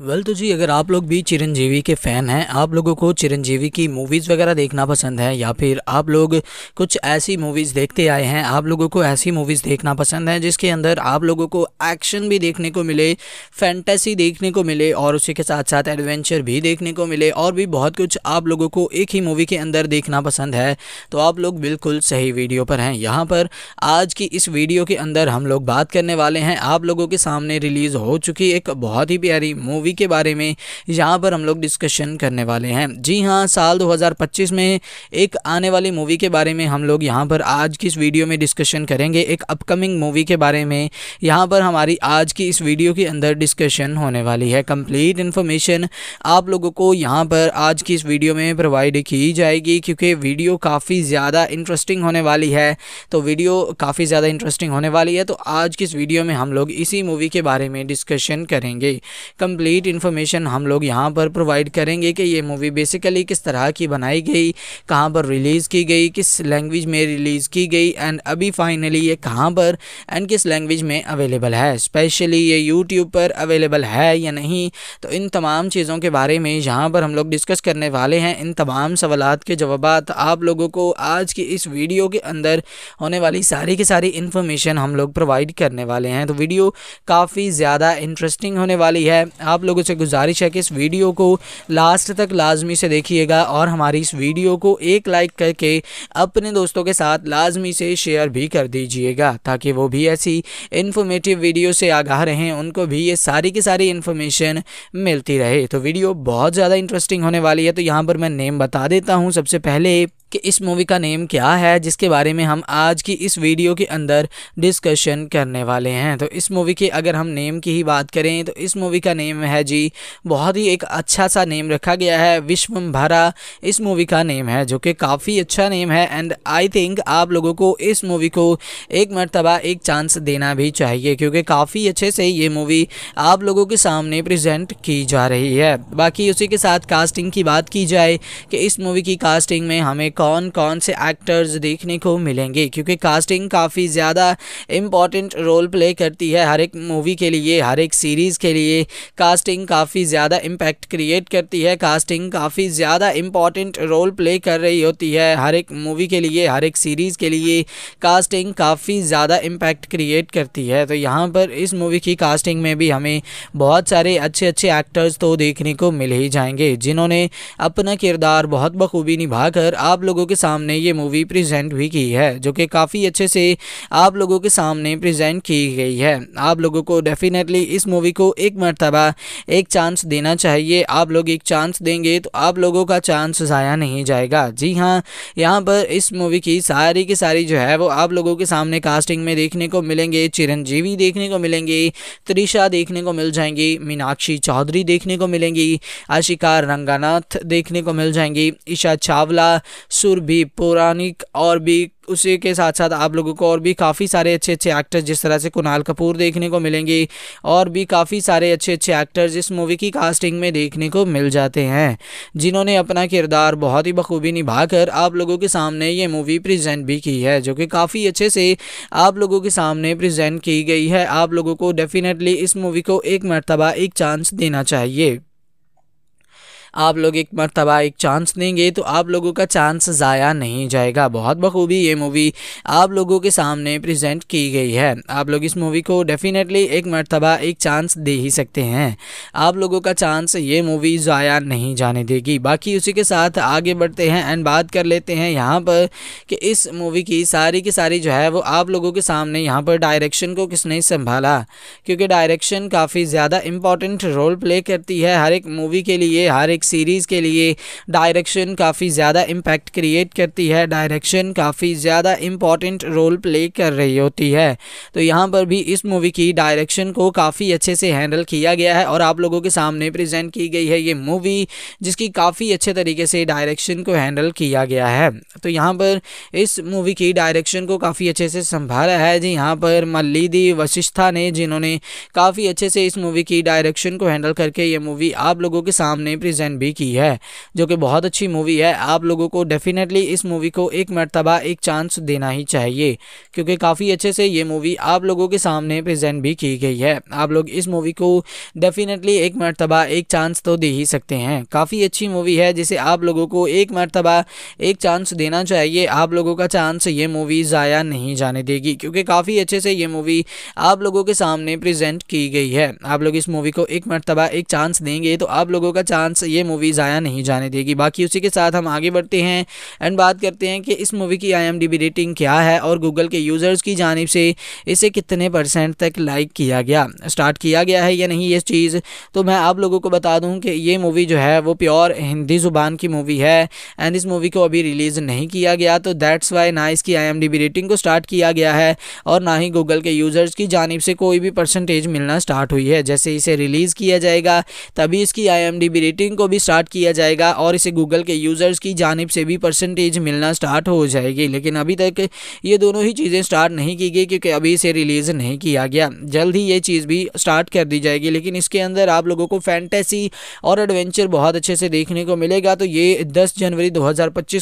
well well, तो जी अगर आप लोग भी चिरंजीवी के फ़ैन हैं आप लोगों को चिरंजीवी की मूवीज़ वगैरह देखना पसंद है या फिर आप लोग कुछ ऐसी मूवीज़ देखते आए हैं आप लोगों को ऐसी मूवीज़ देखना पसंद है जिसके अंदर आप लोगों को एक्शन भी देखने को मिले फैंटेसी देखने को मिले और उसी के साथ साथ एडवेंचर भी देखने को मिले और भी बहुत कुछ आप लोगों को एक ही मूवी के अंदर देखना पसंद है तो आप लोग बिल्कुल सही वीडियो पर हैं यहाँ पर आज की इस वीडियो के अंदर हम लोग बात करने वाले हैं आप लोगों के सामने रिलीज़ हो चुकी एक बहुत ही प्यारी मूवी मूवी के बारे में यहाँ पर हम लोग डिस्कशन करने वाले हैं जी हाँ साल 2025 में एक आने वाली मूवी के बारे में हम लोग यहाँ पर आज की इस वीडियो में डिस्कशन करेंगे एक अपकमिंग मूवी के बारे में यहाँ पर हमारी आज की इस वीडियो के अंदर डिस्कशन होने वाली है कम्प्लीट इन्फॉर्मेशन आप लोगों को यहाँ पर आज की इस वीडियो में प्रोवाइड की जाएगी क्योंकि वीडियो काफ़ी ज़्यादा इंटरेस्टिंग होने वाली है तो वीडियो काफ़ी ज़्यादा इंटरेस्टिंग होने वाली है तो आज की इस वीडियो में हम लोग इसी मूवी के बारे में डिस्कशन करेंगे कंप्लीट कंप्लीट इन्फॉर्मेशन हम लोग यहाँ पर प्रोवाइड करेंगे कि ये मूवी बेसिकली किस तरह की बनाई गई कहाँ पर रिलीज़ की गई किस लैंग्वेज में रिलीज़ की गई एंड अभी फाइनली ये कहाँ पर एंड किस लैंग्वेज में अवेलेबल है स्पेशली ये यूट्यूब पर अवेलेबल है या नहीं तो इन तमाम चीज़ों के बारे में यहाँ पर हम लोग डिस्कस करने वाले हैं इन तमाम सवाल के जवाब आप लोगों को आज की इस वीडियो के अंदर होने वाली सारी की सारी इन्फॉर्मेशन हम लोग प्रोवाइड करने वाले हैं तो वीडियो काफ़ी ज़्यादा इंटरेस्टिंग होने वाली है आप लोगों से गुजारिश है कि इस वीडियो को लास्ट तक लाजमी से देखिएगा और हमारी इस वीडियो को एक लाइक करके अपने दोस्तों के साथ लाजमी से शेयर भी कर दीजिएगा ताकि वो भी ऐसी इन्फॉर्मेटिव वीडियो से आगाह रहें उनको भी ये सारी की सारी इन्फॉर्मेशन मिलती रहे तो वीडियो बहुत ज़्यादा इंटरेस्टिंग होने वाली है तो यहाँ पर मैं नेम बता देता हूँ सबसे पहले कि इस मूवी का नेम क्या है जिसके बारे में हम आज की इस वीडियो के अंदर डिस्कशन करने वाले हैं तो इस मूवी के अगर हम नेम की ही बात करें तो इस मूवी का नेम है जी बहुत ही एक अच्छा सा नेम रखा गया है विश्वम्भरा इस मूवी का नेम है जो कि काफ़ी अच्छा नेम है एंड आई थिंक आप लोगों को इस मूवी को एक मरतबा एक चांस देना भी चाहिए क्योंकि काफ़ी अच्छे से ये मूवी आप लोगों के सामने प्रजेंट की जा रही है बाकी उसी के साथ कास्टिंग की बात की जाए कि इस मूवी की कास्टिंग में हमें कौन कौन से एक्टर्स देखने को मिलेंगे क्योंकि कास्टिंग काफ़ी ज़्यादा इम्पॉर्टेंट रोल प्ले करती है हर एक मूवी के लिए हर एक सीरीज़ के लिए कास्टिंग काफ़ी ज़्यादा इम्पैक्ट क्रिएट करती है कास्टिंग काफ़ी ज़्यादा इम्पॉर्टेंट रोल प्ले कर रही होती है हर एक मूवी के लिए हर एक सीरीज़ के लिए कास्टिंग काफ़ी ज़्यादा इम्पैक्ट क्रिएट करती है तो यहाँ पर इस मूवी की कास्टिंग में भी हमें बहुत सारे अच्छे अच्छे एक्टर्स तो देखने को मिल ही जाएंगे जिन्होंने अपना किरदार बहुत बखूबी निभाकर आप लोगों के सामने ये मूवी प्रेजेंट भी की है जो कि काफ़ी अच्छे से आप लोगों के सामने प्रेजेंट की गई है आप लोगों को डेफिनेटली इस मूवी को एक मरतबा एक चांस देना चाहिए आप लोग एक चांस देंगे तो आप लोगों का चांस ज़ाया नहीं जाएगा जी हाँ यहाँ पर इस मूवी की सारी की सारी जो है वो आप लोगों के सामने कास्टिंग में देखने को मिलेंगे चिरंजीवी देखने को मिलेंगे त्रिशा देखने को मिल जाएंगी मीनाक्षी चौधरी देखने को मिलेंगी आशिका रंगानाथ देखने को मिल जाएंगी ईशा चावला सुर भी पौराणिक और भी उसी के साथ साथ आप लोगों को और भी काफ़ी सारे अच्छे अच्छे एक्टर्स जिस तरह से कुणाल कपूर देखने को मिलेंगे और भी काफ़ी सारे अच्छे अच्छे एक्टर्स इस मूवी की कास्टिंग में देखने को मिल जाते हैं जिन्होंने अपना किरदार बहुत ही बखूबी निभाकर आप लोगों के सामने ये मूवी प्रेजेंट भी की है जो कि काफ़ी अच्छे से आप लोगों के सामने प्रेजेंट की गई है आप लोगों को डेफिनेटली इस मूवी को एक मरतबा एक चांस देना चाहिए आप लोग एक मरतबा एक चांस देंगे तो आप लोगों का चांस ज़ाया नहीं जाएगा बहुत बखूबी ये मूवी आप लोगों के सामने प्रेजेंट की गई है आप लोग इस मूवी को डेफिनेटली एक मरतबा एक चांस दे ही सकते हैं आप लोगों का चांस ये मूवी ज़ाया नहीं जाने देगी बाकी उसी के साथ आगे बढ़ते हैं एंड बात कर लेते हैं यहाँ पर कि इस मूवी की सारी की सारी जो है वो आप लोगों के सामने यहाँ पर डायरेक्शन को किसने संभाला क्योंकि डायरेक्शन काफ़ी ज़्यादा इम्पॉर्टेंट रोल प्ले करती है हर एक मूवी के लिए हर एक सीरीज़ के लिए डायरेक्शन काफ़ी ज़्यादा इम्पैक्ट क्रिएट करती है डायरेक्शन काफ़ी ज़्यादा इम्पॉर्टेंट रोल प्ले कर रही होती है तो यहाँ पर भी इस मूवी की डायरेक्शन को काफ़ी अच्छे से हैंडल किया गया है और आप लोगों के सामने प्रेजेंट की गई है ये मूवी जिसकी काफ़ी अच्छे तरीके से डायरेक्शन को हैंडल किया गया है तो यहाँ पर इस मूवी की डायरेक्शन को काफ़ी अच्छे से संभाला है जी यहाँ पर मल्लिदी वशिष्ठा ने जिन्होंने काफ़ी अच्छे से इस मूवी की डायरेक्शन को हैंडल करके ये मूवी आप लोगों के सामने प्रेजेंट सहन भी की है जो कि बहुत अच्छी मूवी है आप लोगों को डेफिनेटली इस मूवी को एक मरतबा एक चांस देना ही चाहिए क्योंकि काफ़ी अच्छे से ये मूवी आप लोगों के सामने प्रजेंट भी की गई है आप लोग इस मूवी को डेफिनेटली एक मरतबा एक चांस तो दे ही सकते हैं काफ़ी अच्छी मूवी है जिसे आप लोगों को एक मरतबा एक चांस देना चाहिए आप लोगों का चांस ये मूवी ज़ाया नहीं जाने देगी क्योंकि काफ़ी अच्छे से ये मूवी आप लोगों के सामने प्रेजेंट की गई है आप लोग इस मूवी को एक मरतबा एक चांस देंगे तो आप लोगों का चांस ये ये मूवी ज़ाया नहीं जाने देगी बाकी उसी के साथ हम आगे बढ़ते हैं एंड बात करते हैं कि इस मूवी की आई रेटिंग क्या है और गूगल के यूज़र्स की जानब से इसे कितने परसेंट तक लाइक किया गया स्टार्ट किया गया है या नहीं ये चीज़ तो मैं आप लोगों को बता दूँ कि ये मूवी जो है वो प्योर हिंदी ज़ुबान की मूवी है एंड इस मूवी को अभी रिलीज़ नहीं किया गया तो दैट्स वाई ना इसकी आई रेटिंग को स्टार्ट किया गया है और ना ही गूगल के यूज़र्स की जानब से कोई भी परसेंटेज मिलना स्टार्ट हुई है जैसे इसे रिलीज़ किया जाएगा तभी इसकी आई रेटिंग को भी स्टार्ट किया जाएगा और इसे गूगल के यूज़र्स की जानब से भी परसेंटेज मिलना स्टार्ट हो जाएगी लेकिन अभी तक ये दोनों ही चीज़ें स्टार्ट नहीं की गई क्योंकि अभी इसे रिलीज़ नहीं किया गया जल्द ही ये चीज़ भी स्टार्ट कर दी जाएगी लेकिन इसके अंदर आप लोगों को फैंटेसी और एडवेंचर बहुत अच्छे से देखने को मिलेगा तो ये दस जनवरी दो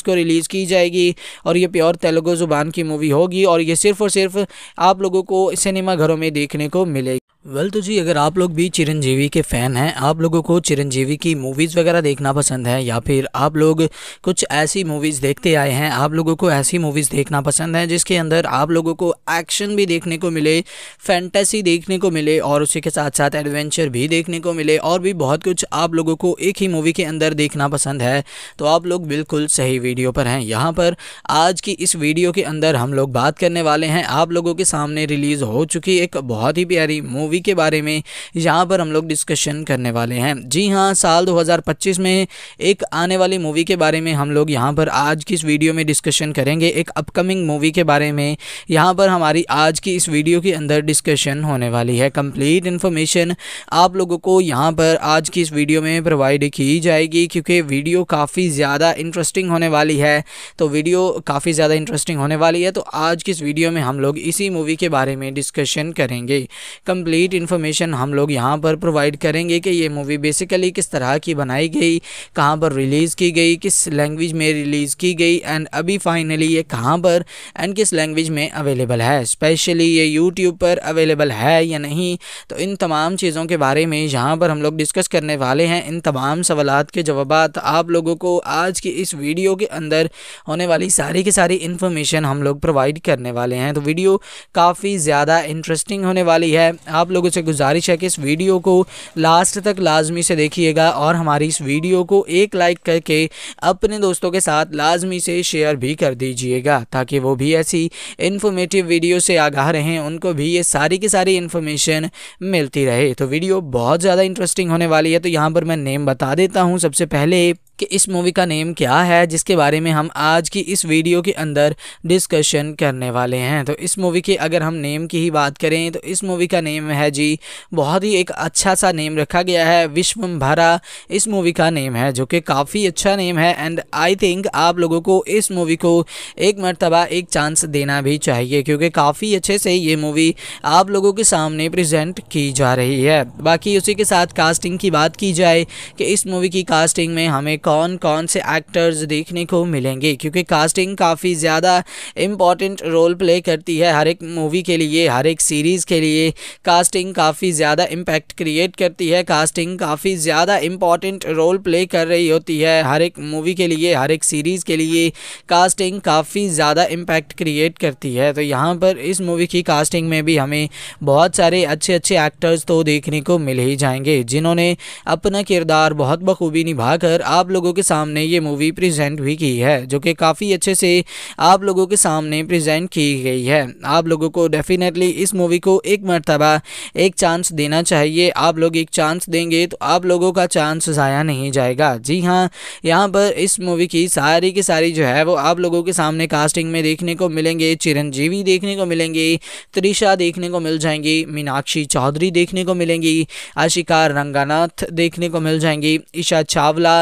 को रिलीज़ की जाएगी और ये प्योर तेलुगु ज़ुबान की मूवी होगी और ये सिर्फ और सिर्फ आप लोगों को सिनेमा घरों में देखने को मिलेगी वेल तो जी अगर आप लोग भी चिरंजीवी के फ़ैन हैं आप लोगों को चिरंजीवी की मूवीज़ वगैरह देखना पसंद है या फिर आप लोग कुछ ऐसी मूवीज़ देखते आए हैं आप लोगों को ऐसी मूवीज़ देखना पसंद है जिसके अंदर आप लोगों को एक्शन भी देखने को मिले फैंटेसी देखने को मिले और उसी के साथ साथ एडवेंचर भी देखने को मिले और भी बहुत कुछ आप लोगों को एक ही मूवी के अंदर देखना पसंद है तो आप लोग बिल्कुल सही वीडियो पर हैं यहाँ पर आज की इस वीडियो के अंदर हम लोग बात करने वाले हैं आप लोगों के सामने रिलीज़ हो चुकी एक बहुत ही प्यारी मूवी मूवी के बारे में यहाँ पर हम लोग डिस्कशन करने वाले हैं जी हाँ साल 2025 में एक आने वाली मूवी के बारे में हम लोग यहाँ पर आज की इस वीडियो में डिस्कशन करेंगे एक अपकमिंग मूवी के बारे में यहाँ पर हमारी आज की इस वीडियो के अंदर डिस्कशन होने वाली है कंप्लीट इन्फॉर्मेशन आप लोगों को यहाँ पर आज की इस वीडियो में प्रोवाइड की जाएगी क्योंकि वीडियो काफ़ी ज़्यादा इंटरेस्टिंग होने वाली है तो वीडियो काफ़ी ज़्यादा इंटरेस्टिंग होने वाली है तो आज की इस वीडियो में हम लोग इसी मूवी के बारे में डिस्कशन करेंगे कंप्लीट कंप्लीट इन्फॉर्मेशन हम लोग यहाँ पर प्रोवाइड करेंगे कि ये मूवी बेसिकली किस तरह की बनाई गई कहाँ पर रिलीज़ की गई किस लैंग्वेज में रिलीज़ की गई एंड अभी फाइनली ये कहाँ पर एंड किस लैंग्वेज में अवेलेबल है स्पेशली ये यूट्यूब पर अवेलेबल है या नहीं तो इन तमाम चीज़ों के बारे में यहाँ पर हम लोग डिस्कस करने वाले हैं इन तमाम सवाल के जवाब आप लोगों को आज की इस वीडियो के अंदर होने वाली सारी की सारी इन्फॉर्मेशन हम लोग प्रोवाइड करने वाले हैं तो वीडियो काफ़ी ज़्यादा इंटरेस्टिंग होने वाली है आप लोगों से गुजारिश है कि इस वीडियो को लास्ट तक लाजमी से देखिएगा और हमारी इस वीडियो को एक लाइक करके अपने दोस्तों के साथ लाजमी से शेयर भी कर दीजिएगा ताकि वो भी ऐसी इन्फॉर्मेटिव वीडियो से आगाह रहें उनको भी ये सारी की सारी इन्फॉर्मेशन मिलती रहे तो वीडियो बहुत ज़्यादा इंटरेस्टिंग होने वाली है तो यहाँ पर मैं नेम बता देता हूँ सबसे पहले कि इस मूवी का नेम क्या है जिसके बारे में हम आज की इस वीडियो के अंदर डिस्कशन करने वाले हैं तो इस मूवी के अगर हम नेम की ही बात करें तो इस मूवी का नेम है है जी बहुत ही एक अच्छा सा नेम रखा गया है विश्वम्भरा इस मूवी का नेम है जो कि काफ़ी अच्छा नेम है एंड आई थिंक आप लोगों को इस मूवी को एक मरतबा एक चांस देना भी चाहिए क्योंकि काफ़ी अच्छे से ये मूवी आप लोगों के सामने प्रजेंट की जा रही है बाकी उसी के साथ कास्टिंग की बात की जाए कि इस मूवी की कास्टिंग में हमें कौन कौन से एक्टर्स देखने को मिलेंगे क्योंकि कास्टिंग काफ़ी ज़्यादा इम्पॉर्टेंट रोल प्ले करती है हर एक मूवी के लिए हर एक सीरीज़ के लिए कास्ट कास्टिंग काफ़ी ज़्यादा इम्पैक्ट क्रिएट करती है कास्टिंग काफ़ी ज़्यादा इम्पॉर्टेंट रोल प्ले कर रही होती है हर एक मूवी के लिए हर एक सीरीज़ के लिए कास्टिंग काफ़ी ज़्यादा इम्पैक्ट क्रिएट करती है तो यहाँ पर इस मूवी की कास्टिंग में भी हमें बहुत सारे अच्छे अच्छे एक्टर्स तो देखने को मिल ही जाएंगे जिन्होंने अपना किरदार बहुत बखूबी कर आप लोगों के सामने ये मूवी प्रजेंट भी की है जो कि काफ़ी अच्छे से आप लोगों के सामने प्रजेंट की गई है आप लोगों को डेफिनेटली इस मूवी को एक मरतबा एक चांस देना चाहिए आप लोग एक चांस देंगे तो आप लोगों का चांस ज़ाया नहीं जाएगा जी हाँ यहाँ पर इस मूवी की सारी की सारी जो है वो आप लोगों के सामने कास्टिंग में देखने को मिलेंगे चिरंजीवी देखने को मिलेंगे त्रिशा देखने को मिल जाएंगी मीनाक्षी चौधरी देखने को मिलेंगी आशिका रंगानाथ देखने को मिल जाएंगी ईशा चावला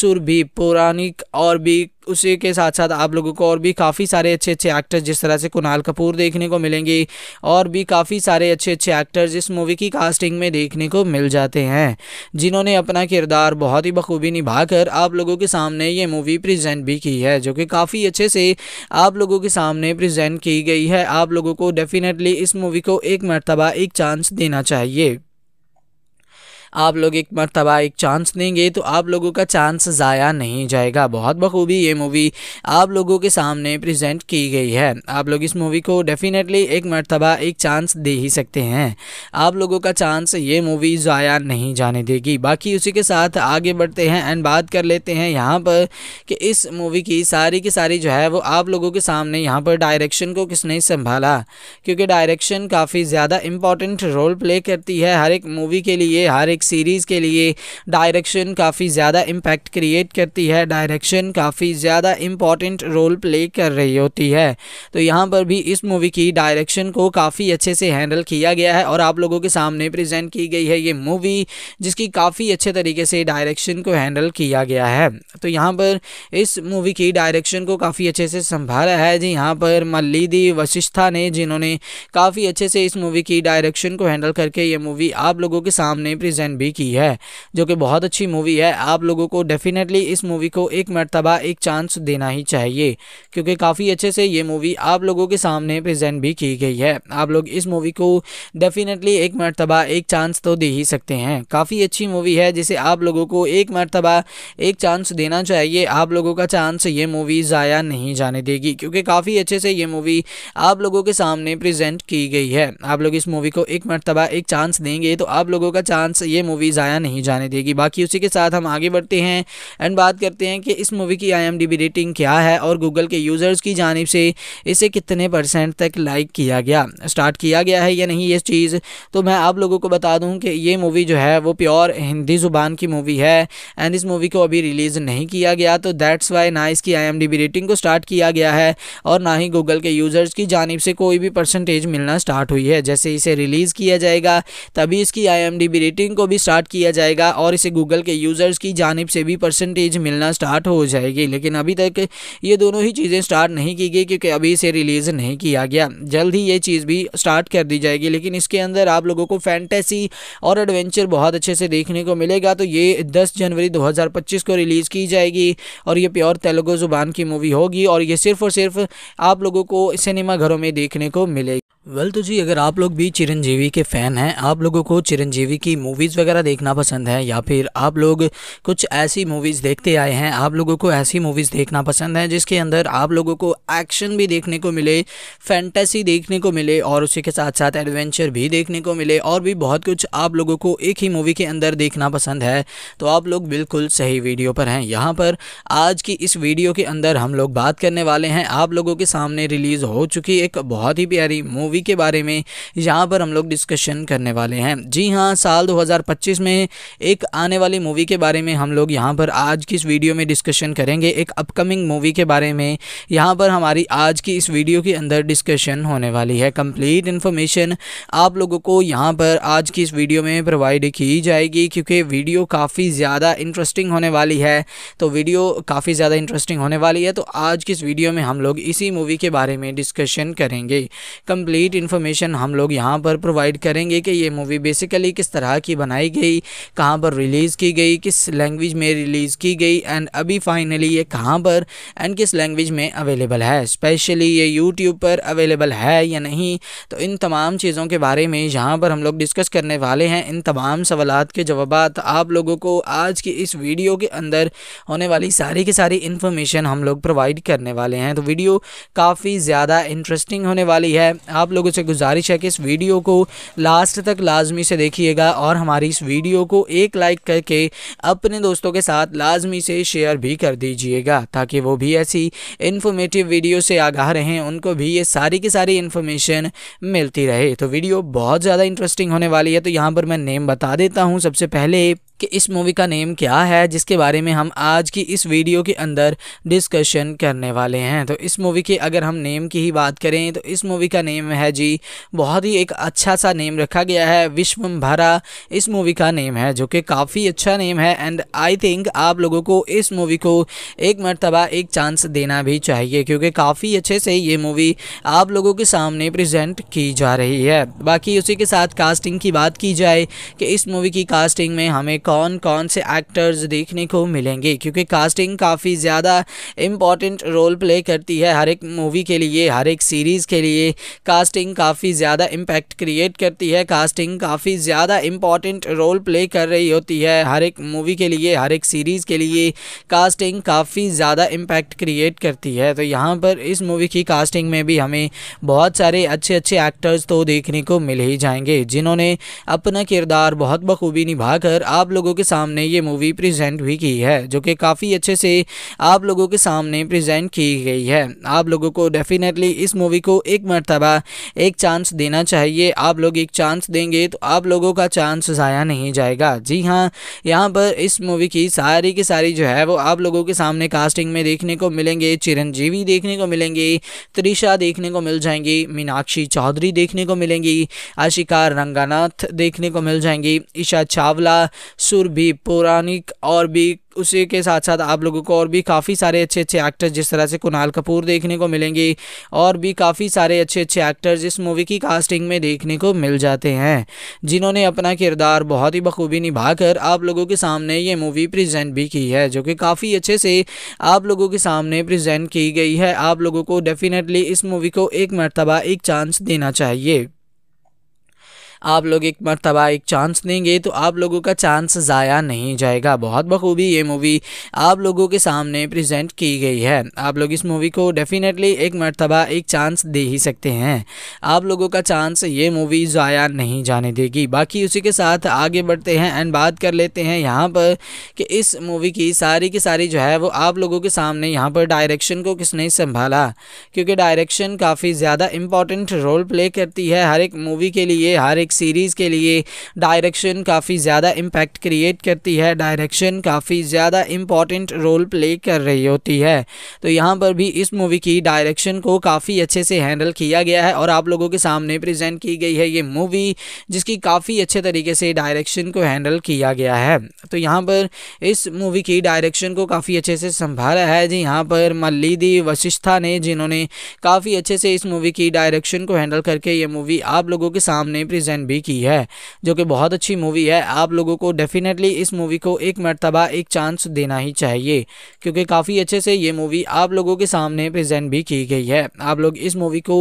सुरभि पौराणिक और भी उसी के साथ साथ आप लोगों को और भी काफ़ी सारे अच्छे अच्छे एक्टर्स जिस तरह से कुणाल कपूर देखने को मिलेंगे और भी काफ़ी सारे अच्छे अच्छे एक्टर्स इस मूवी की कास्टिंग में देखने को मिल जाते हैं जिन्होंने अपना किरदार बहुत ही बखूबी निभाकर आप लोगों के सामने ये मूवी प्रजेंट भी की है जो कि काफ़ी अच्छे से आप लोगों के सामने प्रजेंट की गई है आप लोगों को डेफिनेटली इस मूवी को एक मरतबा एक चांस देना चाहिए आप लोग एक मरतबा एक चांस देंगे तो आप लोगों का चांस ज़ाया नहीं जाएगा बहुत बखूबी ये मूवी आप लोगों के सामने प्रजेंट की गई है आप लोग इस मूवी को डेफिनेटली एक मरतबा एक चांस दे ही सकते हैं आप लोगों का चांस ये मूवी ज़ाया नहीं जाने देगी बाकी उसी के साथ आगे बढ़ते हैं एंड बात कर लेते हैं यहाँ पर कि इस मूवी की सारी की सारी जो है वो आप लोगों के सामने यहाँ पर डायरेक्शन को किसने संभाला क्योंकि डायरेक्शन काफ़ी ज़्यादा इम्पॉर्टेंट रोल प्ले करती है हर एक मूवी के लिए हर एक सीरीज़ के लिए डायरेक्शन काफ़ी ज़्यादा इम्पैक्ट क्रिएट करती है डायरेक्शन काफ़ी ज़्यादा इम्पॉर्टेंट रोल प्ले कर रही होती है तो यहाँ पर भी इस मूवी की डायरेक्शन को काफ़ी अच्छे से हैंडल किया गया है और आप लोगों के सामने प्रेजेंट की गई है ये मूवी जिसकी काफ़ी अच्छे तरीके से डायरेक्शन को हैंडल किया गया है तो यहाँ पर इस मूवी की डायरेक्शन को काफ़ी अच्छे से संभाला है जी यहाँ पर मल्लीदी वशिष्ठा ने जिन्होंने काफ़ी अच्छे से इस मूवी की डायरेक्शन को हैंडल करके ये मूवी आप लोगों के सामने प्रेजेंट निर्देशन भी की है जो कि बहुत अच्छी मूवी है आप लोगों को डेफिनेटली इस मूवी को एक मरतबा एक चांस देना ही चाहिए क्योंकि काफ़ी अच्छे से ये मूवी आप लोगों के सामने प्रजेंट भी की गई है आप लोग इस मूवी को डेफिनेटली एक मरतबा एक चांस तो दे ही सकते हैं काफ़ी अच्छी मूवी है जिसे आप लोगों को एक मरतबा एक चांस देना चाहिए आप लोगों का चांस ये मूवी ज़ाया नहीं जाने देगी क्योंकि काफ़ी अच्छे से ये मूवी आप लोगों के सामने प्रजेंट की गई है आप लोग इस मूवी को एक मरतबा एक चांस देंगे तो आप लोगों का चांस ये ये मूवी ज़ाया नहीं जाने देगी बाकी उसी के साथ हम आगे बढ़ते हैं एंड बात करते हैं कि इस मूवी की आई रेटिंग क्या है और गूगल के यूज़र्स की जानब से इसे कितने परसेंट तक लाइक किया गया स्टार्ट किया गया है या नहीं ये चीज़ तो मैं आप लोगों को बता दूँ कि ये मूवी जो है वो प्योर हिंदी ज़ुबान की मूवी है एंड इस मूवी को अभी रिलीज़ नहीं किया गया तो दैट्स वाई ना इसकी आई रेटिंग को स्टार्ट किया गया है और ना ही गूगल के यूज़र्स की जानब से कोई भी परसेंटेज मिलना स्टार्ट हुई है जैसे इसे रिलीज़ किया जाएगा तभी इसकी आई रेटिंग को भी स्टार्ट किया जाएगा और इसे गूगल के यूज़र्स की जानब से भी परसेंटेज मिलना स्टार्ट हो जाएगी लेकिन अभी तक ये दोनों ही चीज़ें स्टार्ट नहीं की गई क्योंकि अभी इसे रिलीज़ नहीं किया गया जल्द ही ये चीज़ भी स्टार्ट कर दी जाएगी लेकिन इसके अंदर आप लोगों को फैंटेसी और एडवेंचर बहुत अच्छे से देखने को मिलेगा तो ये दस जनवरी दो को रिलीज़ की जाएगी और ये प्योर तेलुगु ज़ुबान की मूवी होगी और ये सिर्फ और सिर्फ आप लोगों को सिनेमा घरों में देखने को मिलेगी वल तो जी अगर आप लोग भी चिरंजीवी के फ़ैन हैं आप लोगों को चिरंजीवी की मूवीज़ मूवीज़ वगैरह देखना पसंद है या फिर आप लोग कुछ ऐसी मूवीज़ देखते आए हैं आप लोगों को ऐसी मूवीज़ देखना पसंद है जिसके अंदर आप लोगों को एक्शन भी देखने को मिले फैंटेसी देखने को मिले और उसी के साथ साथ एडवेंचर भी देखने को मिले और भी बहुत कुछ आप लोगों को एक ही मूवी के अंदर देखना पसंद है तो आप लोग बिल्कुल सही वीडियो पर हैं यहाँ पर आज की इस वीडियो के अंदर हम लोग बात करने वाले हैं आप लोगों के सामने रिलीज़ हो चुकी एक बहुत ही प्यारी मूवी के बारे में यहाँ पर हम लोग डिस्कशन करने वाले हैं जी हाँ साल दो 2025 में एक आने वाली मूवी के बारे में हम लोग यहाँ पर आज की इस वीडियो में डिस्कशन करेंगे एक अपकमिंग मूवी के बारे में यहाँ पर हमारी आज की इस वीडियो के अंदर डिस्कशन होने वाली है कंप्लीट इन्फॉर्मेशन आप लोगों को यहाँ पर आज की इस वीडियो में प्रोवाइड की जाएगी क्योंकि वीडियो काफ़ी ज़्यादा इंटरेस्टिंग होने वाली है तो वीडियो काफ़ी ज़्यादा इंटरेस्टिंग होने वाली है तो आज की इस वीडियो में हम लोग इसी मूवी के बारे में डिस्कशन करेंगे कंप्लीट इन्फॉर्मेशन हम लोग यहाँ पर प्रोवाइड करेंगे कि ये मूवी बेसिकली किस तरह की बनाई बनाई गई कहाँ पर रिलीज़ की गई किस लैंग्वेज में रिलीज़ की गई एंड अभी फाइनली ये कहाँ पर एंड किस लैंग्वेज में अवेलेबल है स्पेशली ये यूट्यूब पर अवेलेबल है या नहीं तो इन तमाम चीज़ों के बारे में जहाँ पर हम लोग डिस्कस करने वाले हैं इन तमाम सवाल के जवाब आप लोगों को आज की इस वीडियो के अंदर होने वाली सारी की सारी इन्फॉर्मेशन हम लोग प्रोवाइड करने वाले हैं तो वीडियो काफ़ी ज़्यादा इंटरेस्टिंग होने वाली है आप लोगों से गुजारिश है कि इस वीडियो को लास्ट तक लाजमी से देखिएगा और हमारी इस वीडियो को एक लाइक करके अपने दोस्तों के साथ लाजमी से शेयर भी कर दीजिएगा ताकि वो भी ऐसी इन्फॉर्मेटिव वीडियो से आगाह रहें उनको भी ये सारी की सारी इन्फॉर्मेशन मिलती रहे तो वीडियो बहुत ज़्यादा इंटरेस्टिंग होने वाली है तो यहाँ पर मैं नेम बता देता हूँ सबसे पहले कि इस मूवी का नेम क्या है जिसके बारे में हम आज की इस वीडियो के अंदर डिस्कशन करने वाले हैं तो इस मूवी के अगर हम नेम की ही बात करें तो इस मूवी का नेम है जी बहुत ही एक अच्छा सा नेम रखा गया है भरा इस मूवी का नेम है जो कि काफ़ी अच्छा नेम है एंड आई थिंक आप लोगों को इस मूवी को एक मरतबा एक चांस देना भी चाहिए क्योंकि काफ़ी अच्छे से ये मूवी आप लोगों के सामने प्रजेंट की जा रही है बाकी उसी के साथ कास्टिंग की बात की जाए कि इस मूवी की कास्टिंग में हमें कौन कौन से एक्टर्स देखने को मिलेंगे क्योंकि कास्टिंग काफ़ी ज़्यादा इम्पॉर्टेंट रोल प्ले करती है हर एक मूवी के लिए हर एक सीरीज़ के लिए कास्टिंग काफ़ी ज़्यादा इम्पैक्ट क्रिएट करती है कास्टिंग काफ़ी ज़्यादा इम्पॉर्टेंट रोल प्ले कर रही होती है हर एक मूवी के लिए हर एक सीरीज़ के लिए कास्टिंग काफ़ी ज़्यादा इम्पैक्ट क्रिएट करती है तो यहाँ पर इस मूवी की कास्टिंग में भी हमें बहुत सारे अच्छे अच्छे एक्टर्स तो देखने को मिल ही जाएंगे जिन्होंने अपना किरदार बहुत बखूबी निभाकर आप लोगों के सामने ये मूवी प्रेजेंट भी की है जो कि काफ़ी अच्छे से आप लोगों के सामने प्रेजेंट की गई है आप लोगों को डेफिनेटली इस मूवी को एक मरतबा एक चांस देना चाहिए आप लोग एक चांस देंगे तो आप लोगों का चांस ज़ाया नहीं जाएगा जी हाँ यहाँ पर इस मूवी की सारी की सारी जो है वो आप लोगों के सामने कास्टिंग में देखने को मिलेंगे चिरंजीवी देखने को मिलेंगे त्रिशा देखने को मिल जाएंगी मीनाक्षी चौधरी देखने को मिलेंगी आशिका रंगानाथ देखने को मिल जाएंगी ईशा चावला सुर भी पौराणिक और भी उसी के साथ साथ आप लोगों को और भी काफ़ी सारे अच्छे अच्छे एक्टर्स जिस तरह से कुणाल कपूर देखने को मिलेंगे और भी काफ़ी सारे अच्छे अच्छे एक्टर्स इस मूवी की कास्टिंग में देखने को मिल जाते हैं जिन्होंने अपना किरदार बहुत ही बखूबी निभाकर आप लोगों के सामने ये मूवी प्रेजेंट भी की है जो कि काफ़ी अच्छे से आप लोगों के सामने प्रेजेंट की गई है आप लोगों को डेफिनेटली इस मूवी को एक मरतबा एक चांस देना चाहिए आप लोग एक मरतबा एक चांस देंगे तो आप लोगों का चांस ज़ाया नहीं जाएगा बहुत बखूबी ये मूवी आप लोगों के सामने प्रजेंट की गई है आप लोग इस मूवी को डेफिनेटली एक मरतबा एक चांस दे ही सकते हैं आप लोगों का चांस ये मूवी ज़ाया नहीं जाने देगी बाकी उसी के साथ आगे बढ़ते हैं एंड बात कर लेते हैं यहाँ पर कि इस मूवी की सारी की सारी जो है वो आप लोगों के सामने यहाँ पर डायरेक्शन को किसने संभाला क्योंकि डायरेक्शन काफ़ी ज़्यादा इम्पॉर्टेंट रोल प्ले करती है हर एक मूवी के लिए हर एक सीरीज़ के लिए डायरेक्शन काफ़ी ज़्यादा इम्पैक्ट क्रिएट करती है डायरेक्शन काफ़ी ज़्यादा इम्पॉर्टेंट रोल प्ले कर रही होती है तो यहाँ पर भी इस मूवी की डायरेक्शन को काफ़ी अच्छे से हैंडल किया गया है और आप लोगों के सामने प्रेजेंट की गई है ये मूवी जिसकी काफ़ी अच्छे तरीके से डायरेक्शन को हैंडल किया गया है तो यहाँ पर इस मूवी की डायरेक्शन को काफ़ी अच्छे से संभाला है जी यहाँ पर मल्लिदी वशिष्ठा ने जिन्होंने काफ़ी अच्छे से इस मूवी की डायरेक्शन को हैंडल करके ये मूवी आप लोगों के सामने प्रेजेंट भी की है जो कि बहुत अच्छी मूवी है आप लोगों को डेफिनेटली इस मूवी को एक मरतबा एक चांस देना ही चाहिए क्योंकि काफ़ी अच्छे से ये मूवी आप लोगों के सामने प्रजेंट भी की गई है आप लोग इस मूवी को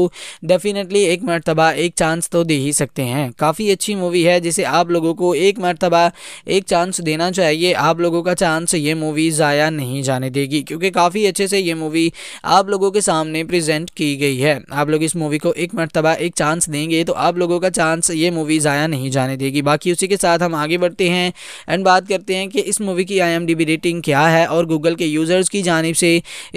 डेफिनेटली एक मरतबा एक चांस तो दे ही सकते हैं काफ़ी अच्छी मूवी है जिसे आप लोगों को एक मरतबा एक चांस देना चाहिए आप लोगों का चांस ये मूवी ज़ाया नहीं जाने देगी क्योंकि काफ़ी अच्छे से ये मूवी आप लोगों के सामने प्रेजेंट की गई है आप लोग इस मूवी को एक मरतबा एक चांस देंगे तो आप लोगों का चांस ये ये मूवी ज़ाया नहीं जाने देगी बाकी उसी के साथ हम आगे बढ़ते हैं एंड बात करते हैं कि इस मूवी की आई रेटिंग क्या है और गूगल के यूज़र्स की जानब से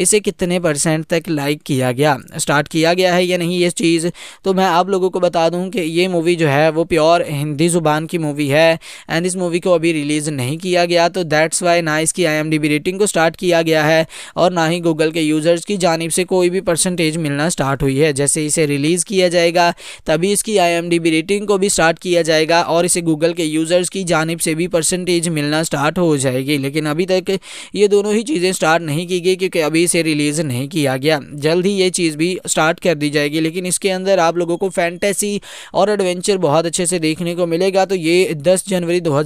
इसे कितने परसेंट तक लाइक किया गया स्टार्ट किया गया है या नहीं ये चीज़ तो मैं आप लोगों को बता दूँ कि ये मूवी जो है वो प्योर हिंदी ज़ुबान की मूवी है एंड इस मूवी को अभी रिलीज़ नहीं किया गया तो दैट्स वाई ना इसकी आई रेटिंग को स्टार्ट किया गया है और ना ही गूगल के यूज़र्स की जानब से कोई भी परसेंटेज मिलना स्टार्ट हुई है जैसे इसे रिलीज़ किया जाएगा तभी इसकी आई रेटिंग को भी स्टार्ट किया जाएगा और इसे गूगल के यूज़र्स की जानब से भी परसेंटेज मिलना स्टार्ट हो जाएगी लेकिन अभी तक ये दोनों ही चीज़ें स्टार्ट नहीं की गई क्योंकि अभी इसे रिलीज़ नहीं किया गया जल्द ही ये चीज़ भी स्टार्ट कर दी जाएगी लेकिन इसके अंदर आप लोगों को फैंटेसी और एडवेंचर बहुत अच्छे से देखने को मिलेगा तो ये दस जनवरी दो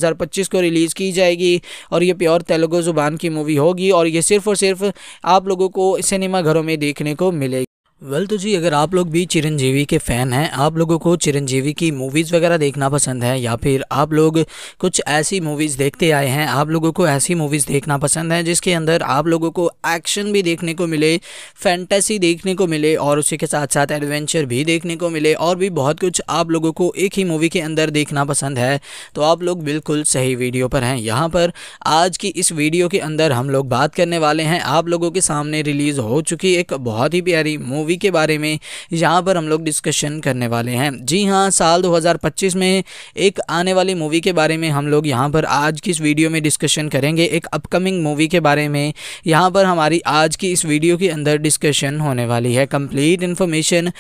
को रिलीज़ की जाएगी और ये प्योर तेलुगु ज़ुबान की मूवी होगी और ये सिर्फ और सिर्फ आप लोगों को सिनेमा घरों में देखने को मिलेगी वेल तो जी अगर आप लोग भी चिरंजीवी के फ़ैन हैं आप लोगों को चिरंजीवी की मूवीज़ वगैरह देखना पसंद है या फिर आप लोग कुछ ऐसी मूवीज़ देखते आए हैं आप लोगों को ऐसी मूवीज़ देखना पसंद है जिसके अंदर आप लोगों को एक्शन भी देखने को मिले फैंटेसी देखने को मिले और उसी के साथ साथ एडवेंचर भी देखने को मिले और भी बहुत कुछ आप लोगों को एक ही मूवी के अंदर देखना पसंद है तो आप लोग बिल्कुल सही वीडियो पर हैं यहाँ पर आज की इस वीडियो के अंदर हम लोग बात करने वाले हैं आप लोगों के सामने रिलीज़ हो चुकी एक बहुत ही प्यारी मूवी मूवी के बारे में यहाँ पर हम लोग डिस्कशन करने वाले हैं जी हाँ साल 2025 में एक आने वाली मूवी के बारे में हम लोग यहाँ पर आज की इस वीडियो में डिस्कशन करेंगे एक अपकमिंग मूवी के बारे में यहाँ पर हमारी आज की इस वीडियो के अंदर डिस्कशन होने वाली है कंप्लीट इन्फॉर्मेशन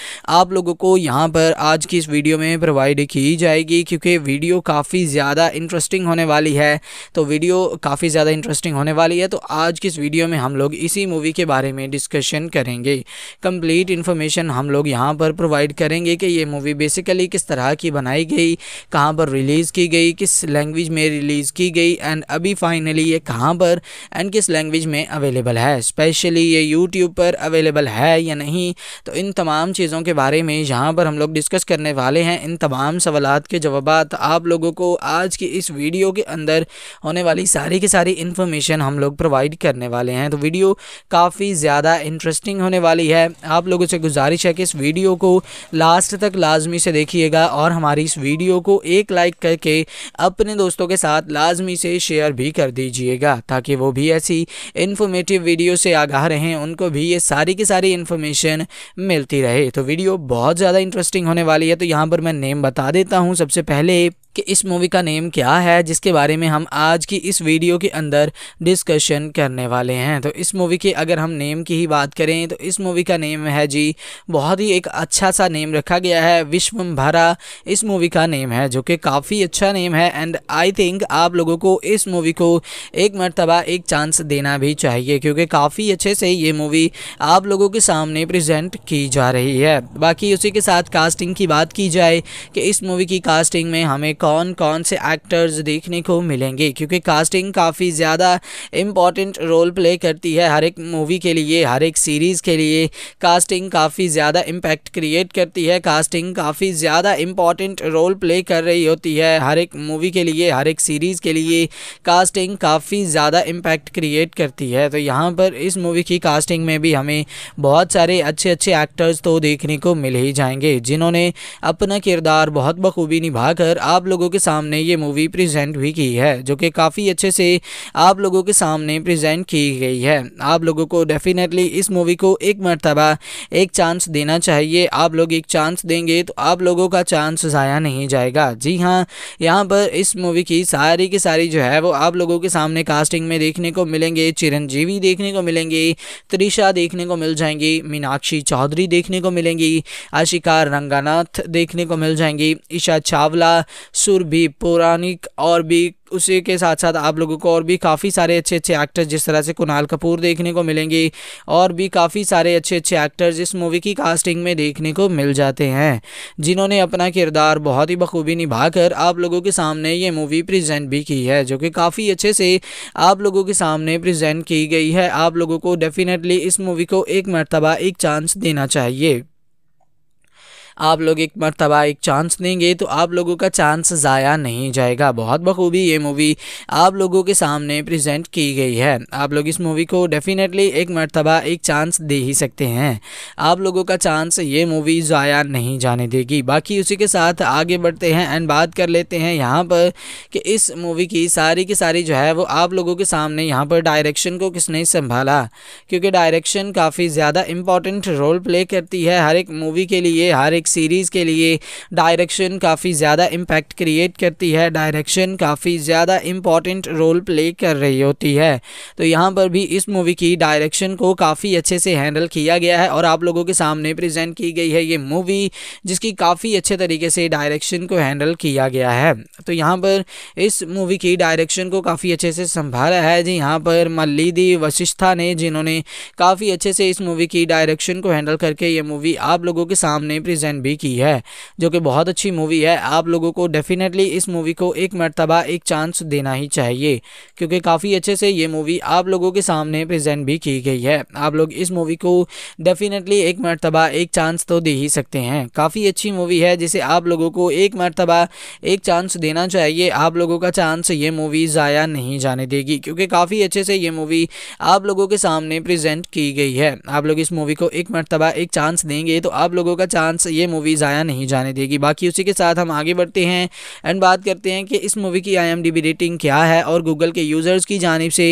आप लोगों को यहाँ पर आज की इस वीडियो में प्रोवाइड की जाएगी क्योंकि वीडियो काफ़ी ज़्यादा इंटरेस्टिंग होने वाली है तो वीडियो काफ़ी ज़्यादा इंटरेस्टिंग होने वाली है तो आज की इस वीडियो में हम लोग इसी मूवी के बारे में डिस्कशन करेंगे कंप्लीट कंप्लीट इन्फॉर्मेशन हम लोग यहाँ पर प्रोवाइड करेंगे कि ये मूवी बेसिकली किस तरह की बनाई गई कहाँ पर रिलीज़ की गई किस लैंग्वेज में रिलीज़ की गई एंड अभी फाइनली ये कहाँ पर एंड किस लैंग्वेज में अवेलेबल है स्पेशली ये यूट्यूब पर अवेलेबल है या नहीं तो इन तमाम चीज़ों के बारे में यहाँ पर हम लोग डिस्कस करने वाले हैं इन तमाम सवाल के जवाब आप लोगों को आज की इस वीडियो के अंदर होने वाली सारी की सारी इन्फॉर्मेशन हम लोग प्रोवाइड करने वाले हैं तो वीडियो काफ़ी ज़्यादा इंटरेस्टिंग होने वाली है आप लोगों से गुजारिश है कि इस वीडियो को लास्ट तक लाजमी से देखिएगा और हमारी इस वीडियो को एक लाइक करके अपने दोस्तों के साथ लाजमी से शेयर भी कर दीजिएगा ताकि वो भी ऐसी इन्फॉर्मेटिव वीडियो से आगाह रहें उनको भी ये सारी की सारी इन्फॉर्मेशन मिलती रहे तो वीडियो बहुत ज़्यादा इंटरेस्टिंग होने वाली है तो यहाँ पर मैं नेम बता देता हूँ सबसे पहले कि इस मूवी का नेम क्या है जिसके बारे में हम आज की इस वीडियो के अंदर डिस्कशन करने वाले हैं तो इस मूवी के अगर हम नेम की ही बात करें तो इस मूवी का नेम है जी बहुत ही एक अच्छा सा नेम रखा गया है विश्वम्भरा इस मूवी का नेम है जो कि काफ़ी अच्छा नेम है एंड आई थिंक आप लोगों को इस मूवी को एक मरतबा एक चांस देना भी चाहिए क्योंकि काफ़ी अच्छे से ये मूवी आप लोगों के सामने प्रजेंट की जा रही है बाकी उसी के साथ कास्टिंग की बात की जाए कि इस मूवी की कास्टिंग में हमें कौन कौन से एक्टर्स देखने को मिलेंगे क्योंकि कास्टिंग काफ़ी ज़्यादा इम्पॉर्टेंट रोल प्ले करती है हर एक मूवी के लिए हर एक सीरीज़ के लिए कास्टिंग काफ़ी ज़्यादा इम्पैक्ट क्रिएट करती है कास्टिंग काफ़ी ज़्यादा इम्पॉर्टेंट रोल प्ले कर रही होती है हर एक मूवी के लिए हर एक सीरीज़ के लिए कास्टिंग काफ़ी ज़्यादा इम्पैक्ट क्रिएट करती है तो यहाँ पर इस मूवी की कास्टिंग में भी हमें बहुत सारे अच्छे अच्छे एक्टर्स तो देखने को मिल ही जाएंगे जिन्होंने अपना किरदार बहुत बखूबी निभाकर आप लोगों के सामने ये मूवी प्रेजेंट भी की है जो कि काफ़ी अच्छे से आप लोगों के सामने प्रेजेंट की गई है आप लोगों को डेफिनेटली इस मूवी को एक मरतबा एक चांस देना चाहिए आप लोग एक चांस देंगे तो आप लोगों का चांस ज़ाया नहीं जाएगा जी हाँ यहाँ पर इस मूवी की सारी की सारी जो है वो आप लोगों के सामने कास्टिंग में देखने को मिलेंगे चिरंजीवी देखने को मिलेंगे त्रिशा देखने को मिल जाएंगी मीनाक्षी चौधरी देखने को मिलेंगी आशिका रंगानाथ देखने को मिल जाएंगी ईशा चावला सुर भी पौराणिक और भी उसी के साथ साथ आप लोगों को और भी काफ़ी सारे अच्छे अच्छे एक्टर्स जिस तरह से कुणाल कपूर देखने को मिलेंगे और भी काफ़ी सारे अच्छे अच्छे एक्टर्स इस मूवी की कास्टिंग में देखने को मिल जाते हैं जिन्होंने अपना किरदार बहुत ही बखूबी निभाकर आप लोगों के सामने ये मूवी प्रेजेंट भी की है जो कि काफ़ी अच्छे से आप लोगों के सामने प्रेजेंट की गई है आप लोगों को डेफिनेटली इस मूवी को एक मरतबा एक चांस देना चाहिए आप लोग एक मरतबा एक चांस देंगे तो आप लोगों का चांस ज़ाया नहीं जाएगा बहुत बखूबी ये मूवी आप लोगों के सामने प्रजेंट की गई है आप लोग इस मूवी को डेफिनेटली एक मरतबा एक चांस दे ही सकते हैं आप लोगों का चांस ये मूवी ज़ाया नहीं जाने देगी बाकी उसी के साथ आगे बढ़ते हैं एंड बात कर लेते हैं यहाँ पर कि इस मूवी की सारी की सारी जो है वो आप लोगों के सामने यहाँ पर डायरेक्शन को किसने संभाला क्योंकि डायरेक्शन काफ़ी ज़्यादा इम्पॉर्टेंट रोल प्ले करती है हर एक मूवी के लिए हर एक एक सीरीज़ के लिए डायरेक्शन काफ़ी ज़्यादा इम्पैक्ट क्रिएट करती है डायरेक्शन काफ़ी ज़्यादा इम्पॉर्टेंट रोल प्ले कर रही होती है तो यहाँ पर भी इस मूवी की डायरेक्शन को काफ़ी अच्छे से हैंडल किया गया है और आप लोगों के सामने प्रेजेंट की गई है ये मूवी जिसकी काफ़ी अच्छे तरीके से डायरेक्शन को हैंडल किया गया है तो यहाँ पर इस मूवी की डायरेक्शन को काफ़ी अच्छे से संभाला है जी यहाँ पर मल्लिदी वशिष्ठा ने जिन्होंने काफ़ी अच्छे से इस मूवी की डायरेक्शन को हैंडल करके ये मूवी आप लोगों के सामने प्रेजेंट डिज़ाइन भी की है जो कि बहुत अच्छी मूवी है आप लोगों को डेफिनेटली इस मूवी को एक मरतबा एक चांस देना ही चाहिए क्योंकि काफ़ी अच्छे से ये मूवी आप लोगों के सामने प्रजेंट भी की गई है आप लोग इस मूवी को डेफिनेटली एक मरतबा एक चांस तो दे ही सकते हैं काफ़ी अच्छी मूवी है जिसे आप लोगों को एक मरतबा एक चांस देना चाहिए आप लोगों का चांस ये मूवी ज़ाया नहीं जाने देगी क्योंकि काफ़ी अच्छे से ये मूवी आप लोगों के सामने प्रेजेंट की गई है आप लोग इस मूवी को एक मरतबा एक चांस देंगे तो आप लोगों का चांस ये ये मूवी ज़ाया नहीं जाने देगी बाकी उसी के साथ हम आगे बढ़ते हैं एंड बात करते हैं कि इस मूवी की आई रेटिंग क्या है और गूगल के यूज़र्स की जानब से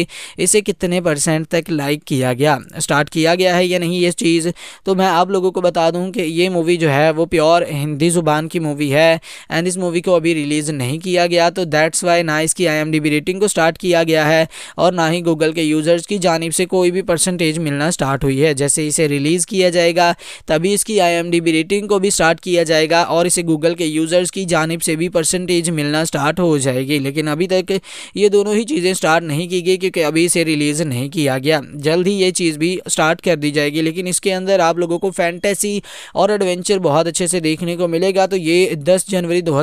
इसे कितने परसेंट तक लाइक किया गया स्टार्ट किया गया है या नहीं ये चीज़ तो मैं आप लोगों को बता दूँ कि ये मूवी जो है वो प्योर हिंदी ज़ुबान की मूवी है एंड इस मूवी को अभी रिलीज़ नहीं किया गया तो दैट्स वाई ना इसकी आई रेटिंग को स्टार्ट किया गया है और ना ही गूगल के यूज़र्स की जानब से कोई भी परसेंटेज मिलना स्टार्ट हुई है जैसे इसे रिलीज़ किया जाएगा तभी इसकी आई रेटिंग को भी स्टार्ट किया जाएगा और इसे गूगल के यूज़र्स की जानब से भी परसेंटेज मिलना स्टार्ट हो जाएगी लेकिन अभी तक ये दोनों ही चीज़ें स्टार्ट नहीं की गई क्योंकि अभी इसे रिलीज़ नहीं किया गया जल्द ही ये चीज़ भी स्टार्ट कर दी जाएगी लेकिन इसके अंदर आप लोगों को फैंटेसी और एडवेंचर बहुत अच्छे से देखने को मिलेगा तो ये दस जनवरी दो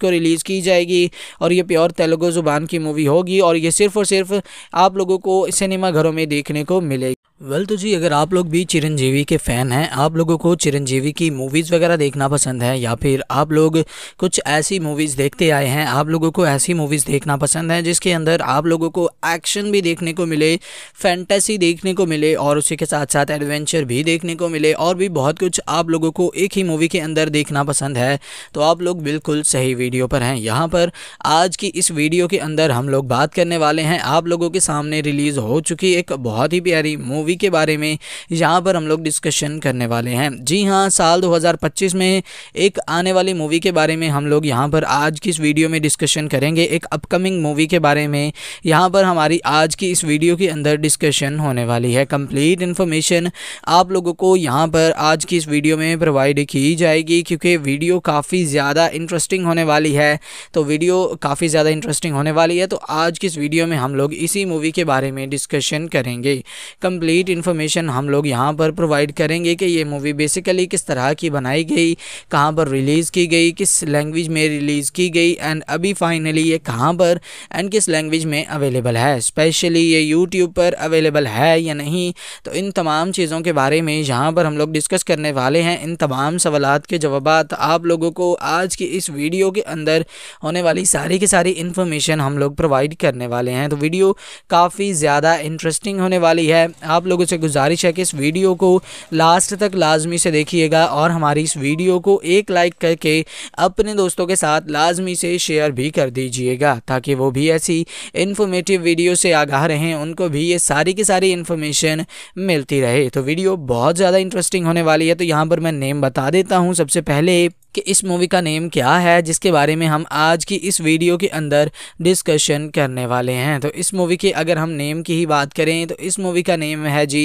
को रिलीज़ की जाएगी और ये प्योर तेलुगु ज़ुबान की मूवी होगी और ये सिर्फ और सिर्फ आप लोगों को सिनेमा घरों में देखने को मिलेगी वेल तो जी अगर आप लोग भी चिरंजीवी के फ़ैन हैं आप लोगों को चिरंजीवी की मूवीज़ वगैरह देखना पसंद है या फिर आप लोग कुछ ऐसी मूवीज़ देखते आए हैं आप लोगों को ऐसी मूवीज़ देखना पसंद है जिसके अंदर आप लोगों को एक्शन भी देखने को मिले फैंटेसी देखने को मिले और उसी के साथ साथ एडवेंचर भी देखने को मिले और भी बहुत कुछ आप लोगों को एक ही मूवी के अंदर देखना पसंद है तो आप लोग बिल्कुल सही वीडियो पर हैं यहाँ पर आज की इस वीडियो के अंदर हम लोग बात करने वाले हैं आप लोगों के सामने रिलीज़ हो चुकी एक बहुत ही प्यारी मूवी मूवी के बारे में यहाँ पर हम लोग डिस्कशन करने वाले हैं जी हाँ साल 2025 में एक आने वाली मूवी के बारे में हम लोग यहाँ पर आज की इस वीडियो में डिस्कशन करेंगे एक अपकमिंग मूवी के बारे में यहाँ पर हमारी आज की इस वीडियो के अंदर डिस्कशन होने वाली है कंप्लीट इन्फॉर्मेशन आप लोगों को यहाँ पर आज की इस वीडियो में प्रोवाइड की जाएगी क्योंकि वीडियो काफ़ी ज़्यादा इंटरेस्टिंग होने वाली है तो वीडियो काफ़ी ज़्यादा इंटरेस्टिंग होने वाली है तो आज की इस वीडियो में हम लोग इसी मूवी के बारे में डिस्कशन करेंगे कंप्लीट कंप्लीट इन्फॉर्मेशन हम लोग यहाँ पर प्रोवाइड करेंगे कि ये मूवी बेसिकली किस तरह की बनाई गई कहाँ पर रिलीज़ की गई किस लैंग्वेज में रिलीज़ की गई एंड अभी फाइनली ये कहाँ पर एंड किस लैंग्वेज में अवेलेबल है स्पेशली ये यूट्यूब पर अवेलेबल है या नहीं तो इन तमाम चीज़ों के बारे में यहाँ पर हम लोग डिस्कस करने वाले हैं इन तमाम सवाल के जवाब आप लोगों को आज की इस वीडियो के अंदर होने वाली सारी की सारी इन्फॉर्मेशन हम लोग प्रोवाइड करने वाले हैं तो वीडियो काफ़ी ज़्यादा इंटरेस्टिंग होने वाली है आप लोगों से गुजारिश है कि इस वीडियो को लास्ट तक लाजमी से देखिएगा और हमारी इस वीडियो को एक लाइक करके अपने दोस्तों के साथ लाजमी से शेयर भी कर दीजिएगा ताकि वो भी ऐसी इन्फॉर्मेटिव वीडियो से आगाह रहें उनको भी ये सारी की सारी इन्फॉर्मेशन मिलती रहे तो वीडियो बहुत ज़्यादा इंटरेस्टिंग होने वाली है तो यहाँ पर मैं नेम बता देता हूँ सबसे पहले कि इस मूवी का नेम क्या है जिसके बारे में हम आज की इस वीडियो के अंदर डिस्कशन करने वाले हैं तो इस मूवी के अगर हम नेम की ही बात करें तो इस मूवी का नेम है जी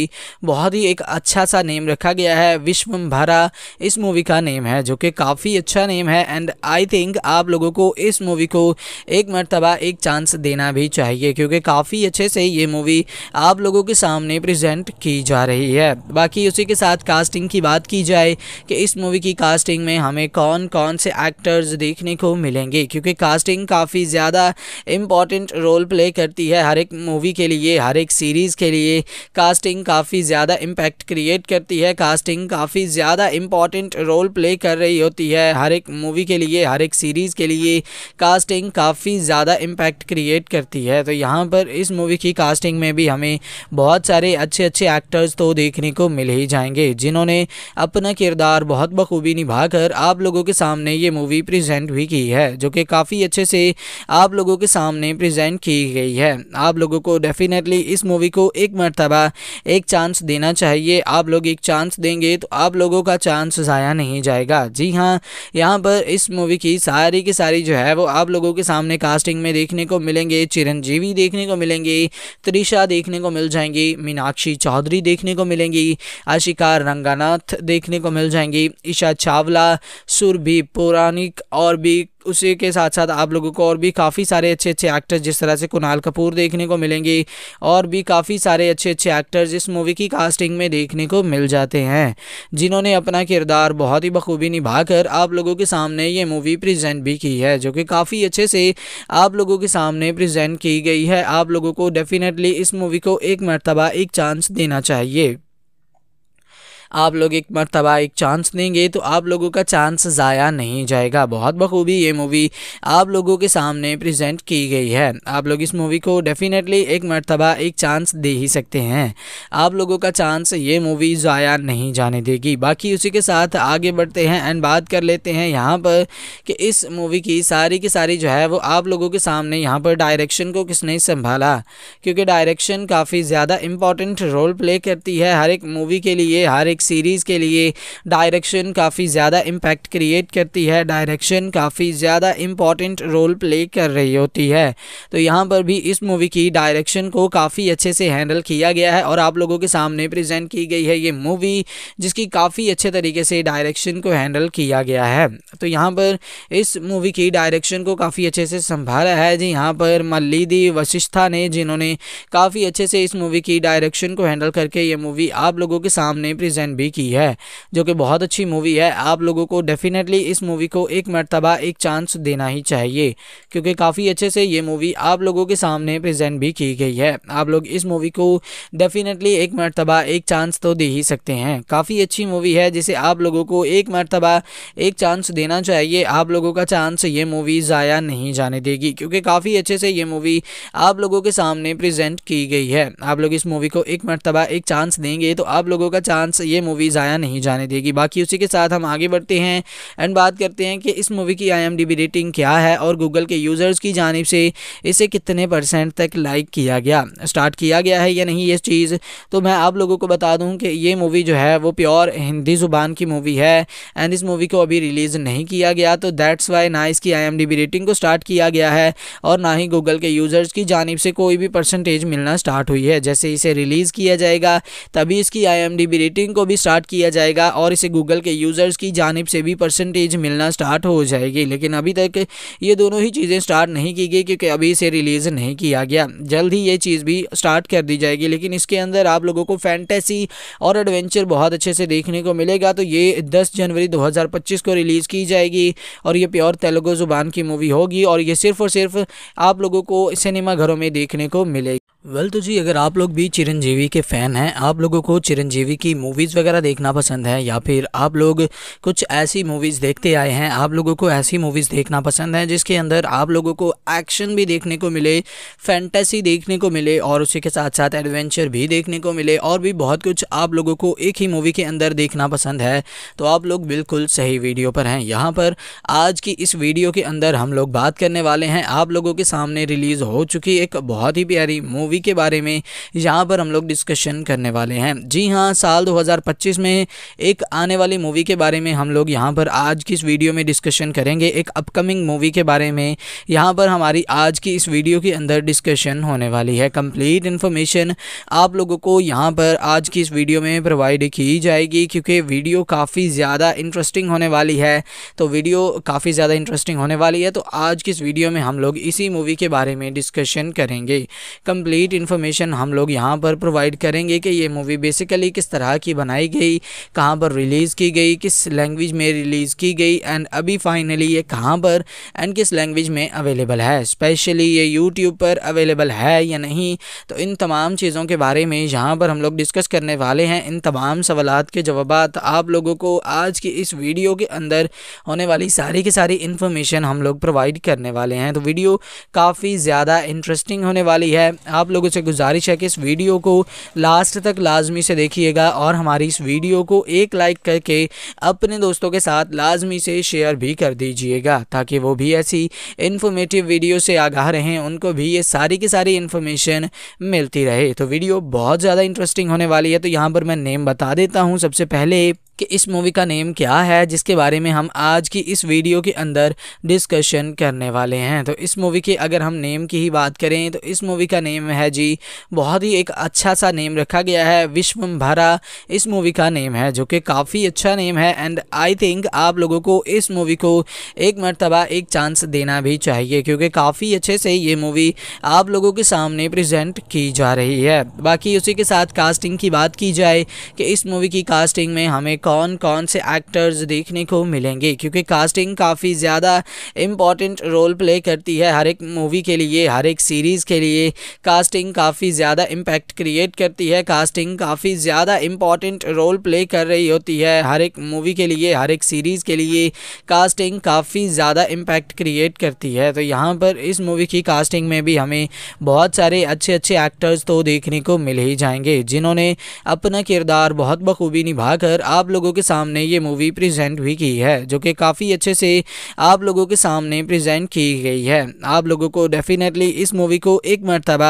बहुत ही एक अच्छा सा नेम रखा गया है विश्वम्भरा इस मूवी का नेम है जो कि काफ़ी अच्छा नेम है एंड आई थिंक आप लोगों को इस मूवी को एक मरतबा एक चांस देना भी चाहिए क्योंकि काफ़ी अच्छे से ये मूवी आप लोगों के सामने प्रजेंट की जा रही है बाकी उसी के साथ कास्टिंग की बात की जाए कि इस मूवी की कास्टिंग में हमें कौन कौन से एक्टर्स देखने को मिलेंगे क्योंकि कास्टिंग काफ़ी ज़्यादा इम्पॉर्टेंट रोल प्ले करती है हर एक मूवी के लिए हर एक सीरीज़ के लिए कास्टिंग काफ़ी ज़्यादा इम्पैक्ट क्रिएट करती है कास्टिंग काफ़ी ज़्यादा इम्पॉर्टेंट रोल प्ले कर रही होती है हर एक मूवी के लिए हर एक सीरीज़ के लिए कास्टिंग काफ़ी ज़्यादा इम्पैक्ट क्रिएट करती है तो यहाँ पर इस मूवी की कास्टिंग में भी हमें बहुत सारे अच्छे अच्छे एक्टर्स तो देखने को मिल ही जाएंगे जिन्होंने अपना किरदार बहुत बखूबी निभाकर आप लोगों के सामने ये मूवी प्रेजेंट भी की है जो कि काफ़ी अच्छे से आप लोगों के सामने प्रेजेंट की गई है आप लोगों को डेफिनेटली इस मूवी को एक मरतबा एक चांस देना चाहिए आप लोग एक चांस देंगे तो आप लोगों का चांस ज़ाया नहीं जाएगा जी हाँ यहाँ पर इस मूवी की सारी की सारी जो है वो आप लोगों के सामने कास्टिंग में देखने को मिलेंगे चिरंजीवी देखने को मिलेंगे त्रिशा देखने को मिल जाएंगी मीनाक्षी चौधरी देखने को मिलेंगी आशिका रंगानाथ देखने को मिल जाएंगी ईशा चावला सुर भी पौराणिक और भी उसी के साथ साथ आप लोगों को और भी काफ़ी सारे अच्छे अच्छे एक्टर्स जिस तरह से कुणाल कपूर देखने को मिलेंगे और भी काफ़ी सारे अच्छे अच्छे एक्टर्स इस मूवी की कास्टिंग में देखने को मिल जाते हैं जिन्होंने अपना किरदार बहुत ही बखूबी निभाकर आप लोगों के सामने ये मूवी प्रेजेंट भी की है जो कि काफ़ी अच्छे से आप लोगों के सामने प्रजेंट की गई है आप लोगों को डेफिनेटली इस मूवी को एक मरतबा एक चांस देना चाहिए आप लोग एक मरतबा एक चांस देंगे तो आप लोगों का चांस ज़ाया नहीं जाएगा बहुत बखूबी ये मूवी आप लोगों के सामने प्रजेंट की गई है आप लोग इस मूवी को डेफिनेटली एक मरतबा एक चांस दे ही सकते हैं आप लोगों का चांस ये मूवी ज़ाया नहीं जाने देगी बाकी उसी के साथ आगे बढ़ते हैं एंड बात कर लेते हैं यहाँ पर कि इस मूवी की सारी की सारी जो है वो आप लोगों के सामने यहाँ पर डायरेक्शन को किसने संभाला क्योंकि डायरेक्शन काफ़ी ज़्यादा इम्पॉर्टेंट रोल प्ले करती है हर एक मूवी के लिए हर एक एक सीरीज़ के लिए डायरेक्शन काफ़ी ज़्यादा इम्पैक्ट क्रिएट करती है डायरेक्शन काफ़ी ज़्यादा इम्पॉर्टेंट रोल प्ले कर रही होती है तो यहाँ पर भी इस मूवी की डायरेक्शन को काफ़ी अच्छे से हैंडल किया गया है और आप लोगों के सामने प्रेजेंट की गई है ये मूवी जिसकी काफ़ी अच्छे तरीके से डायरेक्शन को हैंडल किया गया है तो यहाँ पर इस मूवी की डायरेक्शन को काफ़ी अच्छे से संभाला है जी यहाँ पर मल्लिदी वशिष्ठा ने जिन्होंने काफ़ी अच्छे से इस मूवी की डायरेक्शन को हैंडल करके ये मूवी आप लोगों के सामने प्रेजेंट डिज़ाइन भी की है जो कि बहुत अच्छी मूवी है आप लोगों को डेफिनेटली इस मूवी को एक मरतबा एक चांस देना ही चाहिए क्योंकि काफ़ी अच्छे से ये मूवी आप लोगों के सामने प्रेजेंट भी की गई है आप लोग इस मूवी को डेफिनेटली एक मरतबा एक चांस तो दे ही सकते हैं काफ़ी अच्छी मूवी है जिसे आप लोगों को एक मरतबा एक चांस देना चाहिए आप लोगों का चांस ये मूवी ज़ाया नहीं जाने देगी क्योंकि काफ़ी अच्छे से ये मूवी आप लोगों के सामने प्रेजेंट की गई है आप लोग इस मूवी को एक मरतबा एक चांस देंगे तो आप लोगों का चांस ये ये मूवी ज़ाया नहीं जाने देगी बाकी उसी के साथ हम आगे बढ़ते हैं एंड बात करते हैं कि इस मूवी की आई रेटिंग क्या है और गूगल के यूज़र्स की जानब से इसे कितने परसेंट तक लाइक किया गया स्टार्ट किया गया है या नहीं ये चीज़ तो मैं आप लोगों को बता दूँ कि ये मूवी जो है वो प्योर हिंदी ज़ुबान की मूवी है एंड इस मूवी को अभी रिलीज़ नहीं किया गया तो दैट्स वाई ना इसकी आई रेटिंग को स्टार्ट किया गया है और ना ही गूगल के यूज़र्स की जानब से कोई भी परसेंटेज मिलना स्टार्ट हुई है जैसे इसे रिलीज़ किया जाएगा तभी इसकी आई रेटिंग को भी स्टार्ट किया जाएगा और इसे गूगल के यूज़र्स की जानब से भी परसेंटेज मिलना स्टार्ट हो जाएगी लेकिन अभी तक ये दोनों ही चीज़ें स्टार्ट नहीं की गई क्योंकि अभी इसे रिलीज़ नहीं किया गया जल्द ही ये चीज़ भी स्टार्ट कर दी जाएगी लेकिन इसके अंदर आप लोगों को फैंटेसी और एडवेंचर बहुत अच्छे से देखने को मिलेगा तो ये दस जनवरी दो को रिलीज़ की जाएगी और ये प्योर तेलुगु ज़ुबान की मूवी होगी और ये सिर्फ और सिर्फ आप लोगों को सिनेमा घरों में देखने को मिलेगी वेल well, तो जी अगर आप लोग भी चिरंजीवी के फ़ैन हैं आप लोगों को चिरंजीवी की मूवीज़ वगैरह देखना पसंद है या फिर आप लोग कुछ ऐसी मूवीज़ देखते आए हैं आप लोगों को ऐसी मूवीज़ देखना पसंद है जिसके अंदर आप लोगों को एक्शन भी देखने को मिले फैंटेसी देखने को मिले और उसी के साथ साथ एडवेंचर भी देखने को मिले और भी बहुत कुछ आप लोगों को एक ही मूवी के अंदर देखना पसंद है तो आप लोग बिल्कुल सही वीडियो पर हैं यहाँ पर आज की इस वीडियो के अंदर हम लोग बात करने वाले हैं आप लोगों के सामने रिलीज़ हो चुकी एक बहुत ही प्यारी मूवी के बारे में यहाँ पर हम लोग डिस्कशन करने वाले हैं जी हाँ साल दो 2025 में एक आने वाली मूवी के बारे में हम लोग यहाँ पर आज की इस वीडियो में डिस्कशन करेंगे एक अपकमिंग मूवी के बारे में यहाँ पर हमारी आज की इस वीडियो के अंदर डिस्कशन होने वाली है कंप्लीट इन्फॉर्मेशन आप लोगों को यहाँ पर आज की इस वीडियो में प्रोवाइड की जाएगी क्योंकि वीडियो काफ़ी ज़्यादा इंटरेस्टिंग होने वाली है तो वीडियो काफ़ी ज़्यादा इंटरेस्टिंग होने वाली है तो आज की इस वीडियो में हम लोग इसी मूवी के बारे में डिस्कशन करेंगे कंप्लीट इन्फॉर्मेशन हम लोग यहाँ पर प्रोवाइड करेंगे कि ये मूवी बेसिकली किस तरह की बनाई बनाई गई कहाँ पर रिलीज़ की गई किस लैंग्वेज में रिलीज़ की गई एंड अभी फाइनली ये कहाँ पर एंड किस लैंग्वेज में अवेलेबल है स्पेशली ये यूट्यूब पर अवेलेबल है या नहीं तो इन तमाम चीज़ों के बारे में जहाँ पर हम लोग डिस्कस करने वाले हैं इन तमाम सवाल के जवाब आप लोगों को आज की इस वीडियो के अंदर होने वाली सारी की सारी इन्फॉर्मेशन हम लोग प्रोवाइड करने वाले हैं तो वीडियो काफ़ी ज़्यादा इंटरेस्टिंग होने वाली है आप लोगों से गुजारिश है कि इस वीडियो को लास्ट तक लाजमी से देखिएगा और हमारी इस वीडियो को एक लाइक करके अपने दोस्तों के साथ लाजमी से शेयर भी कर दीजिएगा ताकि वो भी ऐसी इन्फॉर्मेटिव वीडियो से आगाह रहें उनको भी ये सारी की सारी इन्फॉर्मेशन मिलती रहे तो वीडियो बहुत ज़्यादा इंटरेस्टिंग होने वाली है तो यहाँ पर मैं नेम बता देता हूँ सबसे पहले कि इस मूवी का नेम क्या है जिसके बारे में हम आज की इस वीडियो के अंदर डिस्कशन करने वाले हैं तो इस मूवी के अगर हम नेम की ही बात करें तो इस मूवी का नेम है जी बहुत ही एक अच्छा सा नेम रखा गया है विश्वम्भरा इस मूवी का नेम है जो कि काफ़ी अच्छा नेम है एंड आई थिंक आप लोगों को इस मूवी को एक मरतबा एक चांस देना भी चाहिए क्योंकि काफ़ी अच्छे से ये मूवी आप लोगों के सामने प्रजेंट की जा रही है बाकी उसी के साथ कास्टिंग की बात की जाए कि इस मूवी की कास्टिंग में हमें कौन कौन से एक्टर्स देखने को मिलेंगे क्योंकि कास्टिंग काफ़ी ज़्यादा इम्पॉर्टेंट रोल प्ले करती है हर एक मूवी के लिए हर एक सीरीज़ के लिए कास्टिंग काफ़ी ज़्यादा इम्पैक्ट क्रिएट करती है कास्टिंग काफ़ी ज़्यादा इम्पॉर्टेंट रोल प्ले कर रही होती है हर एक मूवी के लिए हर एक सीरीज़ के लिए कास्टिंग काफ़ी ज़्यादा इम्पैक्ट क्रिएट करती है तो यहाँ पर इस मूवी की कास्टिंग में भी हमें बहुत सारे अच्छे अच्छे एक्टर्स तो देखने को मिल ही जाएंगे जिन्होंने अपना किरदार बहुत बखूबी निभाकर आप लोग लोगों के सामने ये मूवी प्रेजेंट भी की है जो कि काफ़ी अच्छे से आप लोगों के सामने प्रेजेंट की गई है आप लोगों को डेफिनेटली इस मूवी को एक मरतबा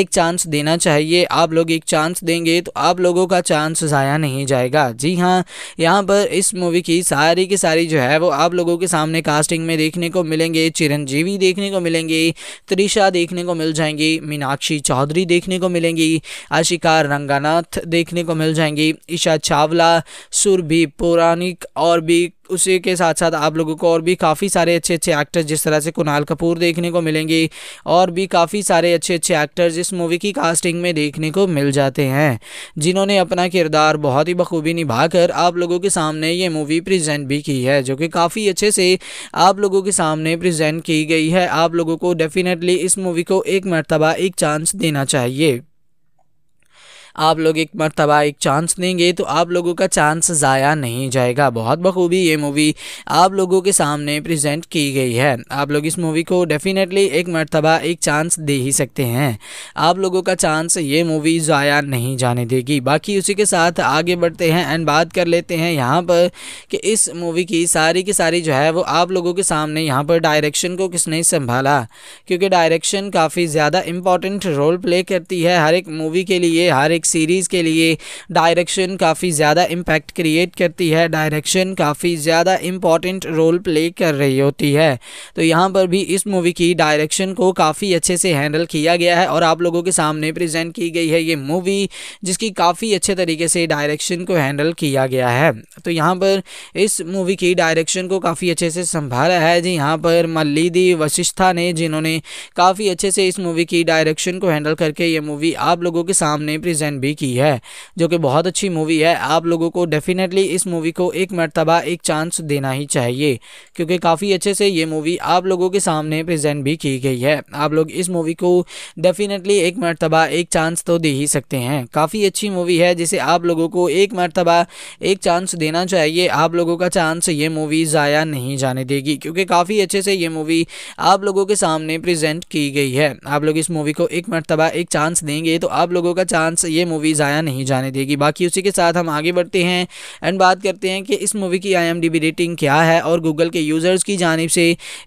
एक चांस देना चाहिए आप लोग एक चांस देंगे तो आप लोगों का चांस ज़ाया नहीं जाएगा जी हाँ यहाँ पर इस मूवी की सारी की सारी जो है वो आप लोगों के सामने कास्टिंग में देखने को मिलेंगे चिरंजीवी देखने को मिलेंगे त्रिशा देखने को मिल जाएंगी मीनाक्षी चौधरी देखने को मिलेंगी आशिका रंगानाथ देखने को मिल जाएंगी ईशा चावला सुर भी पौराणिक और भी उसी के साथ साथ आप लोगों को और भी काफ़ी सारे अच्छे अच्छे एक्टर्स जिस तरह से कुणाल कपूर देखने को मिलेंगे और भी काफ़ी सारे अच्छे अच्छे एक्टर्स इस मूवी की कास्टिंग में देखने को मिल जाते हैं जिन्होंने अपना किरदार बहुत ही बखूबी निभाकर आप लोगों के सामने ये मूवी प्रेजेंट भी की है जो कि काफ़ी अच्छे से आप लोगों के सामने प्रजेंट की गई है आप लोगों को डेफिनेटली इस मूवी को एक मरतबा एक चांस देना चाहिए आप लोग एक मरतबा एक चांस देंगे तो आप लोगों का चांस ज़ाया नहीं जाएगा बहुत बखूबी ये मूवी आप लोगों के सामने प्रेजेंट की गई है आप लोग इस मूवी को डेफिनेटली एक मरतबा एक चांस दे ही सकते हैं आप लोगों का चांस ये मूवी ज़ाया नहीं जाने देगी बाकी उसी के साथ आगे बढ़ते हैं एंड बात कर लेते हैं यहाँ पर कि इस मूवी की सारी की सारी जो है वो आप लोगों के सामने यहाँ पर डायरेक्शन को किसने संभाला क्योंकि डायरेक्शन काफ़ी ज़्यादा इम्पॉर्टेंट रोल प्ले करती है हर एक मूवी के लिए हर एक एक सीरीज़ के लिए डायरेक्शन काफ़ी ज़्यादा इम्पैक्ट क्रिएट करती है डायरेक्शन काफ़ी ज़्यादा इम्पॉर्टेंट रोल प्ले कर रही होती है तो यहाँ पर भी इस मूवी की डायरेक्शन को काफ़ी अच्छे से हैंडल किया गया है और आप लोगों के सामने प्रेजेंट की गई है ये मूवी जिसकी काफ़ी अच्छे तरीके से डायरेक्शन को हैंडल किया गया है तो यहाँ पर इस मूवी की डायरेक्शन को काफ़ी अच्छे से संभाला है जी यहाँ पर मल्लीदी वशिष्ठा ने जिन्होंने काफ़ी अच्छे से इस मूवी की डायरेक्शन को हैंडल करके ये मूवी आप लोगों के सामने प्रेजेंट चैन भी की है जो कि बहुत अच्छी मूवी है आप लोगों को डेफिनेटली इस मूवी को एक मरतबा एक चांस देना ही चाहिए क्योंकि काफ़ी अच्छे से ये मूवी आप लोगों के सामने प्रेजेंट भी की गई है आप लोग इस मूवी को डेफिनेटली एक मरतबा एक चांस तो दे ही सकते हैं काफ़ी अच्छी मूवी है जिसे आप लोगों को एक मरतबा एक चांस देना चाहिए आप लोगों का चांस ये मूवी ज़ाया नहीं जाने देगी क्योंकि काफ़ी अच्छे से ये मूवी आप लोगों के सामने प्रेजेंट की गई है आप लोग इस मूवी को एक मरतबा एक चांस देंगे तो आप लोगों का चांस ये ये मूवी ज़ाया नहीं जाने देगी बाकी उसी के साथ हम आगे बढ़ते हैं एंड बात करते हैं कि इस मूवी की आई रेटिंग क्या है और गूगल के यूज़र्स की जानब से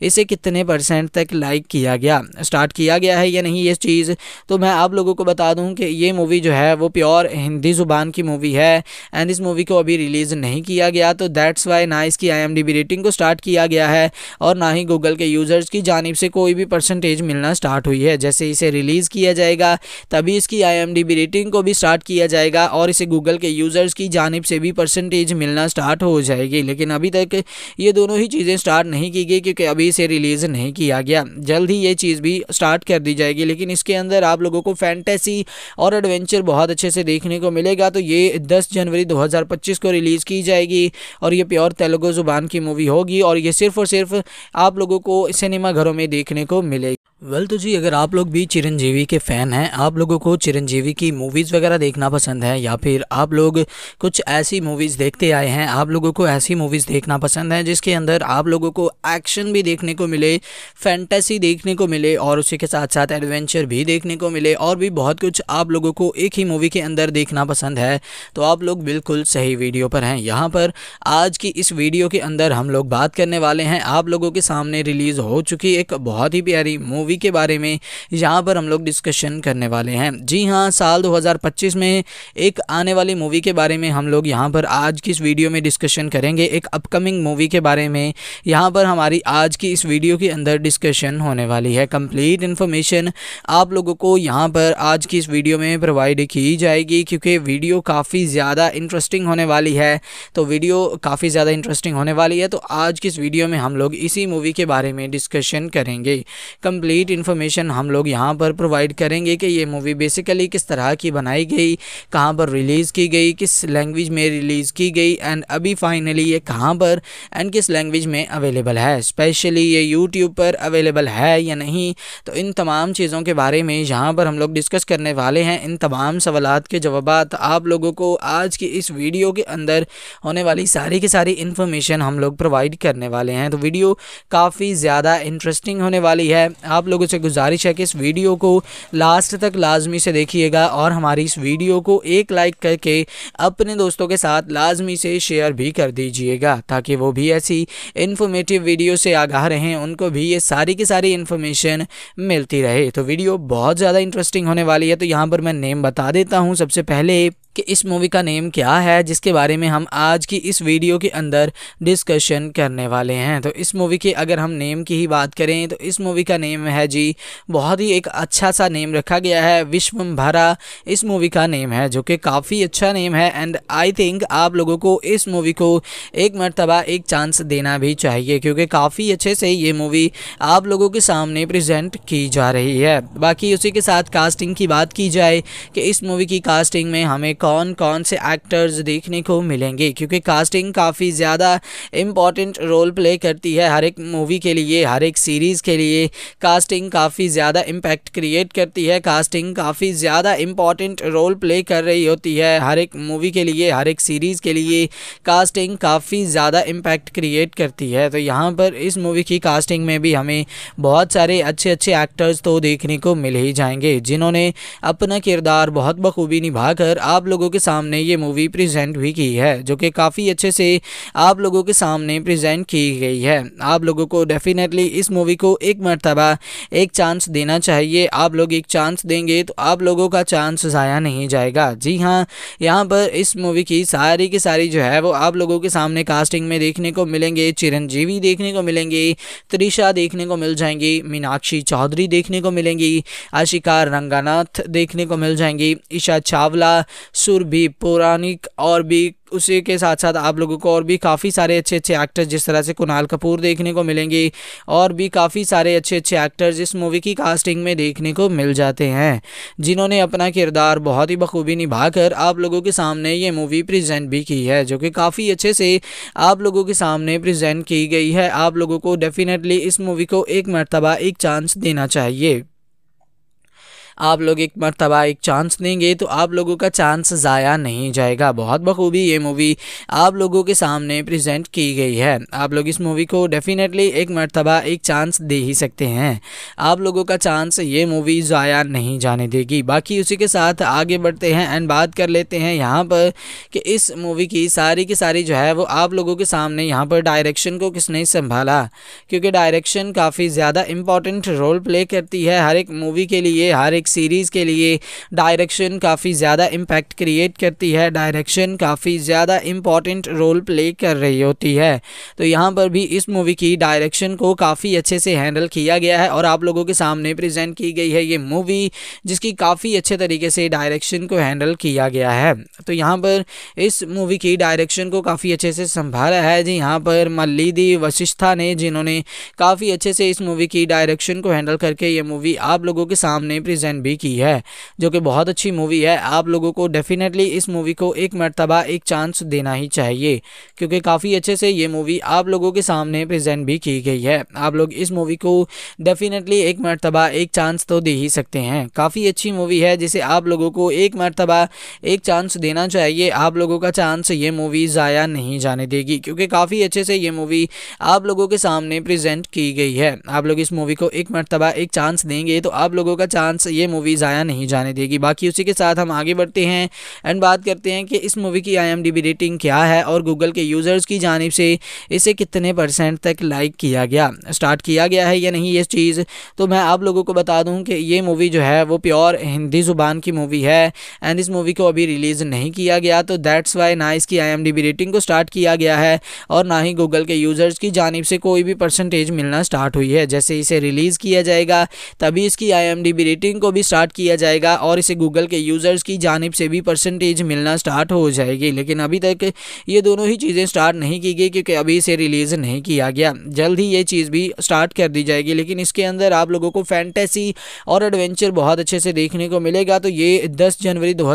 इसे कितने परसेंट तक लाइक किया गया स्टार्ट किया गया है या नहीं ये चीज़ तो मैं आप लोगों को बता दूँ कि ये मूवी जो है वो प्योर हिंदी ज़ुबान की मूवी है एंड इस मूवी को अभी रिलीज़ नहीं किया गया तो दैट्स वाई ना इसकी आई रेटिंग को स्टार्ट किया गया है और ना ही गूगल के यूज़र्स की जानब से कोई भी परसेंटेज मिलना स्टार्ट हुई है जैसे इसे रिलीज़ किया जाएगा तभी इसकी आई रेटिंग को भी स्टार्ट किया जाएगा और इसे गूगल के यूज़र्स की जानब से भी परसेंटेज मिलना स्टार्ट हो जाएगी लेकिन अभी तक ये दोनों ही चीज़ें स्टार्ट नहीं की गई क्योंकि अभी इसे रिलीज़ नहीं किया गया जल्द ही ये चीज़ भी स्टार्ट कर दी जाएगी लेकिन इसके अंदर आप लोगों को फैंटेसी और एडवेंचर बहुत अच्छे से देखने को मिलेगा तो ये दस जनवरी दो को रिलीज़ की जाएगी और ये प्योर तेलुगु ज़ुबान की मूवी होगी और ये सिर्फ और सिर्फ आप लोगों को सिनेमा घरों में देखने को मिलेगी वेल well, तो जी अगर आप लोग भी चिरंजीवी के फ़ैन हैं आप लोगों को चिरंजीवी की मूवीज़ वगैरह देखना पसंद है या फिर आप लोग कुछ ऐसी मूवीज़ देखते आए हैं आप लोगों को ऐसी मूवीज़ देखना पसंद है जिसके अंदर आप लोगों को एक्शन भी देखने को मिले फैंटेसी देखने को मिले और उसी के साथ साथ एडवेंचर भी देखने को मिले और भी बहुत कुछ आप लोगों को एक ही मूवी के अंदर देखना पसंद है तो आप लोग बिल्कुल सही वीडियो पर हैं यहाँ पर आज की इस वीडियो के अंदर हम लोग बात करने वाले हैं आप लोगों के सामने रिलीज़ हो चुकी एक बहुत ही प्यारी मूवी तैयारी के बारे में यहाँ पर हम लोग डिस्कशन करने वाले हैं जी हाँ साल 2025 में एक आने वाली मूवी के बारे में हम लोग यहाँ पर आज की इस वीडियो में डिस्कशन करेंगे एक अपकमिंग मूवी के बारे में यहाँ पर हमारी आज की इस वीडियो के अंदर डिस्कशन होने वाली है कंप्लीट इन्फॉर्मेशन आप लोगों को यहाँ पर आज की इस वीडियो में प्रोवाइड की जाएगी क्योंकि वीडियो काफ़ी ज़्यादा इंटरेस्टिंग होने वाली है तो वीडियो काफ़ी ज़्यादा इंटरेस्टिंग होने वाली है तो आज की इस वीडियो में हम लोग इसी मूवी के बारे में डिस्कशन करेंगे कंप्लीट कंप्लीट इन्फॉर्मेशन हम लोग यहाँ पर प्रोवाइड करेंगे कि ये मूवी बेसिकली किस तरह की बनाई गई कहाँ पर रिलीज़ की गई किस लैंग्वेज में रिलीज़ की गई एंड अभी फाइनली ये कहाँ पर एंड किस लैंग्वेज में अवेलेबल है स्पेशली ये यूट्यूब पर अवेलेबल है या नहीं तो इन तमाम चीज़ों के बारे में यहाँ पर हम लोग डिस्कस करने वाले हैं इन तमाम सवाल के जवाब आप लोगों को आज की इस वीडियो के अंदर होने वाली सारी की सारी इन्फॉर्मेशन हम लोग प्रोवाइड करने वाले हैं तो वीडियो काफ़ी ज़्यादा इंटरेस्टिंग होने वाली है आप आप लोगों से गुजारिश है कि इस वीडियो को लास्ट तक लाजमी से देखिएगा और हमारी इस वीडियो को एक लाइक करके अपने दोस्तों के साथ लाजमी से शेयर भी कर दीजिएगा ताकि वो भी ऐसी इन्फॉर्मेटिव वीडियो से आगाह रहें उनको भी ये सारी की सारी इन्फॉर्मेशन मिलती रहे तो वीडियो बहुत ज़्यादा इंटरेस्टिंग होने वाली है तो यहाँ पर मैं नेम बता देता हूँ सबसे पहले कि इस मूवी का नेम क्या है जिसके बारे में हम आज की इस वीडियो के अंदर डिस्कशन करने वाले हैं तो इस मूवी के अगर हम नेम की ही बात करें तो इस मूवी का नेम है जी बहुत ही एक अच्छा सा नेम रखा गया है विश्वम्भरा इस मूवी का नेम है जो कि काफ़ी अच्छा नेम है एंड आई थिंक आप लोगों को इस मूवी को एक मरतबा एक चांस देना भी चाहिए क्योंकि काफ़ी अच्छे से ये मूवी आप लोगों के सामने प्रजेंट की जा रही है बाकी उसी के साथ कास्टिंग की बात की जाए कि इस मूवी की कास्टिंग में हमें कौन कौन से एक्टर्स देखने को मिलेंगे क्योंकि कास्टिंग काफ़ी ज़्यादा इम्पॉर्टेंट रोल प्ले करती है हर एक मूवी के लिए हर एक सीरीज़ के लिए कास्टिंग काफ़ी ज़्यादा इम्पैक्ट क्रिएट करती है कास्टिंग काफ़ी ज़्यादा इम्पॉर्टेंट रोल प्ले कर रही होती है हर एक मूवी के लिए हर एक सीरीज़ के लिए कास्टिंग काफ़ी ज़्यादा इम्पैक्ट क्रिएट करती है तो यहाँ पर इस मूवी की कास्टिंग में भी हमें बहुत सारे अच्छे अच्छे एक्टर्स तो देखने को मिल ही जाएंगे जिन्होंने अपना किरदार बहुत बखूबी निभाकर आप लोग लोगों के सामने ये मूवी प्रेजेंट भी की है जो कि काफ़ी अच्छे से आप लोगों के सामने प्रेजेंट की गई है आप लोगों को डेफिनेटली इस मूवी को एक मरतबा एक चांस देना चाहिए आप लोग एक चांस देंगे तो आप लोगों का चांस ज़ाया नहीं जाएगा जी हाँ यहाँ पर इस मूवी की सारी की सारी जो है वो आप लोगों के सामने कास्टिंग में देखने को मिलेंगे चिरंजीवी देखने को मिलेंगे त्रिशा देखने को मिल जाएंगी मीनाक्षी चौधरी देखने को मिलेंगी आशिका रंगानाथ देखने को मिल जाएंगी ईशा चावला सुर भी पौराणिक और भी उसी के साथ साथ आप लोगों को और भी काफ़ी सारे अच्छे अच्छे एक्टर्स जिस तरह से कुणाल कपूर देखने को मिलेंगे और भी काफ़ी सारे अच्छे अच्छे एक्टर्स इस मूवी की कास्टिंग में देखने को मिल जाते हैं जिन्होंने अपना किरदार बहुत ही बखूबी निभाकर आप लोगों के सामने ये मूवी प्रेजेंट भी की है जो कि काफ़ी अच्छे से आप लोगों के सामने प्रेजेंट की गई है आप लोगों को डेफिनेटली इस मूवी को एक मरतबा एक चांस देना चाहिए आप लोग एक मरतबा एक चांस देंगे तो आप लोगों का चांस ज़ाया नहीं जाएगा बहुत बखूबी ये मूवी आप लोगों के सामने प्रेजेंट की गई है आप लोग इस मूवी को डेफिनेटली एक मरतबा एक चांस दे ही सकते हैं आप लोगों का चांस ये मूवी ज़ाया नहीं जाने देगी बाकी उसी के साथ आगे बढ़ते हैं एंड बात कर लेते हैं यहाँ पर कि इस मूवी की सारी की सारी जो है वो आप लोगों के सामने यहाँ पर डायरेक्शन को किसने संभाला क्योंकि डायरेक्शन काफ़ी ज़्यादा इम्पॉर्टेंट रोल प्ले करती है हर एक मूवी के लिए हर एक एक सीरीज़ के लिए डायरेक्शन काफ़ी ज़्यादा इम्पैक्ट क्रिएट करती है डायरेक्शन काफ़ी ज़्यादा इम्पॉर्टेंट रोल प्ले कर रही होती है तो यहाँ पर भी इस मूवी की डायरेक्शन को काफ़ी अच्छे से हैंडल किया गया है और आप लोगों के सामने प्रेजेंट की गई है ये मूवी जिसकी काफ़ी अच्छे तरीके से डायरेक्शन को हैंडल किया गया है तो यहाँ पर इस मूवी की डायरेक्शन को काफ़ी अच्छे से संभाला है जी यहाँ पर मल्लीदी वशिष्ठा ने जिन्होंने काफ़ी अच्छे से इस मूवी की डायरेक्शन को हैंडल करके ये मूवी आप लोगों के सामने प्रेजेंट चैन भी की है जो कि बहुत अच्छी मूवी है आप लोगों को डेफिनेटली इस मूवी को एक मरतबा एक चांस देना ही चाहिए क्योंकि काफ़ी अच्छे से ये मूवी आप लोगों के सामने प्रेजेंट भी की गई है आप लोग इस मूवी को डेफिनेटली एक मरतबा एक चांस तो दे ही सकते हैं काफ़ी अच्छी मूवी है जिसे आप लोगों को एक मरतबा एक चांस देना चाहिए आप लोगों का चांस ये मूवी ज़ाया नहीं जाने देगी क्योंकि काफ़ी अच्छे से ये मूवी आप लोगों के सामने प्रेजेंट की गई है आप लोग इस मूवी को एक मरतबा एक चांस देंगे तो आप लोगों का चांस ये मूवी ज़ाया नहीं जाने देगी बाकी उसी के साथ हम आगे बढ़ते हैं एंड बात करते हैं कि इस मूवी की आई रेटिंग क्या है और गूगल के यूज़र्स की जानब से इसे कितने परसेंट तक लाइक किया गया स्टार्ट किया गया है या नहीं ये चीज़ तो मैं आप लोगों को बता दूँ कि ये मूवी जो है वो प्योर हिंदी ज़ुबान की मूवी है एंड इस मूवी को अभी रिलीज़ नहीं किया गया तो दैट्स वाई ना इसकी आई रेटिंग को स्टार्ट किया गया है और ना ही गूगल के यूज़र्स की जानब से कोई भी परसेंटेज मिलना स्टार्ट हुई है जैसे इसे रिलीज़ किया जाएगा तभी इसकी आई रेटिंग को भी स्टार्ट किया जाएगा और इसे गूगल के यूज़र्स की जानब से भी परसेंटेज मिलना स्टार्ट हो जाएगी लेकिन अभी तक ये दोनों ही चीज़ें स्टार्ट नहीं की गई क्योंकि अभी इसे रिलीज़ नहीं किया गया जल्द ही ये चीज़ भी स्टार्ट कर दी जाएगी लेकिन इसके अंदर आप लोगों को फैंटेसी और एडवेंचर बहुत अच्छे से देखने को मिलेगा तो ये दस जनवरी दो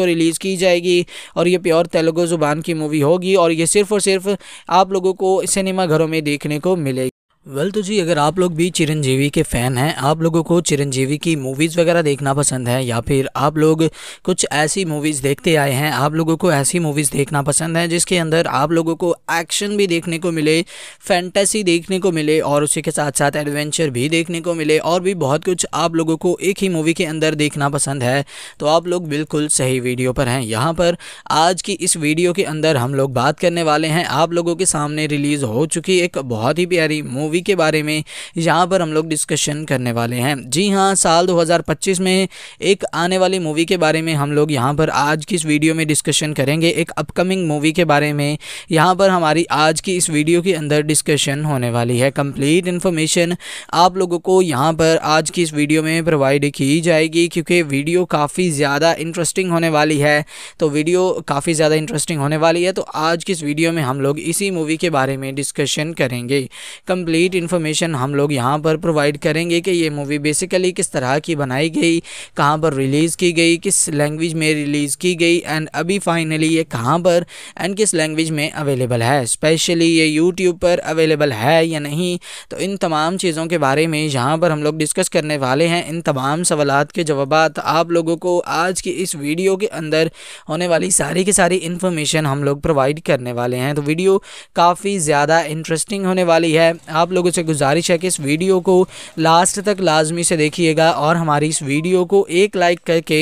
को रिलीज़ की जाएगी और ये प्योर तेलुगु ज़ुबान की मूवी होगी और ये सिर्फ और सिर्फ आप लोगों को सिनेमा घरों में देखने को मिलेगी वेल तो जी अगर आप लोग भी चिरंजीवी के फ़ैन हैं आप लोगों को चिरंजीवी की मूवीज़ वगैरह देखना पसंद है या फिर आप लोग कुछ ऐसी मूवीज़ देखते आए हैं आप लोगों को ऐसी मूवीज़ देखना पसंद है जिसके अंदर आप लोगों को एक्शन भी देखने को मिले फैंटेसी देखने को मिले और उसी के साथ साथ एडवेंचर भी देखने को मिले और भी बहुत कुछ आप लोगों को एक ही मूवी के अंदर देखना पसंद है तो आप लोग बिल्कुल सही वीडियो पर हैं यहाँ पर आज की इस वीडियो के अंदर हम लोग बात करने वाले हैं आप लोगों के सामने रिलीज़ हो चुकी एक बहुत ही प्यारी मूवी तैयारी के बारे में यहाँ पर हम लोग डिस्कशन करने वाले हैं जी हाँ साल 2025 में एक आने वाली मूवी के बारे में हम लोग यहाँ पर आज की इस वीडियो में डिस्कशन करेंगे एक अपकमिंग मूवी के बारे में यहाँ पर हमारी आज की इस वीडियो के अंदर डिस्कशन होने वाली है कंप्लीट इन्फॉर्मेशन आप लोगों को यहाँ पर आज की इस वीडियो में प्रोवाइड की जाएगी क्योंकि वीडियो काफ़ी ज़्यादा इंटरेस्टिंग होने वाली है तो वीडियो काफ़ी ज़्यादा इंटरेस्टिंग होने वाली है तो आज की इस वीडियो में हम लोग इसी मूवी के बारे में डिस्कशन करेंगे कंप्लीट कंप्लीट इन्फॉर्मेशन हम लोग यहाँ पर प्रोवाइड करेंगे कि ये मूवी बेसिकली किस तरह की बनाई गई कहाँ पर रिलीज़ की गई किस लैंग्वेज में रिलीज़ की गई एंड अभी फाइनली ये कहाँ पर एंड किस लैंग्वेज में अवेलेबल है स्पेशली ये यूट्यूब पर अवेलेबल है या नहीं तो इन तमाम चीज़ों के बारे में यहाँ पर हम लोग डिस्कस करने वाले हैं इन तमाम सवाल के जवाब आप लोगों को आज की इस वीडियो के अंदर होने वाली सारी की सारी इन्फॉर्मेशन हम लोग प्रोवाइड करने वाले हैं तो वीडियो काफ़ी ज़्यादा इंटरेस्टिंग होने वाली है आप आप लोगों से गुजारिश है कि इस वीडियो को लास्ट तक लाजमी से देखिएगा और हमारी इस वीडियो को एक लाइक करके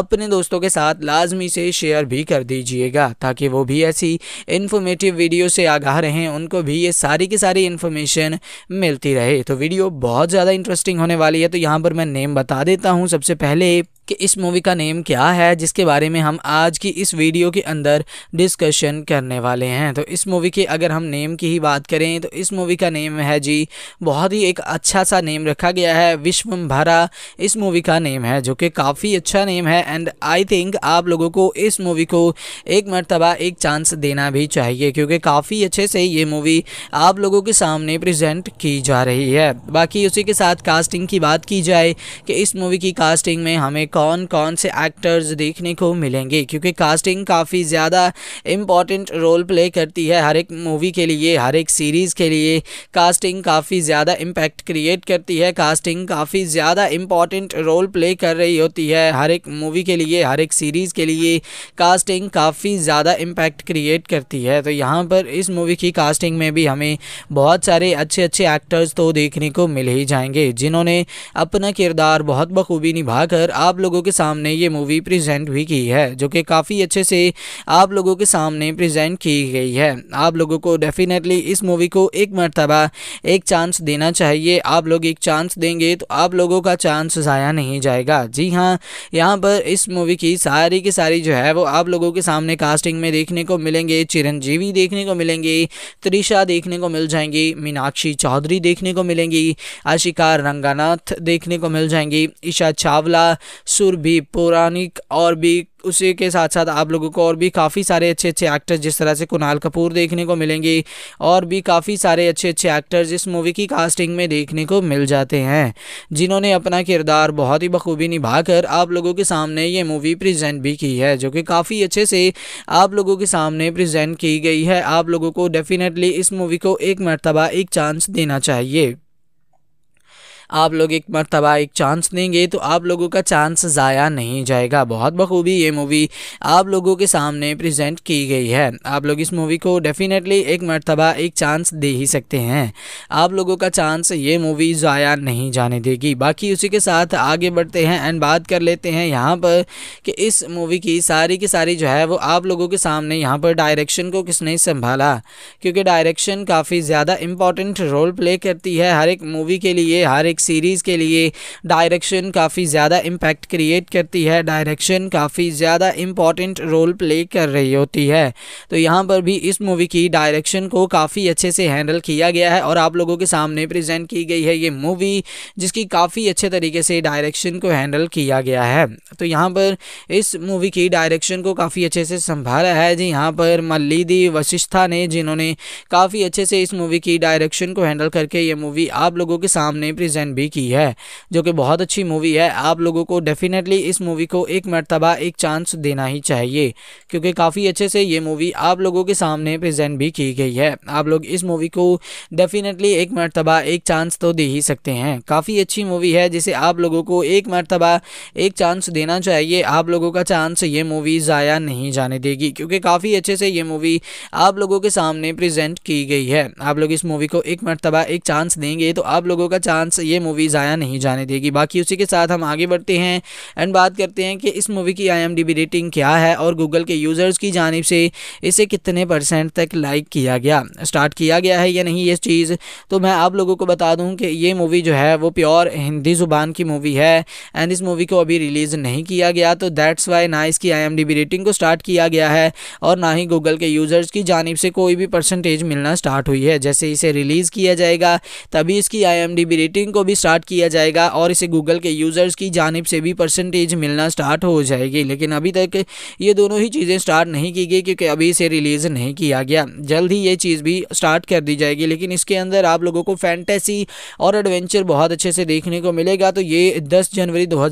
अपने दोस्तों के साथ लाजमी से शेयर भी कर दीजिएगा ताकि वो भी ऐसी इन्फॉर्मेटिव वीडियो से आगाह रहें उनको भी ये सारी की सारी इन्फॉर्मेशन मिलती रहे तो वीडियो बहुत ज़्यादा इंटरेस्टिंग होने वाली है तो यहाँ पर मैं नेम बता देता हूँ सबसे पहले कि इस मूवी का नेम क्या है जिसके बारे में हम आज की इस वीडियो के अंदर डिस्कशन करने वाले हैं तो इस मूवी के अगर हम नेम की ही बात करें तो इस मूवी का नेम है जी बहुत ही एक अच्छा सा नेम रखा गया है विश्वम्भरा इस मूवी का नेम है जो कि काफ़ी अच्छा नेम है एंड आई थिंक आप लोगों को इस मूवी को एक मरतबा एक चांस देना भी चाहिए क्योंकि काफ़ी अच्छे से ये मूवी आप लोगों के सामने प्रजेंट की जा रही है बाकी उसी के साथ कास्टिंग की बात की जाए कि इस मूवी की कास्टिंग में हमें कौन कौन से एक्टर्स देखने को मिलेंगे क्योंकि कास्टिंग काफ़ी ज़्यादा इम्पॉर्टेंट रोल प्ले करती है हर एक मूवी के लिए हर एक सीरीज़ के लिए कास्टिंग काफ़ी ज़्यादा इम्पैक्ट क्रिएट करती है कास्टिंग काफ़ी ज़्यादा इम्पॉर्टेंट रोल प्ले कर रही होती है हर एक मूवी के लिए हर एक सीरीज़ के लिए कास्टिंग काफ़ी ज़्यादा इम्पैक्ट क्रिएट करती है तो यहाँ पर इस मूवी की कास्टिंग में भी हमें बहुत सारे अच्छे अच्छे एक्टर्स तो देखने को मिल ही जाएंगे जिन्होंने अपना किरदार बहुत बखूबी निभाकर आप लोग लोगों के सामने ये मूवी प्रेजेंट भी की है जो कि काफ़ी अच्छे से आप लोगों के सामने प्रेजेंट की गई है आप लोगों को डेफिनेटली इस मूवी को एक मरतबा एक चांस देना चाहिए आप लोग एक चांस देंगे तो आप लोगों का चांस ज़ाया नहीं जाएगा जी हाँ यहाँ पर इस मूवी की सारी की सारी जो है वो आप लोगों के सामने कास्टिंग में देखने को मिलेंगे चिरंजीवी देखने को मिलेंगे त्रिशा देखने को मिल जाएंगी मीनाक्षी चौधरी देखने को मिलेंगी आशिका रंगानाथ देखने को मिल जाएंगी ईशा चावला सुर भी पौराणिक और भी उसी के साथ साथ आप लोगों को और भी काफ़ी सारे अच्छे अच्छे एक्टर्स जिस तरह से कुणाल कपूर देखने को मिलेंगे और भी काफ़ी सारे अच्छे अच्छे एक्टर्स इस मूवी की कास्टिंग में देखने को मिल जाते हैं जिन्होंने अपना किरदार बहुत ही बखूबी निभाकर आप लोगों के सामने ये मूवी प्रेजेंट भी की है जो कि काफ़ी अच्छे से आप लोगों के सामने प्रेजेंट की गई है आप लोगों को डेफिनेटली इस मूवी को एक मरतबा एक चांस देना चाहिए आप लोग एक मरतबा एक चांस देंगे तो आप लोगों का चांस ज़ाया नहीं जाएगा बहुत बखूबी ये मूवी आप लोगों के सामने प्रजेंट की गई है आप लोग इस मूवी को डेफिनेटली एक मरतबा एक चांस दे ही सकते हैं आप लोगों का चांस ये मूवी ज़ाया नहीं जाने देगी बाकी उसी के साथ आगे बढ़ते हैं एंड बात कर लेते हैं यहाँ पर कि इस मूवी की सारी की सारी जो है वो आप लोगों के सामने यहाँ पर डायरेक्शन को किसने संभाला क्योंकि डायरेक्शन काफ़ी ज़्यादा इम्पॉर्टेंट रोल प्ले करती है हर एक मूवी के लिए हर एक एक सीरीज़ के लिए डायरेक्शन काफ़ी ज़्यादा इम्पैक्ट क्रिएट करती है डायरेक्शन काफ़ी ज़्यादा इम्पॉर्टेंट रोल प्ले कर रही होती है तो यहाँ पर भी इस मूवी की डायरेक्शन को काफ़ी अच्छे से हैंडल किया गया है और आप लोगों के सामने प्रेजेंट की गई है ये मूवी जिसकी काफ़ी अच्छे तरीके से डायरेक्शन को हैंडल किया गया है तो यहाँ पर इस मूवी की डायरेक्शन को काफ़ी अच्छे से संभाला है जी यहाँ पर मल्लिदी वशिष्ठा ने जिन्होंने काफ़ी अच्छे से इस मूवी की डायरेक्शन को हैंडल करके ये मूवी आप लोगों के सामने प्रेजेंट डायरेक्शन भी की है जो कि बहुत अच्छी मूवी है आप लोगों को डेफिनेटली इस मूवी को एक मरतबा एक चांस देना ही चाहिए क्योंकि काफ़ी अच्छे से ये मूवी आप लोगों के सामने प्रजेंट भी की गई है आप लोग इस मूवी को डेफिनेटली एक मरतबा एक चांस तो दे ही सकते हैं काफ़ी अच्छी मूवी है जिसे आप लोगों को एक मरतबा एक चांस देना चाहिए आप लोगों का चांस ये मूवी ज़ाया नहीं जाने देगी क्योंकि काफ़ी अच्छे से ये मूवी आप लोगों के सामने प्रजेंट की गई है आप लोग इस मूवी को एक मरतबा एक चांस देंगे तो आप लोगों का चांस ये मूवी ज़ाया नहीं जाने देगी बाकी उसी के साथ हम आगे बढ़ते हैं एंड बात करते हैं कि इस मूवी की आई रेटिंग क्या है और गूगल के यूज़र्स की जानब से इसे कितने परसेंट तक लाइक किया गया स्टार्ट किया गया है या नहीं ये चीज़ तो मैं आप लोगों को बता दूँ कि ये मूवी जो है वो प्योर हिंदी ज़ुबान की मूवी है एंड इस मूवी को अभी रिलीज़ नहीं किया गया तो दैट्स वाई ना इसकी आई रेटिंग को स्टार्ट किया गया है और ना ही गूगल के यूज़र्स की जानब से कोई भी परसेंटेज मिलना स्टार्ट हुई है जैसे इसे रिलीज़ किया जाएगा तभी इसकी आई रेटिंग को भी स्टार्ट किया जाएगा और इसे गूगल के यूज़र्स की जानब से भी परसेंटेज मिलना स्टार्ट हो जाएगी लेकिन अभी तक ये दोनों ही चीज़ें स्टार्ट नहीं की गई क्योंकि अभी इसे रिलीज़ नहीं किया गया जल्द ही ये चीज़ भी स्टार्ट कर दी जाएगी लेकिन इसके अंदर आप लोगों को फैंटेसी और एडवेंचर बहुत अच्छे से देखने को मिलेगा तो ये दस जनवरी दो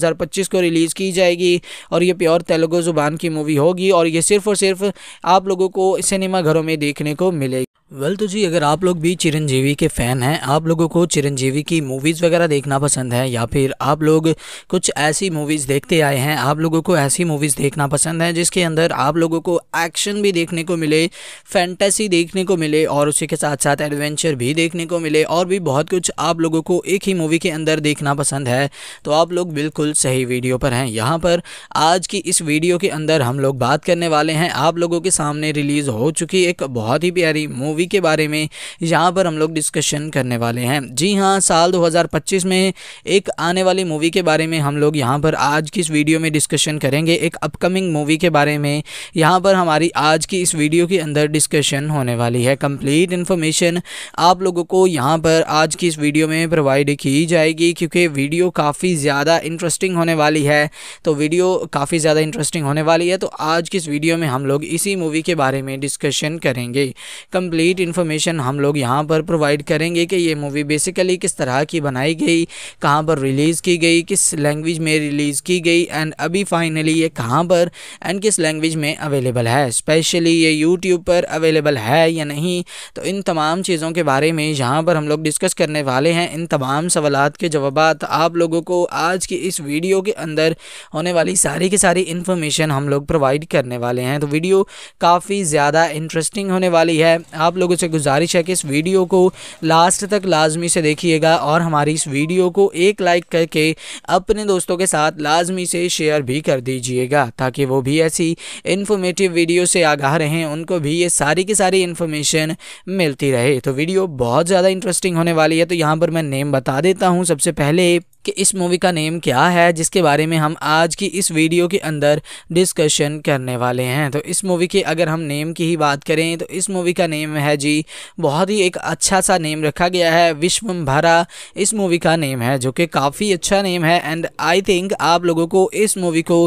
को रिलीज़ की जाएगी और ये प्योर तेलुगु ज़ुबान की मूवी होगी और ये सिर्फ और सिर्फ आप लोगों को सिनेमा घरों में देखने को मिलेगी वेल तो जी अगर आप लोग भी चिरंजीवी के फ़ैन हैं आप लोगों को चिरंजीवी की मूवीज़ वगैरह देखना पसंद है या फिर आप लोग कुछ ऐसी मूवीज़ देखते आए हैं आप लोगों को ऐसी मूवीज़ देखना पसंद है जिसके अंदर आप लोगों को एक्शन भी देखने को मिले फैंटेसी देखने को मिले और उसी के साथ साथ एडवेंचर भी देखने को मिले और भी बहुत कुछ आप लोगों को एक ही मूवी के अंदर देखना पसंद है तो आप लोग बिल्कुल सही वीडियो पर हैं यहाँ पर आज की इस वीडियो के अंदर हम लोग बात करने वाले हैं आप लोगों के सामने रिलीज़ हो चुकी एक बहुत ही प्यारी मूवी मूवी के बारे में यहाँ पर हम लोग डिस्कशन करने वाले हैं जी हाँ साल 2025 में एक आने वाली मूवी के बारे में हम लोग यहाँ पर आज की इस वीडियो में डिस्कशन करेंगे एक अपकमिंग मूवी के बारे में यहाँ पर हमारी आज की इस वीडियो के अंदर डिस्कशन होने वाली है कम्प्लीट इन्फॉर्मेशन आप लोगों को यहाँ पर आज की इस वीडियो में प्रोवाइड की जाएगी क्योंकि वीडियो काफ़ी ज़्यादा इंटरेस्टिंग होने वाली है तो वीडियो काफ़ी ज़्यादा इंटरेस्टिंग होने वाली है तो आज की इस वीडियो में हम लोग इसी मूवी के बारे में डिस्कशन करेंगे कम्प्लीट कंप्लीट इन्फॉर्मेशन हम लोग यहाँ पर प्रोवाइड करेंगे कि ये मूवी बेसिकली किस तरह की बनाई गई कहाँ पर रिलीज़ की गई किस लैंग्वेज में रिलीज़ की गई एंड अभी फाइनली ये कहाँ पर एंड किस लैंग्वेज में अवेलेबल है स्पेशली ये यूट्यूब पर अवेलेबल है या नहीं तो इन तमाम चीज़ों के बारे में यहाँ पर हम लोग डिस्कस करने वाले हैं इन तमाम सवाल के जवाब आप लोगों को आज की इस वीडियो के अंदर होने वाली सारी की सारी इन्फॉर्मेशन हम लोग प्रोवाइड करने वाले हैं तो वीडियो काफ़ी ज़्यादा इंटरेस्टिंग होने वाली है आप आप लोगों से गुजारिश है कि इस वीडियो को लास्ट तक लाजमी से देखिएगा और हमारी इस वीडियो को एक लाइक करके अपने दोस्तों के साथ लाजमी से शेयर भी कर दीजिएगा ताकि वो भी ऐसी इन्फॉर्मेटिव वीडियो से आगाह रहें उनको भी ये सारी की सारी इन्फॉर्मेशन मिलती रहे तो वीडियो बहुत ज़्यादा इंटरेस्टिंग होने वाली है तो यहाँ पर मैं नेम बता देता हूँ सबसे पहले कि इस मूवी का नेम क्या है जिसके बारे में हम आज की इस वीडियो के अंदर डिस्कशन करने वाले हैं तो इस मूवी के अगर हम नेम की ही बात करें तो इस मूवी का नेम है जी बहुत ही एक अच्छा सा नेम रखा गया है विश्वम्भरा इस मूवी का नेम है जो कि काफ़ी अच्छा नेम है एंड आई थिंक आप लोगों को इस मूवी को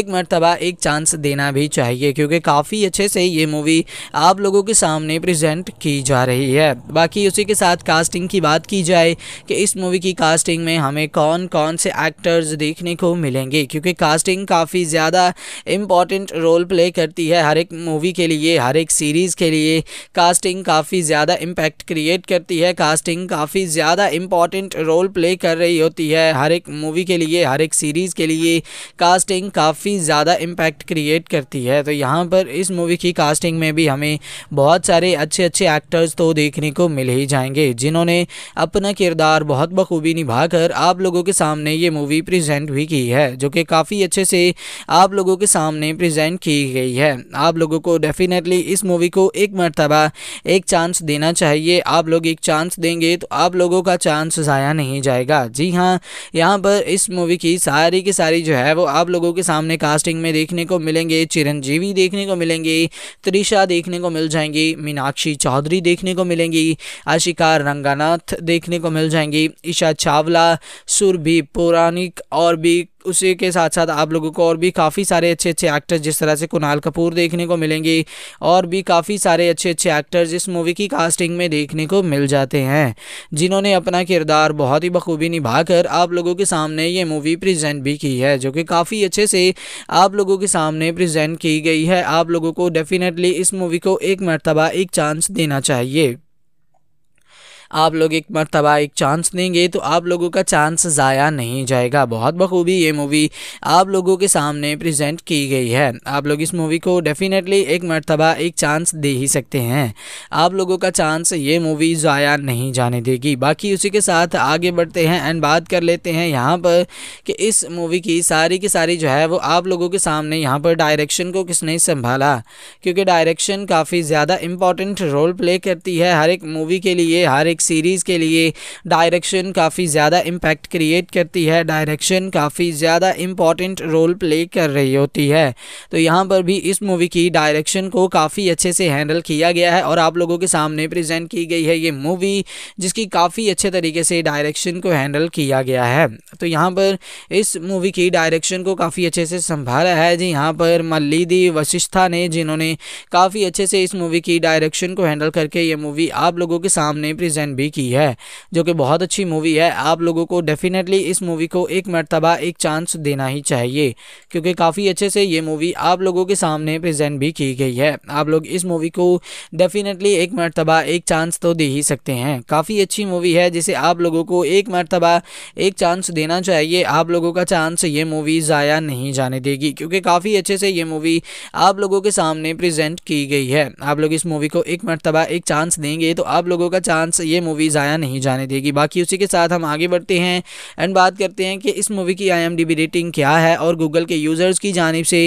एक मरतबा एक चांस देना भी चाहिए क्योंकि काफ़ी अच्छे से ये मूवी आप लोगों के सामने प्रजेंट की जा रही है बाकी उसी के साथ कास्टिंग की बात की जाए कि इस मूवी की कास्टिंग में हमें कौन कौन से एक्टर्स देखने को मिलेंगे क्योंकि कास्टिंग काफ़ी ज़्यादा इम्पॉर्टेंट रोल प्ले करती है हर एक मूवी के लिए हर एक सीरीज़ के लिए कास्टिंग काफ़ी ज़्यादा इम्पैक्ट क्रिएट करती है कास्टिंग काफ़ी ज़्यादा इम्पॉर्टेंट रोल प्ले कर रही होती है हर एक मूवी के लिए हर एक सीरीज़ के लिए कास्टिंग काफ़ी ज़्यादा इम्पैक्ट क्रिएट करती है तो यहाँ पर इस मूवी की कास्टिंग में भी हमें बहुत सारे अच्छे अच्छे एक्टर्स तो देखने को मिल ही जाएंगे जिन्होंने अपना किरदार बहुत बखूबी निभाकर आप लोग लोगों के सामने ये मूवी प्रेजेंट भी की है जो कि काफ़ी अच्छे से आप लोगों के सामने प्रेजेंट की गई है आप लोगों को डेफिनेटली इस मूवी को एक मरतबा एक चांस देना चाहिए आप लोग एक चांस देंगे तो आप लोगों का चांस ज़ाया नहीं जाएगा जी हाँ यहाँ पर इस मूवी की सारी की सारी जो है वो आप लोगों के सामने कास्टिंग में देखने को मिलेंगे चिरंजीवी देखने को मिलेंगे त्रिशा देखने को मिल जाएंगी मीनाक्षी चौधरी देखने को मिलेंगी आशिका रंगानाथ देखने को मिल जाएंगी ईशा चावला सुर भी पौराणिक और भी उसी के साथ साथ आप लोगों को और भी काफ़ी सारे अच्छे अच्छे एक्टर्स जिस तरह से कुणाल कपूर देखने को मिलेंगे और भी काफ़ी सारे अच्छे अच्छे एक्टर्स इस मूवी की कास्टिंग में देखने को मिल जाते हैं जिन्होंने अपना किरदार बहुत ही बखूबी निभाकर आप लोगों के सामने ये मूवी प्रेजेंट भी की है जो कि काफ़ी अच्छे से आप लोगों के सामने प्रजेंट की गई है आप लोगों को डेफिनेटली इस मूवी को एक मरतबा एक चांस देना चाहिए आप लोग एक मरतबा एक चांस देंगे तो आप लोगों का चांस ज़ाया नहीं जाएगा बहुत बखूबी ये मूवी आप लोगों के सामने प्रजेंट की गई है आप लोग इस मूवी को डेफिनेटली एक मरतबा एक चांस दे ही सकते हैं आप लोगों का चांस ये मूवी ज़ाया नहीं जाने देगी बाकी उसी के साथ आगे बढ़ते हैं एंड बात कर लेते हैं यहाँ पर कि इस मूवी की सारी की सारी जो है वो आप लोगों के सामने यहाँ पर डायरेक्शन को किसने संभाला क्योंकि डायरेक्शन काफ़ी ज़्यादा इम्पॉर्टेंट रोल प्ले करती है हर एक मूवी के लिए हर एक एक सीरीज़ के लिए डायरेक्शन काफ़ी ज़्यादा इम्पैक्ट क्रिएट करती है डायरेक्शन काफ़ी ज़्यादा इम्पॉर्टेंट रोल प्ले कर रही होती है तो यहाँ पर भी इस मूवी की डायरेक्शन को काफ़ी अच्छे से हैंडल किया गया है और आप लोगों के सामने प्रेजेंट की गई है ये मूवी जिसकी काफ़ी अच्छे तरीके से डायरेक्शन को हैंडल किया गया है तो यहाँ पर इस मूवी की डायरेक्शन को काफ़ी अच्छे से संभाला है जी यहाँ पर मल्लिदी वशिष्ठा ने जिन्होंने काफ़ी अच्छे से इस मूवी की डायरेक्शन को हैंडल करके ये मूवी आप लोगों के सामने प्रेजेंट डायरेक्शन भी की है जो कि बहुत अच्छी मूवी है आप लोगों को डेफिनेटली इस मूवी को एक मरतबा एक चांस देना ही चाहिए क्योंकि काफ़ी अच्छे से ये मूवी आप लोगों के सामने प्रजेंट भी की गई है आप लोग इस मूवी को डेफिनेटली एक मरतबा एक चांस तो दे ही सकते हैं काफ़ी अच्छी मूवी है जिसे आप लोगों को एक मरतबा एक चांस देना चाहिए आप लोगों का चांस ये मूवी ज़ाया नहीं जाने देगी क्योंकि काफ़ी अच्छे से ये मूवी आप लोगों के सामने प्रेजेंट की गई है आप लोग इस मूवी को एक मरतबा एक चांस देंगे तो आप लोगों का चांस ये मूवी ज़ाया नहीं जाने देगी बाकी उसी के साथ हम आगे बढ़ते हैं एंड बात करते हैं कि इस मूवी की आई रेटिंग क्या है और गूगल के यूज़र्स की जानब से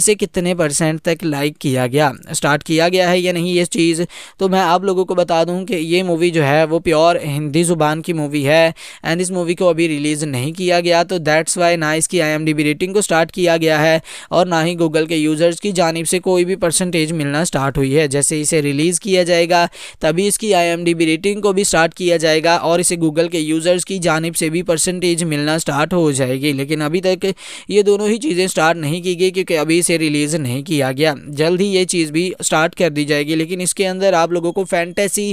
इसे कितने परसेंट तक लाइक किया गया स्टार्ट किया गया है या नहीं ये चीज़ तो मैं आप लोगों को बता दूँ कि ये मूवी जो है वो प्योर हिंदी ज़ुबान की मूवी है एंड इस मूवी को अभी रिलीज़ नहीं किया गया तो दैट्स वाई ना इसकी आई रेटिंग को स्टार्ट किया गया है और ना ही गूगल के यूज़र्स की जानब से कोई भी परसेंटेज मिलना स्टार्ट हुई है जैसे इसे रिलीज़ किया जाएगा तभी इसकी आई रेटिंग को भी स्टार्ट किया जाएगा और इसे गूगल के यूज़र्स की जानब से भी परसेंटेज मिलना स्टार्ट हो जाएगी लेकिन अभी तक ये दोनों ही चीज़ें स्टार्ट नहीं की गई क्योंकि अभी इसे रिलीज़ नहीं किया गया जल्द ही ये चीज़ भी स्टार्ट कर दी जाएगी लेकिन इसके अंदर आप लोगों को फैंटेसी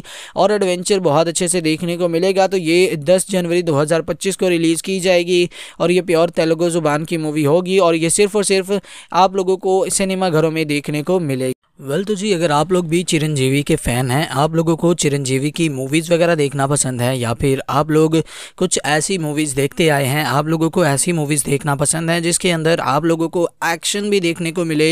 और एडवेंचर बहुत अच्छे से देखने को मिलेगा तो ये दस जनवरी दो को रिलीज़ की जाएगी और ये प्योर तेलुगु ज़ुबान की मूवी होगी और ये सिर्फ और सिर्फ आप लोगों को सिनेमा घरों में देखने को मिलेगी वेल तो जी अगर आप लोग भी चिरंजीवी के फ़ैन हैं आप लोगों को चिरंजीवी की मूवीज़ वगैरह देखना पसंद है या फिर आप लोग कुछ ऐसी मूवीज़ देखते आए हैं आप लोगों को ऐसी मूवीज़ देखना पसंद है जिसके अंदर आप लोगों को एक्शन भी देखने को मिले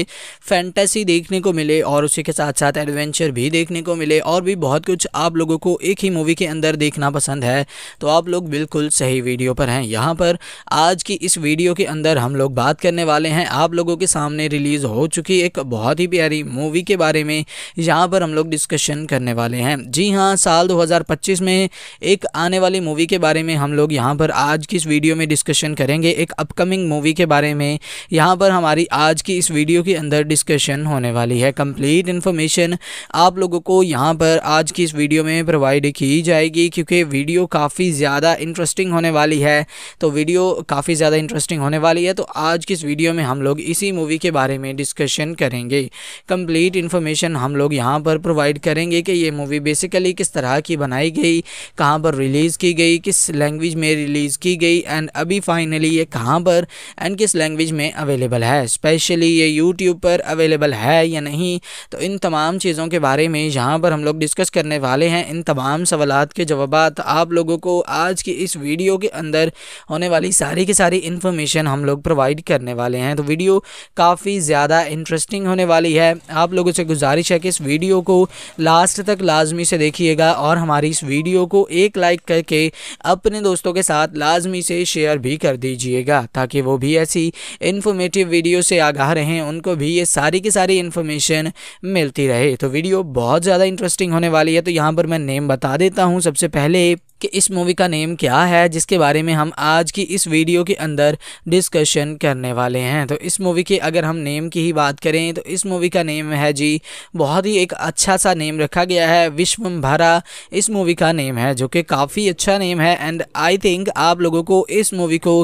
फैंटेसी देखने को मिले और उसी के साथ साथ एडवेंचर भी देखने को मिले और भी बहुत कुछ आप लोगों को एक ही मूवी के अंदर देखना पसंद है तो आप लोग बिल्कुल सही वीडियो पर हैं यहाँ पर आज की इस वीडियो के अंदर हम लोग बात करने वाले हैं आप लोगों के सामने रिलीज़ हो चुकी एक बहुत ही प्यारी मूवी मूवी के बारे में यहाँ पर हम लोग डिस्कशन करने वाले हैं जी हाँ साल 2025 में एक आने वाली मूवी के बारे में हम लोग यहाँ पर आज की इस वीडियो में डिस्कशन करेंगे एक अपकमिंग मूवी के बारे में यहाँ पर हमारी आज की इस वीडियो के अंदर डिस्कशन होने वाली है कम्प्लीट इन्फॉर्मेशन आप लोगों को यहाँ पर आज की इस वीडियो में प्रोवाइड की जाएगी क्योंकि वीडियो काफ़ी ज़्यादा इंटरेस्टिंग होने वाली है तो वीडियो काफ़ी ज़्यादा इंटरेस्टिंग होने वाली है तो आज की इस वीडियो में हम लोग इसी मूवी के बारे में डिस्कशन करेंगे कम्प्लीट कंप्लीट इन्फॉर्मेशन हम लोग यहाँ पर प्रोवाइड करेंगे कि ये मूवी बेसिकली किस तरह की बनाई गई कहाँ पर रिलीज़ की गई किस लैंग्वेज में रिलीज़ की गई एंड अभी फाइनली ये कहाँ पर एंड किस लैंग्वेज में अवेलेबल है स्पेशली ये यूट्यूब पर अवेलेबल है या नहीं तो इन तमाम चीज़ों के बारे में यहाँ पर हम लोग डिस्कस करने वाले हैं इन तमाम सवाल के जवाब आप लोगों को आज की इस वीडियो के अंदर होने वाली सारी की सारी इन्फॉर्मेशन हम लोग प्रोवाइड करने वाले हैं तो वीडियो काफ़ी ज़्यादा इंटरेस्टिंग होने वाली है आप आप लोगों से गुजारिश है कि इस वीडियो को लास्ट तक लाजमी से देखिएगा और हमारी इस वीडियो को एक लाइक करके अपने दोस्तों के साथ लाजमी से शेयर भी कर दीजिएगा ताकि वो भी ऐसी इन्फॉर्मेटिव वीडियो से आगाह रहें उनको भी ये सारी की सारी इन्फॉर्मेशन मिलती रहे तो वीडियो बहुत ज़्यादा इंटरेस्टिंग होने वाली है तो यहाँ पर मैं नेम बता देता हूँ सबसे पहले कि इस मूवी का नेम क्या है जिसके बारे में हम आज की इस वीडियो के अंदर डिस्कशन करने वाले हैं तो इस मूवी के अगर हम नेम की ही बात करें तो इस मूवी का नेम है जी बहुत ही एक अच्छा सा नेम रखा गया है विश्वम्भरा इस मूवी का नेम है जो कि काफ़ी अच्छा नेम है एंड आई थिंक आप लोगों को इस मूवी को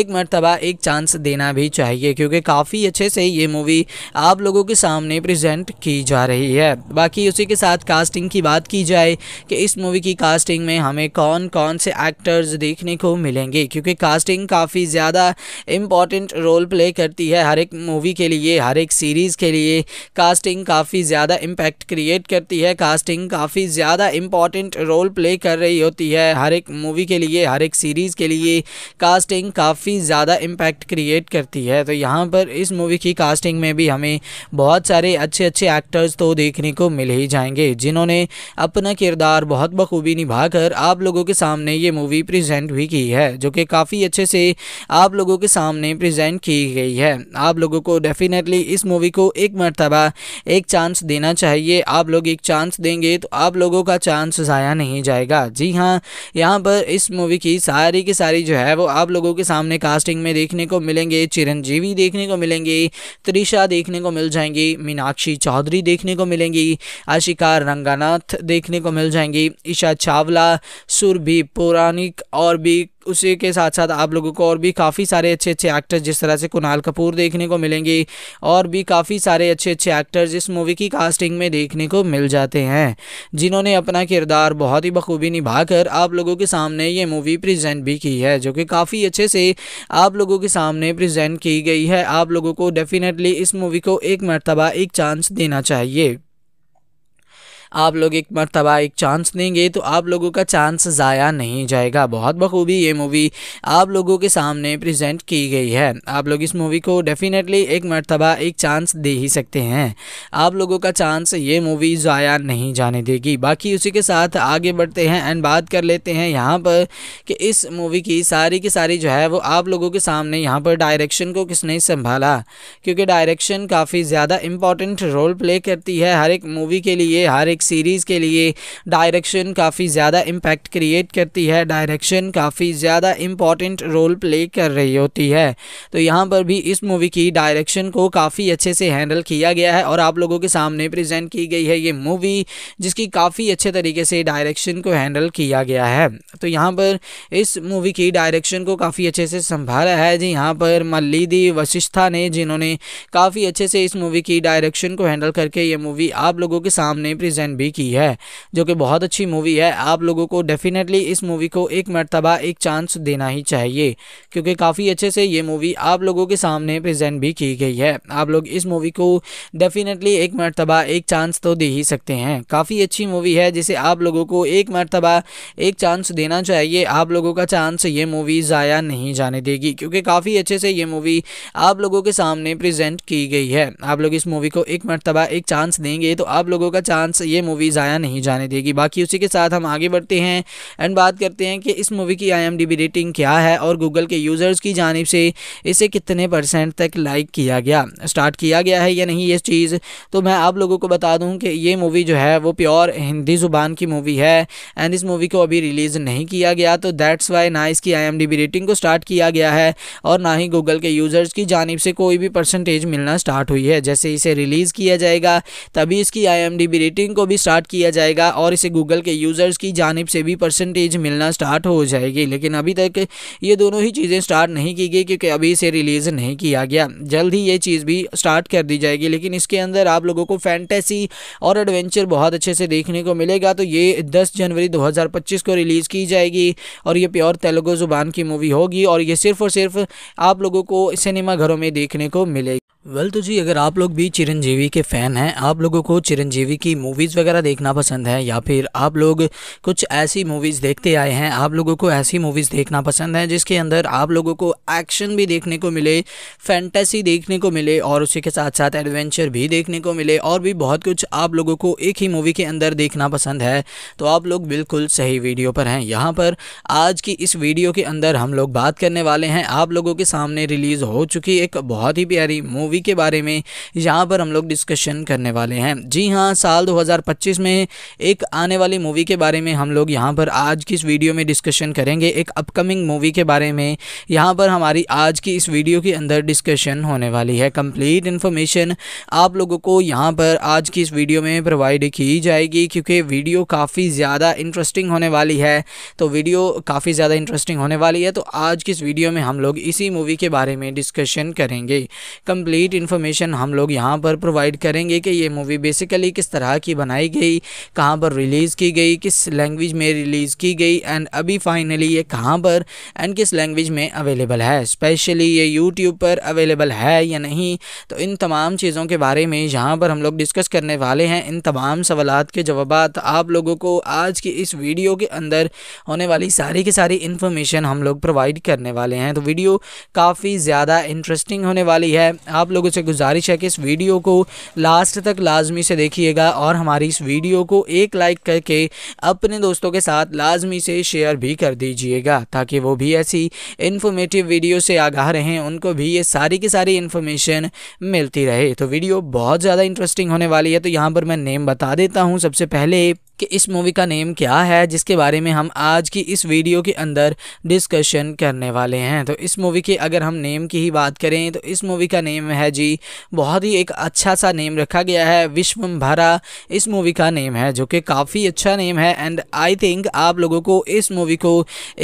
एक मरतबा एक चांस देना भी चाहिए क्योंकि काफ़ी अच्छे से ये मूवी आप लोगों के सामने प्रजेंट की जा रही है बाकी उसी के साथ कास्टिंग की बात की जाए कि इस मूवी की कास्टिंग में हमें कौन कौन से एक्टर्स देखने को मिलेंगे क्योंकि कास्टिंग काफ़ी ज़्यादा इम्पॉर्टेंट रोल प्ले करती है हर एक मूवी के लिए हर एक सीरीज़ के लिए कास्टिंग काफ़ी ज़्यादा इम्पैक्ट क्रिएट करती है कास्टिंग काफ़ी ज़्यादा इम्पॉर्टेंट रोल प्ले कर रही होती है हर एक मूवी के लिए हर एक सीरीज़ के लिए कास्टिंग काफ़ी ज़्यादा इम्पैक्ट क्रिएट करती है तो यहाँ पर इस मूवी की कास्टिंग में भी हमें बहुत सारे अच्छे अच्छे एक्टर्स तो देखने को मिल ही जाएंगे जिन्होंने अपना किरदार बहुत बखूबी निभाकर आप लोग लोगों के सामने ये मूवी प्रेजेंट भी की है जो कि काफ़ी अच्छे से आप लोगों के सामने प्रेजेंट की गई है आप लोगों को डेफिनेटली इस मूवी को एक मरतबा एक चांस देना चाहिए आप लोग एक चांस देंगे तो आप लोगों का चांस ज़ाया नहीं जाएगा जी हाँ यहाँ पर इस मूवी की सारी की सारी जो है वो आप लोगों के सामने कास्टिंग में देखने को मिलेंगे चिरंजीवी देखने को मिलेंगे त्रिशा देखने को मिल जाएंगी मीनाक्षी चौधरी देखने को मिलेंगी आशिका रंगानाथ देखने को मिल जाएंगी ईशा चावला सुर भी पौराणिक और भी उसी के साथ साथ आप लोगों को और भी काफ़ी सारे अच्छे अच्छे एक्टर्स जिस तरह से कुणाल कपूर देखने को मिलेंगे और भी काफ़ी सारे अच्छे अच्छे एक्टर्स इस मूवी की कास्टिंग में देखने को मिल जाते हैं जिन्होंने अपना किरदार बहुत ही बखूबी निभाकर आप लोगों के सामने ये मूवी प्रेजेंट भी की है जो कि काफ़ी अच्छे से आप लोगों के सामने प्रजेंट की गई है आप लोगों को डेफिनेटली इस मूवी को एक मरतबा एक चांस देना चाहिए आप लोग एक मरतबा एक चांस देंगे तो आप लोगों का चांस ज़ाया नहीं जाएगा बहुत बखूबी ये मूवी आप लोगों के सामने प्रजेंट की गई है आप लोग इस मूवी को डेफिनेटली एक मरतबा एक चांस दे ही सकते हैं आप लोगों का चांस ये मूवी ज़ाया नहीं जाने देगी बाकी उसी के साथ आगे बढ़ते हैं एंड बात कर लेते हैं यहाँ पर कि इस मूवी की सारी की सारी जो है वो आप लोगों के सामने यहाँ पर डायरेक्शन को किसने संभाला क्योंकि डायरेक्शन काफ़ी ज़्यादा इम्पॉर्टेंट रोल प्ले करती है हर एक मूवी के लिए हर एक एक सीरीज़ के लिए डायरेक्शन काफ़ी ज़्यादा इम्पैक्ट क्रिएट करती है डायरेक्शन काफ़ी ज़्यादा इम्पॉर्टेंट रोल प्ले कर रही होती है तो यहाँ पर भी इस मूवी की डायरेक्शन को काफ़ी अच्छे से हैंडल किया गया है और आप लोगों के सामने प्रेजेंट की गई है ये मूवी जिसकी काफ़ी अच्छे तरीके से डायरेक्शन को हैंडल किया गया है तो यहाँ पर इस मूवी की डायरेक्शन को काफ़ी अच्छे से संभाला है जी यहाँ पर मल्लीदी वशिष्ठा ने जिन्होंने काफ़ी अच्छे से इस मूवी की डायरेक्शन को हैंडल करके ये मूवी आप लोगों के सामने प्रेजेंट डायरेक्शन भी की है जो कि बहुत अच्छी मूवी है आप लोगों को डेफिनेटली इस मूवी को एक मरतबा एक चांस देना ही चाहिए क्योंकि काफ़ी अच्छे से ये मूवी आप लोगों के सामने प्रजेंट भी की गई है आप लोग इस मूवी को डेफिनेटली एक मरतबा एक चांस तो दे ही सकते हैं काफ़ी अच्छी मूवी है जिसे आप लोगों को एक मरतबा एक चांस देना चाहिए आप लोगों का चांस ये मूवी ज़ाया नहीं जाने देगी क्योंकि काफ़ी अच्छे से ये मूवी आप लोगों के सामने प्रेजेंट की गई है आप लोग इस मूवी को एक मरतबा एक चांस देंगे तो आप लोगों का चांस ये मूवी ज़ाया नहीं जाने देगी बाकी उसी के साथ हम आगे बढ़ते हैं एंड बात करते हैं कि इस मूवी की आई रेटिंग क्या है और गूगल के यूज़र्स की जानब से इसे कितने परसेंट तक लाइक किया गया स्टार्ट किया गया है या नहीं ये चीज़ तो मैं आप लोगों को बता दूँ कि ये मूवी जो है वो प्योर हिंदी ज़ुबान की मूवी है एंड इस मूवी को अभी रिलीज़ नहीं किया गया तो दैट्स वाई ना इसकी आई रेटिंग को स्टार्ट किया गया है और ना ही गूगल के यूज़र्स की जानब से कोई भी परसेंटेज मिलना स्टार्ट हुई है जैसे इसे रिलीज़ किया जाएगा तभी इसकी आई रेटिंग को भी स्टार्ट किया जाएगा और इसे गूगल के यूज़र्स की जानब से भी परसेंटेज मिलना स्टार्ट हो जाएगी लेकिन अभी तक ये दोनों ही चीज़ें स्टार्ट नहीं की गई क्योंकि अभी इसे रिलीज़ नहीं किया गया जल्द ही ये चीज़ भी स्टार्ट कर दी जाएगी लेकिन इसके अंदर आप लोगों को फैंटेसी और एडवेंचर बहुत अच्छे से देखने को मिलेगा तो ये दस जनवरी दो को रिलीज़ की जाएगी और ये प्योर तेलुगु ज़ुबान की मूवी होगी और ये सिर्फ और सिर्फ आप लोगों को सिनेमा घरों में देखने को मिलेगी वेल well, तो जी अगर आप लोग भी चिरंजीवी के फ़ैन हैं आप लोगों को चिरंजीवी की मूवीज़ मूवीज़ वगैरह देखना पसंद है या फिर आप लोग कुछ ऐसी मूवीज़ देखते आए हैं आप लोगों को ऐसी मूवीज़ देखना पसंद है जिसके अंदर आप लोगों को एक्शन भी देखने को मिले फैंटेसी देखने को मिले और उसी के साथ साथ एडवेंचर भी देखने को मिले और भी बहुत कुछ आप लोगों को एक ही मूवी के अंदर देखना पसंद है तो आप लोग बिल्कुल सही वीडियो पर हैं यहाँ पर आज की इस वीडियो के अंदर हम लोग बात करने वाले हैं आप लोगों के सामने रिलीज़ हो चुकी एक बहुत ही प्यारी मूवी के बारे में यहाँ पर हम लोग डिस्कशन करने वाले हैं जी हाँ साल दो 2025 में एक आने वाली मूवी के बारे में हम लोग यहाँ पर आज की इस वीडियो में डिस्कशन करेंगे एक अपकमिंग मूवी के बारे में यहाँ पर हमारी आज की इस वीडियो के अंदर डिस्कशन होने वाली है कंप्लीट इन्फॉर्मेशन आप लोगों को यहाँ पर आज की इस वीडियो में प्रोवाइड की जाएगी क्योंकि वीडियो काफ़ी ज़्यादा इंटरेस्टिंग होने वाली है तो वीडियो काफ़ी ज़्यादा इंटरेस्टिंग होने वाली है तो आज की इस वीडियो में हम लोग इसी मूवी के बारे में डिस्कशन करेंगे कंप्लीट इन्फॉर्मेशन हम लोग यहाँ पर प्रोवाइड करेंगे कि ये मूवी बेसिकली किस तरह की बना बनाई गई कहाँ पर रिलीज़ की गई किस लैंग्वेज में रिलीज़ की गई एंड अभी फाइनली ये कहाँ पर एंड किस लैंग्वेज में अवेलेबल है स्पेशली ये यूट्यूब पर अवेलेबल है या नहीं तो इन तमाम चीज़ों के बारे में यहाँ पर हम लोग डिस्कस करने वाले हैं इन तमाम सवाल के जवाब आप लोगों को आज की इस वीडियो के अंदर होने वाली सारी की सारी इन्फॉर्मेशन हम लोग प्रोवाइड करने वाले हैं तो वीडियो काफ़ी ज़्यादा इंटरेस्टिंग होने वाली है आप लोगों से गुजारिश है कि इस वीडियो को लास्ट तक लाजमी से देखिएगा और हमारे हमारी इस वीडियो को एक लाइक करके अपने दोस्तों के साथ लाजमी से शेयर भी कर दीजिएगा ताकि वो भी ऐसी इन्फॉर्मेटिव वीडियो से आगाह रहें उनको भी ये सारी की सारी इन्फॉर्मेशन मिलती रहे तो वीडियो बहुत ज़्यादा इंटरेस्टिंग होने वाली है तो यहाँ पर मैं नेम बता देता हूँ सबसे पहले कि इस मूवी का नेम क्या है जिसके बारे में हम आज की इस वीडियो के अंदर डिस्कशन करने वाले हैं तो इस मूवी के अगर हम नेम की ही बात करें तो इस मूवी का नेम है जी बहुत ही एक अच्छा सा नेम रखा गया है विश्वम्भरा इस मूवी का नेम है जो कि काफ़ी अच्छा नेम है एंड आई थिंक आप लोगों को इस मूवी को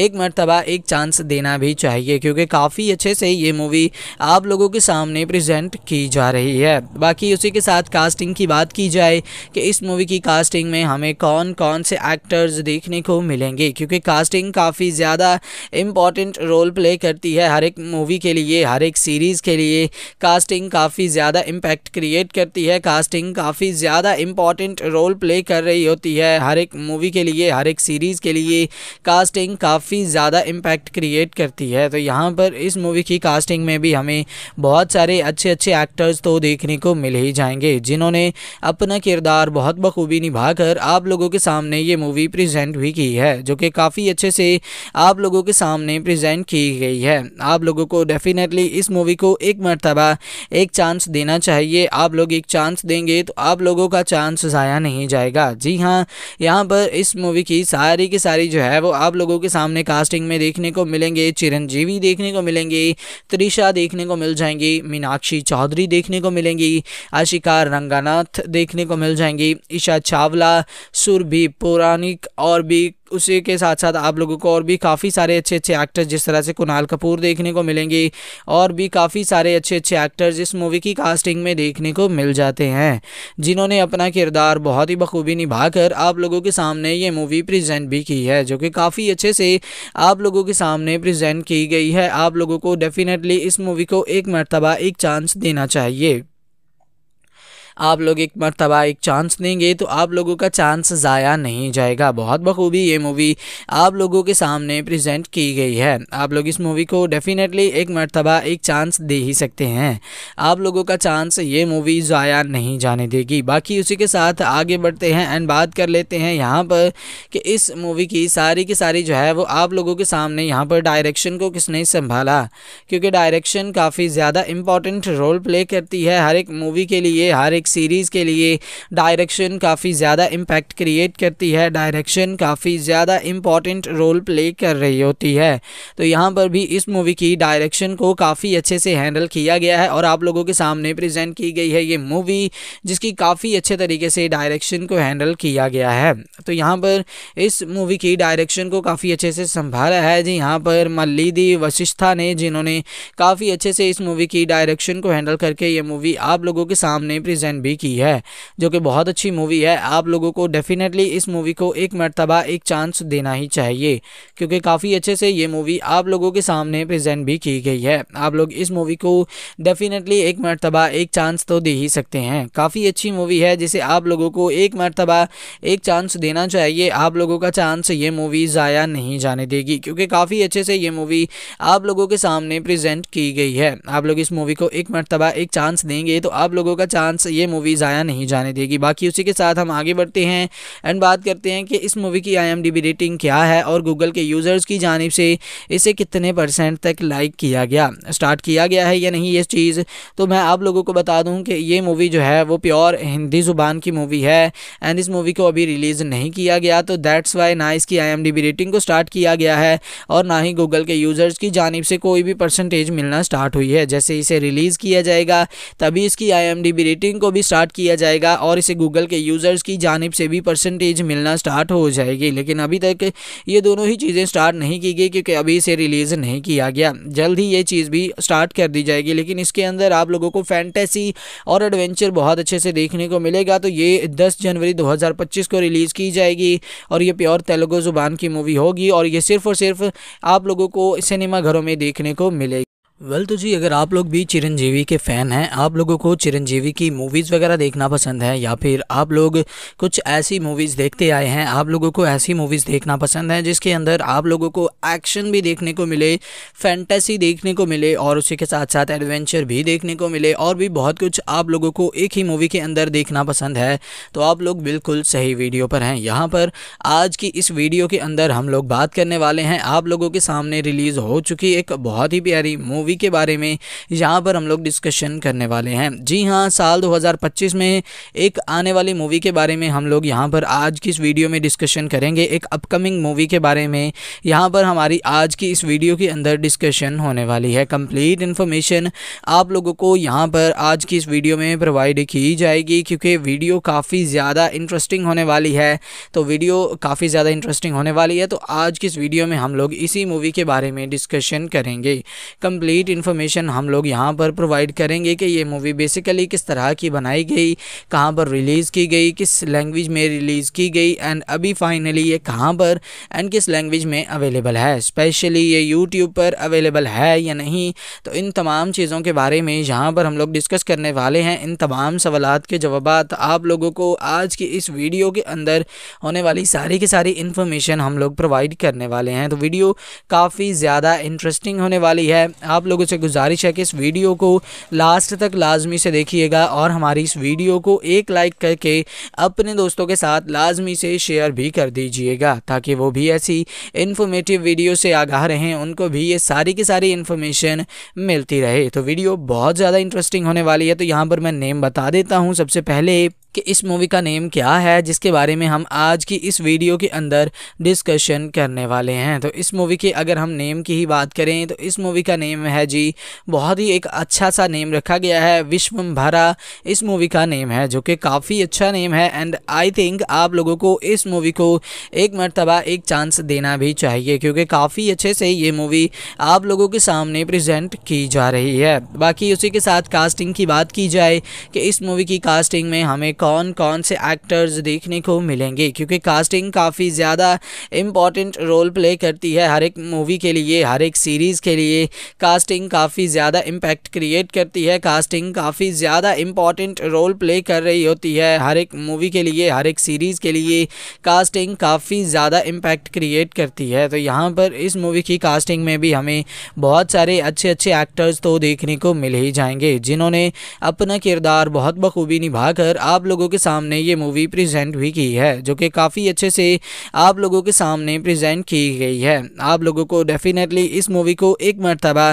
एक मरतबा एक चांस देना भी चाहिए क्योंकि काफ़ी अच्छे से ये मूवी आप लोगों के सामने प्रजेंट की जा रही है बाकी उसी के साथ कास्टिंग की बात की जाए कि इस मूवी की कास्टिंग में हमें कौन कौन से एक्टर्स देखने को मिलेंगे क्योंकि कास्टिंग काफ़ी ज़्यादा इम्पॉर्टेंट रोल प्ले करती है हर एक मूवी के लिए हर एक सीरीज़ के लिए कास्टिंग काफ़ी ज़्यादा इम्पैक्ट क्रिएट करती है कास्टिंग काफ़ी ज़्यादा इम्पॉर्टेंट रोल प्ले कर रही होती है हर एक मूवी के लिए हर एक सीरीज़ के लिए कास्टिंग काफ़ी ज़्यादा इम्पैक्ट क्रिएट करती है तो यहाँ पर इस मूवी की कास्टिंग में भी हमें बहुत सारे अच्छे अच्छे एक्टर्स तो देखने को मिल ही जाएंगे जिन्होंने अपना किरदार बहुत बखूबी निभाकर आप लोगों के सामने ये मूवी प्रेजेंट भी की है जो कि काफ़ी अच्छे से आप लोगों के सामने प्रेजेंट की गई है आप लोगों को डेफिनेटली इस मूवी को एक मरतबा एक चांस देना चाहिए आप लोग एक चांस देंगे तो आप लोगों का चांस ज़ाया नहीं जाएगा जी हाँ यहाँ पर इस मूवी की सारी की सारी जो है वो आप लोगों के सामने कास्टिंग में देखने को मिलेंगे चिरंजीवी देखने को मिलेंगे त्रिशा देखने को मिल जाएंगी मीनाक्षी चौधरी देखने को मिलेंगी आशिका रंगानाथ देखने को मिल जाएंगी ईशा चावला सुर भी पौराणिक और भी उसी के साथ साथ आप लोगों को और भी काफ़ी सारे अच्छे अच्छे एक्टर्स जिस तरह से कुणाल कपूर देखने को मिलेंगे और भी काफ़ी सारे अच्छे अच्छे एक्टर्स इस मूवी की कास्टिंग में देखने को मिल जाते हैं जिन्होंने अपना किरदार बहुत ही बखूबी निभाकर आप लोगों के सामने ये मूवी प्रेजेंट भी की है जो कि काफ़ी अच्छे से आप लोगों के सामने प्रजेंट की गई है आप लोगों को डेफिनेटली इस मूवी को एक मरतबा एक चांस देना चाहिए आप लोग एक मरतबा एक चांस देंगे तो आप लोगों का चांस ज़ाया नहीं जाएगा बहुत बखूबी ये मूवी आप लोगों के सामने प्रेजेंट की गई है आप लोग इस मूवी को डेफिनेटली एक मरतबा एक चांस दे ही सकते हैं आप लोगों का चांस ये मूवी ज़ाया नहीं जाने देगी बाकी उसी के साथ आगे बढ़ते हैं एंड बात कर लेते हैं यहाँ पर कि इस मूवी की सारी की सारी जो है वो आप लोगों के सामने यहाँ पर डायरेक्शन को किसने संभाला क्योंकि डायरेक्शन काफ़ी ज़्यादा इम्पॉर्टेंट रोल प्ले करती है हर एक मूवी के लिए हर एक सीरीज़ के लिए डायरेक्शन काफ़ी ज़्यादा इम्पैक्ट क्रिएट करती है डायरेक्शन काफ़ी ज़्यादा इम्पॉर्टेंट रोल प्ले कर रही होती है तो यहाँ पर भी इस मूवी की डायरेक्शन को काफ़ी अच्छे से हैंडल किया गया है और आप लोगों के सामने प्रेजेंट की गई है ये मूवी जिसकी काफ़ी अच्छे तरीके से डायरेक्शन को हैंडल किया गया है तो यहाँ पर इस मूवी की डायरेक्शन को काफ़ी अच्छे से संभाला है जी यहाँ पर मल्लीदी वशिष्ठा ने जिन्होंने काफ़ी अच्छे से इस मूवी की डायरेक्शन को हैंडल करके ये मूवी आप लोगों के सामने प्रेजेंट डायरेक्शन भी की है जो कि बहुत अच्छी मूवी है आप लोगों को डेफिनेटली इस मूवी को एक मरतबा एक चांस देना ही चाहिए क्योंकि काफ़ी अच्छे से ये मूवी आप लोगों के सामने प्रजेंट भी की गई है आप लोग इस मूवी को डेफिनेटली एक मरतबा एक चांस तो दे ही सकते हैं काफ़ी अच्छी मूवी है जिसे आप लोगों को एक मरतबा एक चांस देना चाहिए आप लोगों का चांस ये मूवी ज़ाया नहीं जाने देगी क्योंकि काफ़ी अच्छे से ये मूवी आप लोगों के सामने प्रेजेंट की गई है आप लोग इस मूवी को एक मरतबा एक चांस देंगे तो आप लोगों का चांस ये मूवी ज़ाया नहीं जाने देगी बाकी उसी के साथ हम आगे बढ़ते हैं एंड बात करते हैं कि इस मूवी की आई रेटिंग क्या है और गूगल के यूज़र्स की जानब से इसे कितने परसेंट तक लाइक किया गया स्टार्ट किया गया है या नहीं ये चीज़ तो मैं आप लोगों को बता दूँ कि ये मूवी जो है वो प्योर हिंदी ज़ुबान की मूवी है एंड इस मूवी को अभी रिलीज़ नहीं किया गया तो दैट्स वाई ना इसकी आई रेटिंग को स्टार्ट किया गया है और ना ही गूगल के यूज़र्स की जानब से कोई भी परसेंटेज मिलना स्टार्ट हुई है जैसे इसे रिलीज़ किया जाएगा तभी इसकी आई रेटिंग को भी स्टार्ट किया जाएगा और इसे गूगल के यूज़र्स की जानब से भी परसेंटेज मिलना स्टार्ट हो जाएगी लेकिन अभी तक ये दोनों ही चीज़ें स्टार्ट नहीं की गई क्योंकि अभी इसे रिलीज़ नहीं किया गया जल्द ही ये चीज़ भी स्टार्ट कर दी जाएगी लेकिन इसके अंदर आप लोगों को फैंटेसी और एडवेंचर बहुत अच्छे से देखने को मिलेगा तो ये दस जनवरी दो को रिलीज़ की जाएगी और ये प्योर तेलुगु ज़ुबान की मूवी होगी और ये सिर्फ और सिर्फ आप लोगों को सिनेमा घरों में देखने को मिलेगी वेल तो जी अगर आप लोग भी चिरंजीवी के फ़ैन हैं आप लोगों को चिरंजीवी की मूवीज़ वगैरह देखना पसंद है या फिर आप लोग कुछ ऐसी मूवीज़ देखते आए हैं आप लोगों को ऐसी मूवीज़ देखना पसंद है जिसके अंदर आप लोगों को एक्शन भी देखने को मिले फैंटेसी देखने को मिले और उसी के साथ साथ एडवेंचर भी देखने को मिले और भी बहुत कुछ आप लोगों को एक ही मूवी के अंदर देखना पसंद है तो आप लोग बिल्कुल सही वीडियो पर हैं यहाँ पर आज की इस वीडियो के अंदर हम लोग बात करने वाले हैं आप लोगों के सामने रिलीज़ हो चुकी एक बहुत ही प्यारी मूवी मूवी के बारे में यहाँ पर हम लोग डिस्कशन करने वाले हैं जी हाँ साल 2025 में एक आने वाली मूवी के बारे में हम लोग यहाँ पर आज की इस वीडियो में डिस्कशन करेंगे एक अपकमिंग मूवी के बारे में यहाँ पर हमारी आज की इस वीडियो के अंदर डिस्कशन होने वाली है कम्प्लीट इन्फॉर्मेशन आप लोगों को यहाँ पर आज की इस वीडियो में प्रोवाइड की जाएगी क्योंकि वीडियो काफ़ी ज़्यादा इंटरेस्टिंग होने वाली है तो वीडियो काफ़ी ज़्यादा इंटरेस्टिंग होने वाली है तो आज की इस वीडियो में हम लोग इसी मूवी के बारे में डिस्कशन करेंगे कम्प्लीट कंप्लीट इन्फॉर्मेशन हम लोग यहाँ पर प्रोवाइड करेंगे कि ये मूवी बेसिकली किस तरह की बनाई गई कहाँ पर रिलीज़ की गई किस लैंग्वेज में रिलीज़ की गई एंड अभी फाइनली ये कहाँ पर एंड किस लैंग्वेज में अवेलेबल है स्पेशली ये यूट्यूब पर अवेलेबल है या नहीं तो इन तमाम चीज़ों के बारे में यहाँ पर हम लोग डिस्कस करने वाले हैं इन तमाम सवाल के जवाब आप लोगों को आज की इस वीडियो के अंदर होने वाली सारी की सारी इन्फॉर्मेशन हम लोग प्रोवाइड करने वाले हैं तो वीडियो काफ़ी ज़्यादा इंटरेस्टिंग होने वाली है आप लोगों से गुजारिश है कि इस वीडियो को लास्ट तक लाजमी से देखिएगा और हमारी इस वीडियो को एक लाइक करके अपने दोस्तों के साथ लाजमी से शेयर भी कर दीजिएगा ताकि वो भी ऐसी इन्फॉर्मेटिव वीडियो से आगाह रहें उनको भी ये सारी की सारी इन्फॉर्मेशन मिलती रहे तो वीडियो बहुत ज़्यादा इंटरेस्टिंग होने वाली है तो यहाँ पर मैं नेम बता देता हूँ सबसे पहले कि इस मूवी का नेम क्या है जिसके बारे में हम आज की इस वीडियो के अंदर डिस्कशन करने वाले हैं तो इस मूवी के अगर हम नेम की ही बात करें तो इस मूवी का नेम है जी बहुत ही एक अच्छा सा नेम रखा गया है विश्वम्भरा इस मूवी का नेम है जो कि काफ़ी अच्छा नेम है एंड आई थिंक आप लोगों को इस मूवी को एक मरतबा एक चांस देना भी चाहिए क्योंकि काफ़ी अच्छे से ये मूवी आप लोगों के सामने प्रजेंट की जा रही है बाकी उसी के साथ कास्टिंग की बात की जाए कि इस मूवी की कास्टिंग में हमें कौन कौन से एक्टर्स देखने को मिलेंगे क्योंकि कास्टिंग काफ़ी ज़्यादा इम्पॉर्टेंट रोल प्ले करती है हर एक मूवी के लिए हर एक सीरीज़ के लिए कास्टिंग काफ़ी ज़्यादा इम्पैक्ट क्रिएट करती है कास्टिंग काफ़ी ज़्यादा इम्पॉर्टेंट रोल प्ले कर रही होती है हर एक मूवी के लिए हर एक सीरीज़ के लिए कास्टिंग काफ़ी ज़्यादा इम्पैक्ट क्रिएट करती है तो यहाँ पर इस मूवी की कास्टिंग में भी हमें बहुत सारे अच्छे अच्छे एक्टर्स तो देखने को मिल ही जाएंगे जिन्होंने अपना किरदार बहुत बखूबी निभाकर आप लोगों के सामने ये मूवी प्रेजेंट भी की है जो कि काफ़ी अच्छे से आप लोगों के सामने प्रेजेंट की गई है आप लोगों को डेफिनेटली इस मूवी को एक मरतबा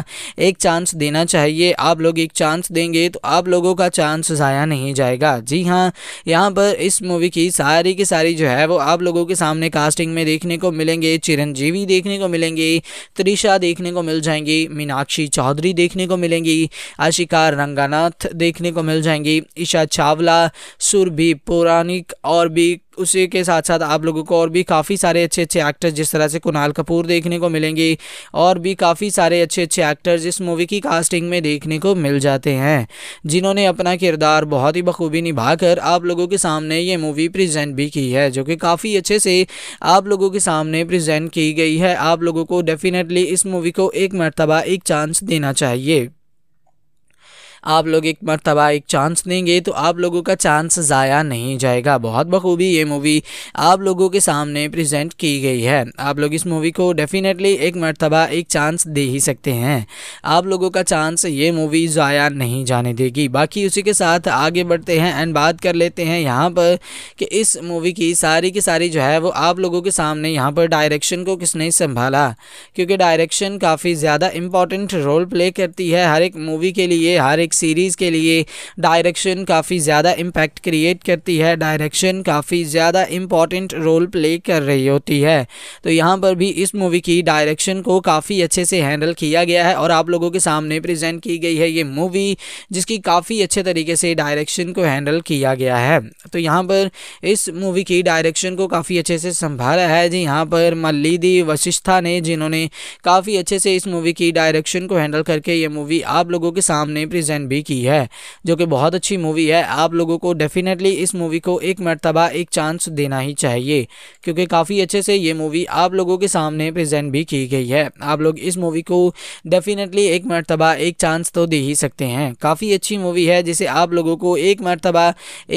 एक चांस देना चाहिए आप लोग एक चांस देंगे तो आप लोगों का चांस ज़ाया नहीं जाएगा जी हाँ यहाँ पर इस मूवी की सारी की सारी जो है वो आप लोगों के सामने कास्टिंग में देखने को मिलेंगे चिरंजीवी देखने को मिलेंगे त्रिशा देखने को मिल जाएंगी मीनाक्षी चौधरी देखने को मिलेंगी आशिका रंगानाथ देखने को मिल जाएंगी ईशा चावला सुर भी पौराणिक और भी उसी के साथ साथ आप लोगों को और भी काफ़ी सारे अच्छे अच्छे एक्टर्स जिस तरह से कुणाल कपूर देखने को मिलेंगे और भी काफ़ी सारे अच्छे अच्छे एक्टर्स इस मूवी की कास्टिंग में देखने को मिल जाते हैं जिन्होंने अपना किरदार बहुत ही बखूबी निभाकर आप लोगों के सामने ये मूवी प्रेजेंट भी की है जो कि काफ़ी अच्छे से आप लोगों के सामने प्रजेंट की गई है आप लोगों को डेफिनेटली इस मूवी को एक मरतबा एक चांस देना चाहिए आप लोग एक मरतबा एक चांस देंगे तो आप लोगों का चांस ज़ाया नहीं जाएगा बहुत बखूबी ये मूवी आप लोगों के सामने प्रेजेंट की गई है आप लोग इस मूवी को डेफिनेटली एक मरतबा एक चांस दे ही सकते हैं आप लोगों का चांस ये मूवी ज़ाया नहीं जाने देगी बाकी उसी के साथ आगे बढ़ते हैं एंड बात कर लेते हैं यहाँ पर कि इस मूवी की सारी की सारी जो है वो आप लोगों के सामने यहाँ पर डायरेक्शन को किसने संभाला क्योंकि डायरेक्शन काफ़ी ज़्यादा इम्पॉर्टेंट रोल प्ले करती है हर एक मूवी के लिए हर एक सीरीज़ के लिए डायरेक्शन काफ़ी ज़्यादा इम्पैक्ट क्रिएट करती है डायरेक्शन काफ़ी ज़्यादा इम्पॉर्टेंट रोल प्ले कर रही होती है तो यहाँ पर भी इस मूवी की डायरेक्शन को काफ़ी अच्छे से हैंडल किया गया है और आप लोगों के सामने प्रेजेंट की गई है ये मूवी जिसकी काफ़ी अच्छे तरीके से डायरेक्शन को हैंडल किया गया है तो यहाँ पर इस मूवी की डायरेक्शन को काफ़ी अच्छे से संभाला है जी यहाँ पर मल्लिदी वशिष्ठा ने जिन्होंने काफ़ी अच्छे से इस मूवी की डायरेक्शन को हैंडल करके ये मूवी आप लोगों के सामने प्रेजेंट सेन भी की है जो कि बहुत अच्छी मूवी है आप लोगों को डेफिनेटली इस मूवी को एक मरतबा एक चांस देना ही चाहिए क्योंकि काफ़ी अच्छे से ये मूवी आप लोगों के सामने प्रेजेंट भी की गई है आप लोग इस मूवी को डेफिनेटली एक मरतबा एक चांस तो दे ही सकते हैं काफ़ी अच्छी मूवी है जिसे आप लोगों को एक मरतबा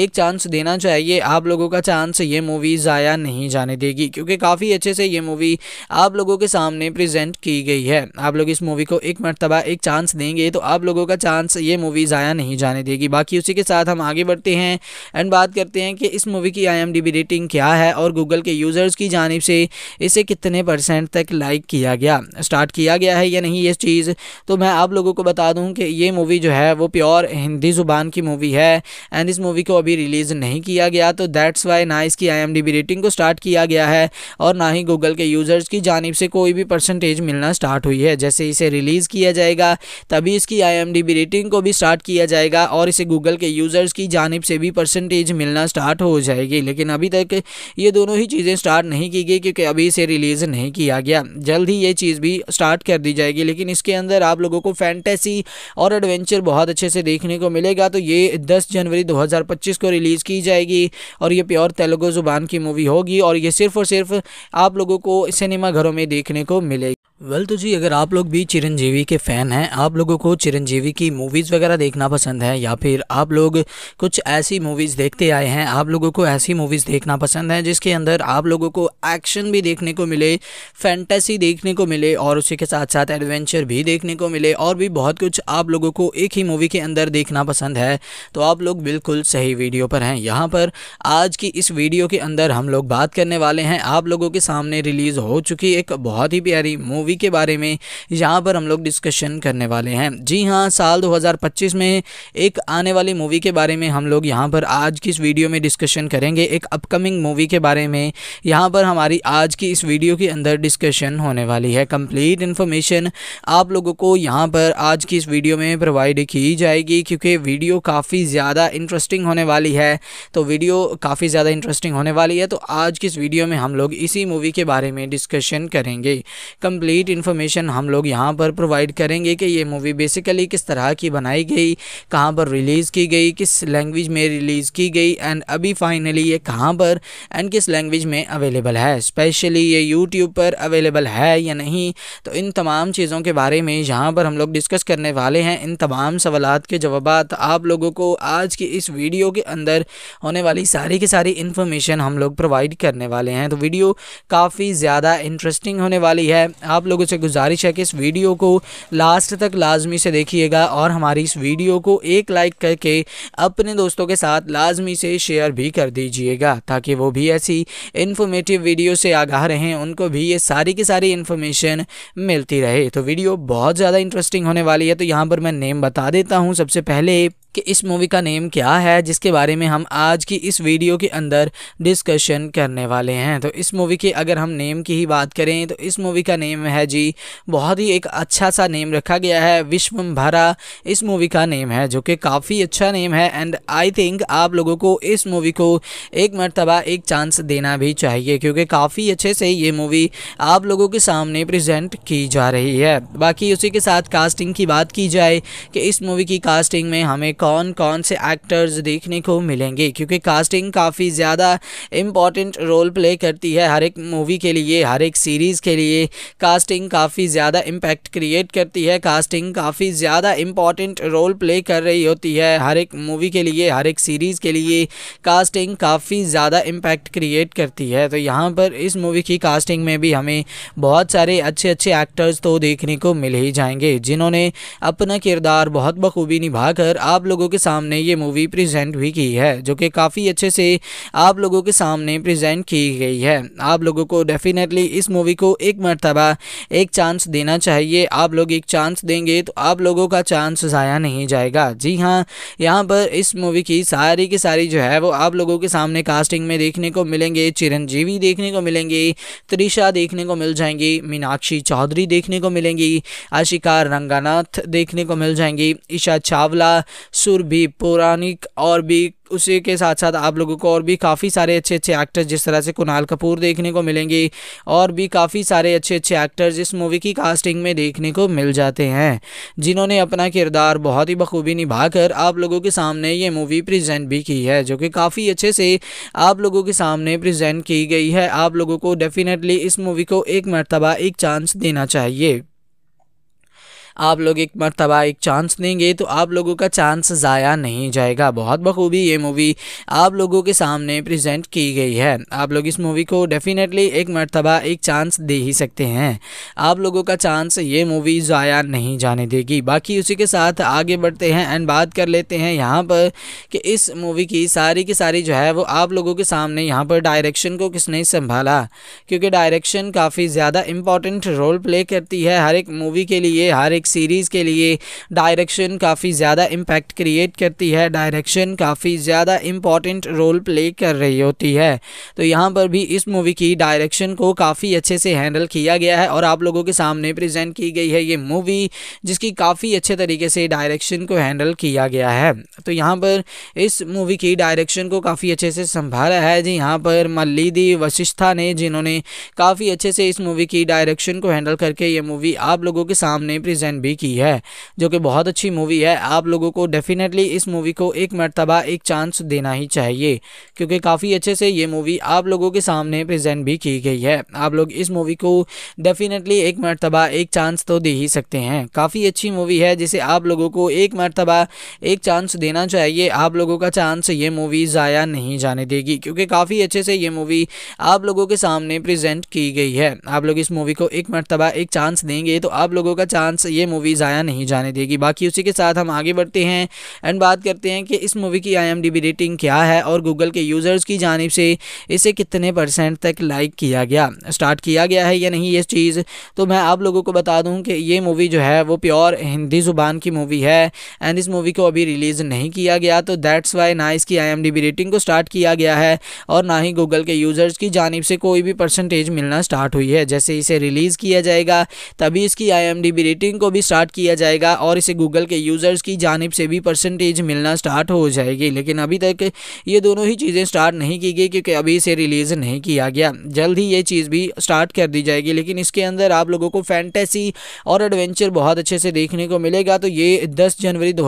एक चांस देना चाहिए आप लोगों का चांस ये मूवी ज़ाया नहीं जाने देगी क्योंकि काफ़ी अच्छे से ये मूवी आप लोगों के सामने प्रेजेंट की गई है आप लोग इस मूवी को एक मरतबा एक चांस देंगे तो आप लोगों का चांस ये मूवी ज़ाया नहीं जाने देगी बाकी उसी के साथ हम आगे बढ़ते हैं एंड बात करते हैं कि इस मूवी की आई रेटिंग क्या है और गूगल के यूज़र्स की जानब से इसे कितने परसेंट तक लाइक किया गया स्टार्ट किया गया है या नहीं ये चीज़ तो मैं आप लोगों को बता दूँ कि ये मूवी जो है वो प्योर हिंदी ज़ुबान की मूवी है एंड इस मूवी को अभी रिलीज़ नहीं किया गया तो दैट्स वाई ना इसकी आई रेटिंग को स्टार्ट किया गया है और ना ही गूगल के यूज़र्स की जानब से कोई भी परसेंटेज मिलना स्टार्ट हुई है जैसे इसे रिलीज़ किया जाएगा तभी इसकी आई रेटिंग को भी स्टार्ट किया जाएगा और इसे गूगल के यूज़र्स की जानब से भी परसेंटेज मिलना स्टार्ट हो जाएगी लेकिन अभी तक ये दोनों ही चीज़ें स्टार्ट नहीं की गई क्योंकि अभी इसे रिलीज़ नहीं किया गया जल्द ही ये चीज़ भी स्टार्ट कर दी जाएगी लेकिन इसके अंदर आप लोगों को फैंटेसी और एडवेंचर बहुत अच्छे से देखने को मिलेगा तो ये दस जनवरी दो को रिलीज़ की जाएगी और ये प्योर तेलुगु ज़ुबान की मूवी होगी और ये सिर्फ और सिर्फ आप लोगों को सिनेमा घरों में देखने को मिलेगी वेल well, तो जी अगर आप लोग भी चिरंजीवी के फ़ैन हैं आप लोगों को चिरंजीवी की मूवीज़ वगैरह देखना पसंद है या फिर आप लोग कुछ ऐसी मूवीज़ देखते आए हैं आप लोगों को ऐसी मूवीज़ देखना पसंद है जिसके अंदर आप लोगों को एक्शन भी देखने को मिले फैंटेसी देखने को मिले और उसी के साथ साथ एडवेंचर भी देखने को मिले और भी बहुत कुछ आप लोगों को एक ही मूवी के अंदर देखना पसंद है तो आप लोग बिल्कुल सही वीडियो पर हैं यहाँ पर आज की इस वीडियो के अंदर हम लोग बात करने वाले हैं आप लोगों के सामने रिलीज़ हो चुकी एक बहुत ही प्यारी मूवी मूवी के बारे में यहाँ पर हम लोग डिस्कशन करने वाले हैं जी हाँ साल 2025 में एक आने वाली मूवी के बारे में हम लोग यहाँ पर आज की इस वीडियो में डिस्कशन करेंगे एक अपकमिंग मूवी के बारे में यहाँ पर हमारी आज की इस वीडियो के अंदर डिस्कशन होने वाली है कंप्लीट इन्फॉर्मेशन आप लोगों को यहाँ पर आज की इस वीडियो में प्रोवाइड की जाएगी क्योंकि वीडियो काफ़ी ज़्यादा इंटरेस्टिंग होने वाली है तो वीडियो काफ़ी ज़्यादा इंटरेस्टिंग होने वाली है तो आज की इस वीडियो में हम लोग इसी मूवी के बारे में डिस्कशन करेंगे कंप्लीट कंप्लीट इन्फॉर्मेशन हम लोग यहाँ पर प्रोवाइड करेंगे कि ये मूवी बेसिकली किस तरह की बनाई गई कहाँ पर रिलीज़ की गई किस लैंग्वेज में रिलीज़ की गई एंड अभी फाइनली ये कहाँ पर एंड किस लैंग्वेज में अवेलेबल है स्पेशली ये यूट्यूब पर अवेलेबल है या नहीं तो इन तमाम चीज़ों के बारे में यहाँ पर हम लोग डिस्कस करने वाले हैं इन तमाम सवाल के जवाब आप लोगों को आज की इस वीडियो के अंदर होने वाली सारी की सारी इन्फॉर्मेशन हम लोग प्रोवाइड करने वाले हैं तो वीडियो काफ़ी ज़्यादा इंटरेस्टिंग होने वाली है आप लोगों से गुजारिश है कि इस वीडियो को लास्ट तक लाजमी से देखिएगा और हमारी इस वीडियो को एक लाइक करके अपने दोस्तों के साथ लाजमी से शेयर भी कर दीजिएगा ताकि वो भी ऐसी इन्फॉर्मेटिव वीडियो से आगाह रहें उनको भी ये सारी की सारी इन्फॉर्मेशन मिलती रहे तो वीडियो बहुत ज़्यादा इंटरेस्टिंग होने वाली है तो यहाँ पर मैं नेम बता देता हूँ सबसे पहले कि इस मूवी का नेम क्या है जिसके बारे में हम आज की इस वीडियो के अंदर डिस्कशन करने वाले हैं तो इस मूवी के अगर हम नेम की ही बात करें तो इस मूवी का नेम है जी बहुत ही एक अच्छा सा नेम रखा गया है विश्वम्भरा इस मूवी का नेम है जो कि काफ़ी अच्छा नेम है एंड आई थिंक आप लोगों को इस मूवी को एक मरतबा एक चांस देना भी चाहिए क्योंकि काफ़ी अच्छे से ये मूवी आप लोगों के सामने प्रजेंट की जा रही है बाकी उसी के साथ कास्टिंग की बात की जाए कि इस मूवी की कास्टिंग में हमें कौन कौन से एक्टर्स देखने को मिलेंगे क्योंकि कास्टिंग काफ़ी ज़्यादा इम्पॉर्टेंट रोल प्ले करती है हर एक मूवी के लिए हर एक सीरीज़ के लिए कास्टिंग काफ़ी ज़्यादा इम्पैक्ट क्रिएट करती है कास्टिंग काफ़ी ज़्यादा इम्पॉर्टेंट रोल प्ले कर रही होती है हर एक मूवी के लिए हर एक सीरीज़ के लिए कास्टिंग काफ़ी ज़्यादा इम्पैक्ट क्रिएट करती है तो यहाँ पर इस मूवी की कास्टिंग में भी हमें बहुत सारे अच्छे अच्छे एक्टर्स तो देखने को मिल ही जाएंगे जिन्होंने अपना किरदार बहुत बखूबी निभाकर आप लोगों के सामने ये मूवी प्रेजेंट भी की है जो कि काफ़ी अच्छे से आप लोगों के सामने प्रेजेंट की गई है आप लोगों को डेफिनेटली इस मूवी को एक मरतबा एक चांस देना चाहिए आप लोग एक चांस देंगे तो आप लोगों का चांस ज़ाया नहीं जाएगा जी हाँ यहाँ पर इस मूवी की सारी की सारी जो है वो आप लोगों के सामने कास्टिंग में देखने को मिलेंगे चिरंजीवी देखने को मिलेंगे त्रिशा देखने को मिल जाएंगी मीनाक्षी चौधरी देखने को मिलेंगी आशिका रंगानाथ देखने को मिल जाएंगी ईशा चावला सुर भी पौराणिक और भी उसी के साथ साथ आप लोगों को और भी काफ़ी सारे अच्छे अच्छे एक्टर्स जिस तरह से कुणाल कपूर देखने को मिलेंगे और भी काफ़ी सारे अच्छे अच्छे एक्टर्स इस मूवी की कास्टिंग में देखने को मिल जाते हैं जिन्होंने अपना किरदार बहुत ही बखूबी निभाकर आप लोगों के सामने ये मूवी प्रेजेंट भी की है जो कि काफ़ी अच्छे से आप लोगों के सामने प्रेजेंट की गई है आप लोगों को डेफिनेटली इस मूवी को एक मरतबा एक चांस देना चाहिए आप लोग एक मरतबा एक चांस देंगे तो आप लोगों का चांस ज़ाया नहीं जाएगा बहुत बखूबी ये मूवी आप लोगों के सामने प्रजेंट की गई है आप लोग इस मूवी को डेफिनेटली एक मरतबा एक चांस दे ही सकते हैं आप लोगों का चांस ये मूवी ज़ाया नहीं जाने देगी बाकी उसी के साथ आगे बढ़ते हैं एंड बात कर लेते हैं यहाँ पर कि इस मूवी की सारी की सारी जो है वो आप लोगों के सामने यहाँ पर डायरेक्शन को किसने संभाला क्योंकि डायरेक्शन काफ़ी ज़्यादा इम्पॉर्टेंट रोल प्ले करती है हर एक मूवी के लिए हर एक सीरीज़ के लिए डायरेक्शन काफ़ी ज़्यादा इम्पैक्ट क्रिएट करती है डायरेक्शन काफ़ी ज़्यादा इम्पॉर्टेंट रोल प्ले कर रही होती है तो यहाँ पर भी इस मूवी की डायरेक्शन को काफ़ी अच्छे से हैंडल किया गया है और आप लोगों के सामने प्रेजेंट की गई है ये मूवी जिसकी काफ़ी अच्छे तरीके से डायरेक्शन को हैंडल किया गया है तो यहाँ पर इस मूवी की डायरेक्शन को काफ़ी अच्छे से संभाला है जी यहाँ पर मल्लीदी वशिष्ठा ने जिन्होंने काफ़ी अच्छे से इस मूवी की डायरेक्शन को हैंडल करके ये मूवी आप लोगों के सामने प्रेजेंट भी की है जो कि बहुत अच्छी मूवी है आप लोगों को डेफिनेटली इस मूवी को एक मरतबा एक चांस देना ही चाहिए क्योंकि काफ़ी अच्छे से ये मूवी आप लोगों के सामने प्रजेंट भी की गई है आप लोग इस मूवी को डेफिनेटली एक मरतबा एक चांस तो दे ही सकते हैं काफ़ी अच्छी मूवी है जिसे आप लोगों को एक मरतबा एक चांस देना चाहिए आप लोगों का चांस ये मूवी ज़ाया नहीं जाने देगी क्योंकि काफ़ी अच्छे से ये मूवी आप लोगों के सामने प्रेजेंट की गई है आप लोग इस मूवी को एक मरतबा एक चांस देंगे तो आप लोगों का चांस ये ये मूवी ज़ाया नहीं जाने देगी बाकी उसी के साथ हम आगे बढ़ते हैं एंड बात करते हैं कि इस मूवी की आई रेटिंग क्या है और गूगल के यूज़र्स की जानब से इसे कितने परसेंट तक लाइक किया गया स्टार्ट किया गया है या नहीं ये चीज़ तो मैं आप लोगों को बता दूँ कि ये मूवी जो है वो प्योर हिंदी ज़ुबान की मूवी है एंड इस मूवी को अभी रिलीज़ नहीं किया गया तो दैट्स वाई ना इसकी आई रेटिंग को स्टार्ट किया गया है और ना ही गूगल के यूज़र्स की जानब से कोई भी परसेंटेज मिलना स्टार्ट हुई है जैसे इसे रिलीज़ किया जाएगा तभी इसकी आई रेटिंग को भी स्टार्ट किया जाएगा और इसे गूगल के यूज़र्स की जानब से भी परसेंटेज मिलना स्टार्ट हो जाएगी लेकिन अभी तक ये दोनों ही चीज़ें स्टार्ट नहीं की गई क्योंकि अभी इसे रिलीज़ नहीं किया गया जल्द ही ये चीज़ भी स्टार्ट कर दी जाएगी लेकिन इसके अंदर आप लोगों को फैंटेसी और एडवेंचर बहुत अच्छे से देखने को मिलेगा तो ये दस जनवरी दो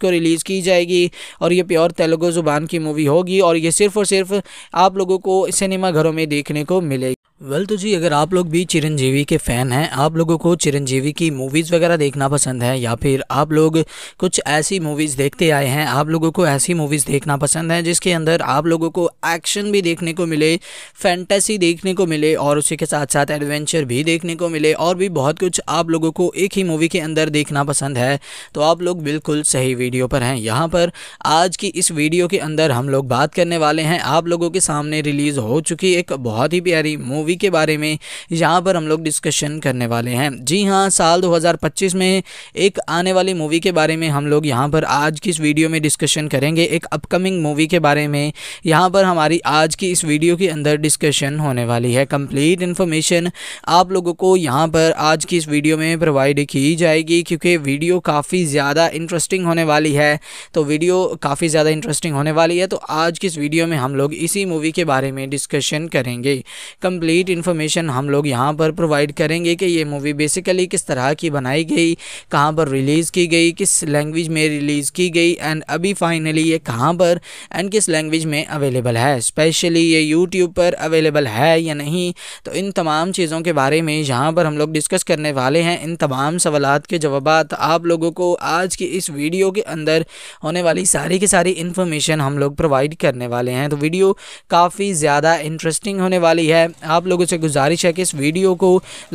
को रिलीज़ की जाएगी और ये प्योर तेलुगु ज़ुबान की मूवी होगी और ये सिर्फ और सिर्फ आप लोगों को सिनेमा घरों में देखने को मिलेगी वेल well, तो जी अगर आप लोग भी चिरंजीवी के फ़ैन हैं आप लोगों को चिरंजीवी की मूवीज़ मूवीज़ वगैरह देखना पसंद है या फिर आप लोग कुछ ऐसी मूवीज़ देखते आए हैं आप लोगों को ऐसी मूवीज़ देखना पसंद है जिसके अंदर आप लोगों को एक्शन भी देखने को मिले फैंटेसी देखने को मिले और उसी के साथ साथ एडवेंचर भी देखने को मिले और भी बहुत कुछ आप लोगों को एक ही मूवी के अंदर देखना पसंद है तो आप लोग बिल्कुल सही वीडियो पर हैं यहाँ पर आज की इस वीडियो के अंदर हम लोग बात करने वाले हैं आप लोगों के सामने रिलीज़ हो चुकी एक बहुत ही प्यारी मूवी के बारे में यहाँ पर हम लोग डिस्कशन करने वाले हैं जी हाँ साल 2025 में एक आने वाली मूवी के बारे में हम लोग यहाँ पर आज की इस वीडियो में डिस्कशन करेंगे एक अपकमिंग मूवी के बारे में यहाँ पर हमारी आज की इस वीडियो के अंदर डिस्कशन होने वाली है कंप्लीट इन्फॉर्मेशन आप लोगों को यहाँ पर आज की इस वीडियो में प्रोवाइड की जाएगी क्योंकि वीडियो काफ़ी ज़्यादा इंटरेस्टिंग होने वाली है तो वीडियो काफ़ी ज़्यादा इंटरेस्टिंग होने वाली है तो आज की इस वीडियो में हम लोग इसी मूवी के बारे में डिस्कशन करेंगे कंप्लीट इन्फॉर्मेशन हम लोग यहाँ पर प्रोवाइड करेंगे कि ये मूवी बेसिकली किस तरह की बनाई बनाई गई कहाँ पर रिलीज़ की गई किस लैंग्वेज में रिलीज़ की गई एंड अभी फाइनली ये कहाँ पर एंड किस लैंग्वेज में अवेलेबल है स्पेशली ये यूट्यूब पर अवेलेबल है या नहीं तो इन तमाम चीज़ों के बारे में जहाँ पर हम लोग डिस्कस करने वाले हैं इन तमाम सवाल के जवाब आप लोगों को आज की इस वीडियो के अंदर होने वाली सारी की सारी इन्फॉर्मेशन हम लोग प्रोवाइड करने वाले हैं तो वीडियो काफ़ी ज़्यादा इंटरेस्टिंग होने वाली है आप लोगों से गुजारिश है कि इस वीडियो को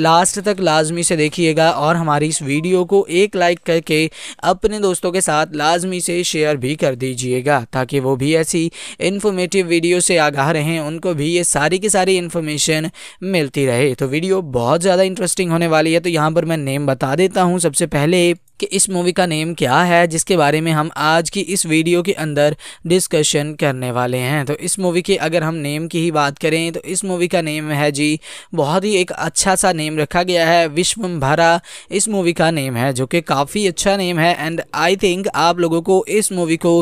लास्ट तक लाजमी से देखिएगा और हमारी इस वीडियो को एक लाइक करके अपने दोस्तों के साथ लाजमी से शेयर भी कर दीजिएगा ताकि वो भी ऐसी इन्फॉर्मेटिव वीडियो से आगाह रहें उनको भी ये सारी की सारी इन्फॉर्मेशन मिलती रहे तो वीडियो बहुत ज़्यादा इंटरेस्टिंग होने वाली है तो यहाँ पर मैं नेम बता देता हूँ सबसे पहले कि इस मूवी का नेम क्या है जिसके बारे में हम आज की इस वीडियो के अंदर डिस्कशन करने वाले हैं तो इस मूवी के अगर हम नेम की ही बात करें तो इस मूवी का नेम है जी बहुत ही एक अच्छा सा नेम रखा गया है भरा इस मूवी का नेम है जो कि काफ़ी अच्छा नेम है एंड आई थिंक आप लोगों को इस मूवी को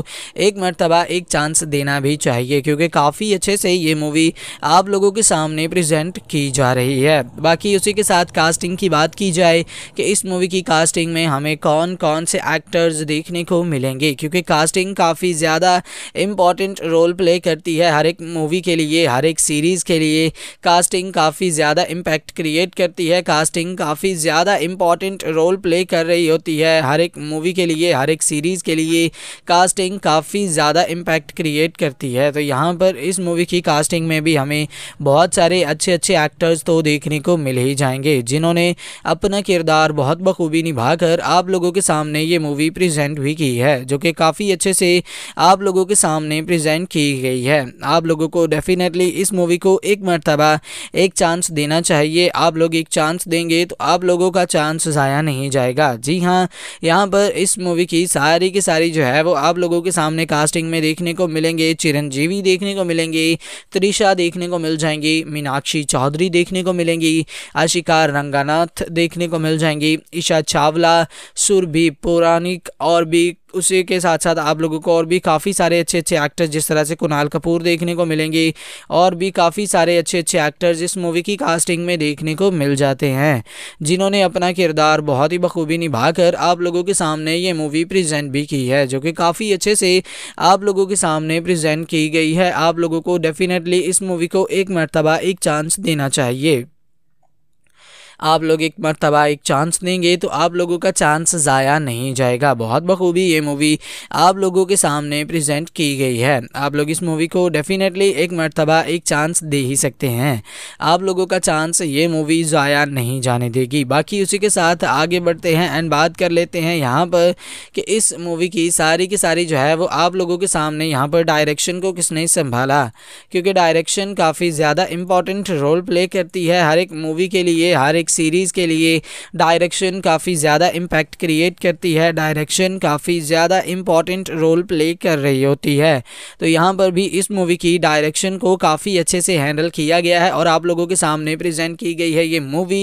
एक मरतबा एक चांस देना भी चाहिए क्योंकि काफ़ी अच्छे से ये मूवी आप लोगों के सामने प्रजेंट की जा रही है बाकी उसी के साथ कास्टिंग की बात की जाए कि इस मूवी की कास्टिंग में हमें कौन कौन से एक्टर्स देखने को मिलेंगे क्योंकि कास्टिंग काफ़ी ज़्यादा इम्पॉर्टेंट रोल प्ले करती है हर एक मूवी के लिए हर एक सीरीज़ के लिए कास्टिंग काफ़ी ज़्यादा इम्पैक्ट क्रिएट करती है कास्टिंग काफ़ी ज़्यादा इम्पॉर्टेंट रोल प्ले कर रही होती है हर एक मूवी के लिए हर एक सीरीज़ के लिए कास्टिंग काफ़ी ज़्यादा इम्पैक्ट क्रिएट करती है तो यहाँ पर इस मूवी की कास्टिंग में भी हमें बहुत सारे अच्छे अच्छे एक्टर्स तो देखने को मिल ही जाएंगे जिन्होंने अपना किरदार बहुत बखूबी निभाकर आप लोगों के सामने ये मूवी प्रेजेंट भी की है जो कि काफ़ी अच्छे से आप लोगों के सामने प्रेजेंट की गई है आप लोगों को डेफिनेटली इस मूवी को एक मरतबा एक चांस देना चाहिए आप लोग एक चांस देंगे तो आप लोगों का चांस ज़ाया नहीं जाएगा जी हाँ यहाँ पर इस मूवी की सारी की सारी जो है वो आप लोगों के सामने कास्टिंग में देखने को मिलेंगे चिरंजीवी देखने को मिलेंगे त्रिशा देखने को मिल जाएंगी मीनाक्षी चौधरी देखने को मिलेंगी आशिका रंगानाथ देखने को मिल जाएंगी ईशा चावला सुर भी पौराणिक और भी उसी के साथ साथ आप लोगों को और भी काफ़ी सारे अच्छे अच्छे एक्टर्स जिस तरह से कुणाल कपूर देखने को मिलेंगे और भी काफ़ी सारे अच्छे अच्छे एक्टर्स इस मूवी की कास्टिंग में देखने को मिल जाते हैं जिन्होंने अपना किरदार बहुत ही बखूबी निभाकर आप लोगों के सामने ये मूवी प्रेजेंट भी की है जो कि काफ़ी अच्छे से आप लोगों के सामने प्रेजेंट की गई है आप लोगों को डेफिनेटली इस मूवी को एक मरतबा एक चांस देना चाहिए आप लोग एक मरतबा एक चांस देंगे तो आप लोगों का चांस ज़ाया नहीं जाएगा बहुत बखूबी ये मूवी आप लोगों के सामने प्रजेंट की गई है आप लोग इस मूवी को डेफिनेटली एक मरतबा एक चांस दे ही सकते हैं आप लोगों का चांस ये मूवी ज़ाया नहीं जाने देगी बाकी उसी के साथ आगे बढ़ते हैं एंड बात कर लेते हैं यहाँ पर कि इस मूवी की सारी की सारी जो है वो आप लोगों के सामने यहाँ पर डायरेक्शन को किसने संभाला क्योंकि डायरेक्शन काफ़ी ज़्यादा इम्पॉर्टेंट रोल प्ले करती है हर एक मूवी के लिए हर एक सीरीज़ के लिए डायरेक्शन काफ़ी ज़्यादा इम्पैक्ट क्रिएट करती है डायरेक्शन काफ़ी ज़्यादा इम्पॉर्टेंट रोल प्ले कर रही होती है तो यहाँ पर भी इस मूवी की डायरेक्शन को काफ़ी अच्छे से हैंडल किया गया है और आप लोगों के सामने प्रेजेंट की गई है ये मूवी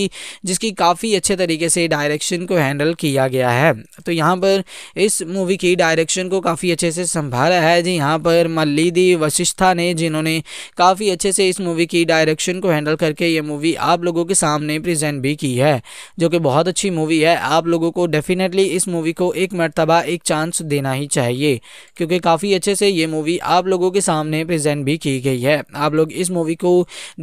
जिसकी काफ़ी अच्छे तरीके से डायरेक्शन को हैंडल किया गया है तो यहाँ पर इस मूवी की डायरेक्शन को काफ़ी अच्छे से संभाला है जी यहाँ पर मल्लिदी वशिष्ठा ने जिन्होंने काफ़ी अच्छे से इस मूवी की डायरेक्शन को हैंडल करके ये मूवी आप लोगों के सामने प्रेजेंट भी की है जो कि बहुत अच्छी मूवी है आप लोगों को डेफिनेटली इस मूवी को एक मरतबा एक चांस देना ही चाहिए क्योंकि काफ़ी अच्छे से ये मूवी आप लोगों के सामने प्रजेंट भी की गई है आप लोग इस मूवी को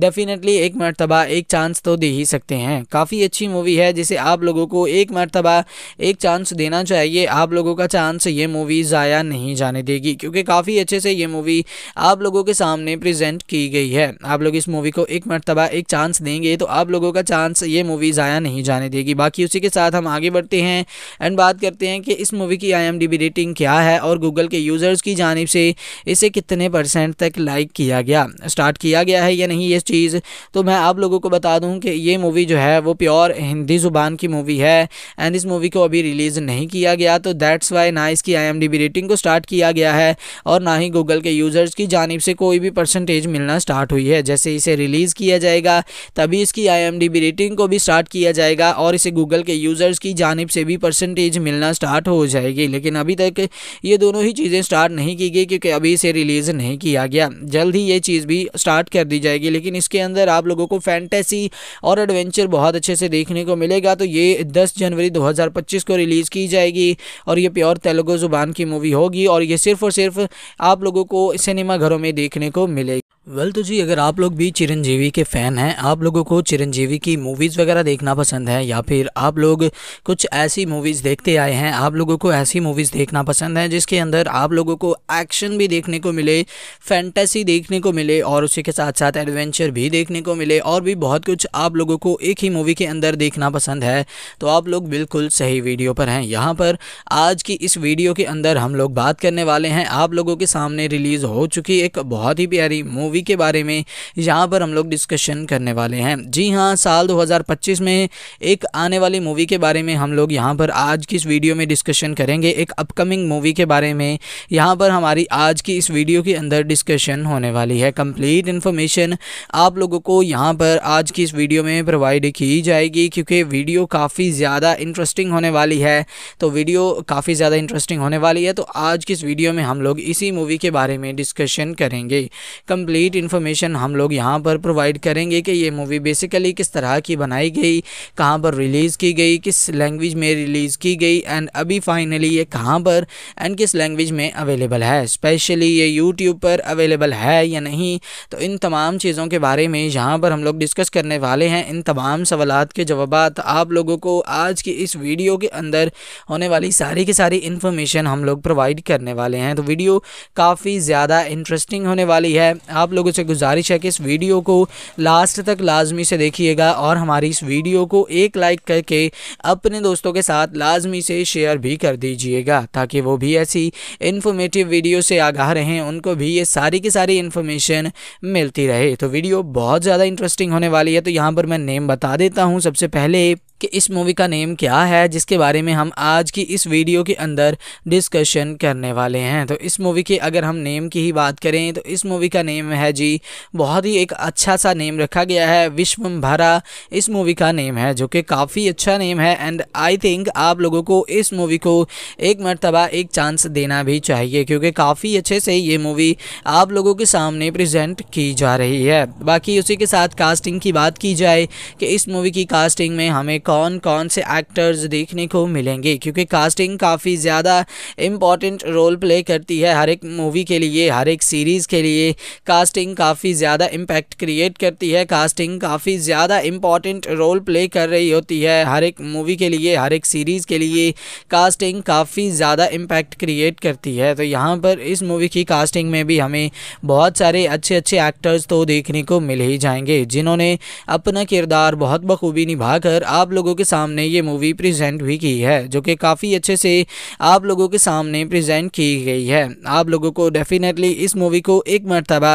डेफिनेटली एक मरतबा एक चांस तो दे ही सकते हैं काफ़ी अच्छी मूवी है जिसे आप लोगों को एक मरतबा एक चांस देना चाहिए आप लोगों का चांस ये मूवी ज़ाया नहीं जाने देगी क्योंकि काफ़ी अच्छे से ये मूवी आप लोगों के सामने प्रजेंट की गई है आप लोग इस मूवी को एक मरतबा एक चांस देंगे तो आप लोगों का चांस ये ये मूवी ज़ाया नहीं जाने देगी बाकी उसी के साथ हम आगे बढ़ते हैं एंड बात करते हैं कि इस मूवी की आई रेटिंग क्या है और गूगल के यूज़र्स की जानब से इसे कितने परसेंट तक लाइक किया गया स्टार्ट किया गया है या नहीं ये चीज़ तो मैं आप लोगों को बता दूँ कि ये मूवी जो है वो प्योर हिंदी ज़ुबान की मूवी है एंड इस मूवी को अभी रिलीज़ नहीं किया गया तो दैट्स वाई ना इसकी आई रेटिंग को स्टार्ट किया गया है और ना ही गूगल के यूज़र्स की जानब से कोई भी परसेंटेज मिलना स्टार्ट हुई है जैसे इसे रिलीज़ किया जाएगा तभी इसकी आई रेटिंग को भी स्टार्ट किया जाएगा और इसे गूगल के यूज़र्स की जानब से भी परसेंटेज मिलना स्टार्ट हो जाएगी लेकिन अभी तक ये दोनों ही चीज़ें स्टार्ट नहीं की गई क्योंकि अभी इसे रिलीज़ नहीं किया गया जल्द ही ये चीज़ भी स्टार्ट कर दी जाएगी लेकिन इसके अंदर आप लोगों को फैंटेसी और एडवेंचर बहुत अच्छे से देखने को मिलेगा तो ये दस जनवरी दो को रिलीज़ की जाएगी और ये प्योर तेलुगु ज़ुबान की मूवी होगी और ये सिर्फ और सिर्फ आप लोगों को सिनेमा घरों में देखने को मिलेगी वेल तो जी अगर आप लोग भी चिरंजीवी के फ़ैन हैं आप लोगों को चिरंजीवी की मूवीज़ वगैरह देखना पसंद है या फिर आप लोग कुछ ऐसी मूवीज़ देखते आए हैं आप लोगों को ऐसी मूवीज़ देखना पसंद है जिसके अंदर आप लोगों को एक्शन भी देखने को मिले फैंटेसी देखने को मिले और उसी के साथ साथ एडवेंचर भी देखने को मिले और भी बहुत कुछ आप लोगों को एक ही मूवी के अंदर देखना पसंद है तो आप लोग बिल्कुल सही वीडियो पर हैं यहाँ पर आज की इस वीडियो के अंदर हम लोग बात करने वाले हैं आप लोगों के सामने रिलीज़ हो चुकी एक बहुत ही प्यारी मूवी मूवी के बारे में यहाँ पर हम लोग डिस्कशन करने वाले हैं जी हाँ साल 2025 में एक आने वाली मूवी के बारे में हम लोग यहाँ पर आज की इस वीडियो में डिस्कशन करेंगे एक अपकमिंग मूवी के बारे में यहाँ पर हमारी आज की इस वीडियो के अंदर डिस्कशन होने वाली है कंप्लीट इन्फॉर्मेशन आप लोगों को यहाँ पर आज की इस वीडियो में प्रोवाइड की जाएगी क्योंकि वीडियो काफ़ी ज़्यादा इंटरेस्टिंग होने वाली है तो वीडियो काफ़ी ज़्यादा इंटरेस्टिंग होने वाली है तो आज की इस वीडियो में हम लोग इसी मूवी के बारे में डिस्कशन करेंगे कंप्लीट कंप्लीट इन्फॉर्मेशन हम लोग यहाँ पर प्रोवाइड करेंगे कि ये मूवी बेसिकली किस तरह की बनाई गई कहाँ पर रिलीज़ की गई किस लैंग्वेज में रिलीज़ की गई एंड अभी फाइनली ये कहाँ पर एंड किस लैंग्वेज में अवेलेबल है स्पेशली ये यूट्यूब पर अवेलेबल है या नहीं तो इन तमाम चीज़ों के बारे में यहाँ पर हम लोग डिस्कस करने वाले हैं इन तमाम सवाल के जवाब आप लोगों को आज की इस वीडियो के अंदर होने वाली सारी की सारी इन्फॉर्मेशन हम लोग प्रोवाइड करने वाले हैं तो वीडियो काफ़ी ज़्यादा इंटरेस्टिंग होने वाली है आप लोगों से गुजारिश है कि इस वीडियो को लास्ट तक लाजमी से देखिएगा और हमारी इस वीडियो को एक लाइक करके अपने दोस्तों के साथ लाजमी से शेयर भी कर दीजिएगा ताकि वो भी ऐसी इन्फॉर्मेटिव वीडियो से आगाह रहें उनको भी ये सारी की सारी इन्फॉर्मेशन मिलती रहे तो वीडियो बहुत ज़्यादा इंटरेस्टिंग होने वाली है तो यहाँ पर मैं नेम बता देता हूँ सबसे पहले कि इस मूवी का नेम क्या है जिसके बारे में हम आज की इस वीडियो के अंदर डिस्कशन करने वाले हैं तो इस मूवी के अगर हम नेम की ही बात करें तो इस मूवी का नेम है जी बहुत ही एक अच्छा सा नेम रखा गया है भरा इस मूवी का नेम है जो कि काफ़ी अच्छा नेम है एंड आई थिंक आप लोगों को इस मूवी को एक मरतबा एक चांस देना भी चाहिए क्योंकि काफ़ी अच्छे से ये मूवी आप लोगों के सामने प्रजेंट की जा रही है बाकी उसी के साथ कास्टिंग की बात की जाए कि इस मूवी की कास्टिंग में हमें कौन कौन से एक्टर्स देखने को मिलेंगे क्योंकि कास्टिंग काफ़ी ज़्यादा इम्पॉर्टेंट रोल प्ले करती है हर एक मूवी के लिए हर एक सीरीज़ के लिए कास्टिंग काफ़ी ज़्यादा इम्पैक्ट क्रिएट करती है कास्टिंग काफ़ी ज़्यादा इम्पॉर्टेंट रोल प्ले कर रही होती है हर एक मूवी के लिए हर एक सीरीज़ के लिए कास्टिंग काफ़ी ज़्यादा इम्पैक्ट क्रिएट करती है तो यहाँ पर इस मूवी की कास्टिंग में भी हमें बहुत सारे अच्छे अच्छे एक्टर्स तो देखने को मिल ही जाएंगे जिन्होंने अपना किरदार बहुत बखूबी निभाकर आप लोगों के सामने ये मूवी प्रेजेंट भी की है जो कि काफ़ी अच्छे से आप लोगों के सामने प्रेजेंट की गई है आप लोगों को डेफिनेटली इस मूवी को एक मरतबा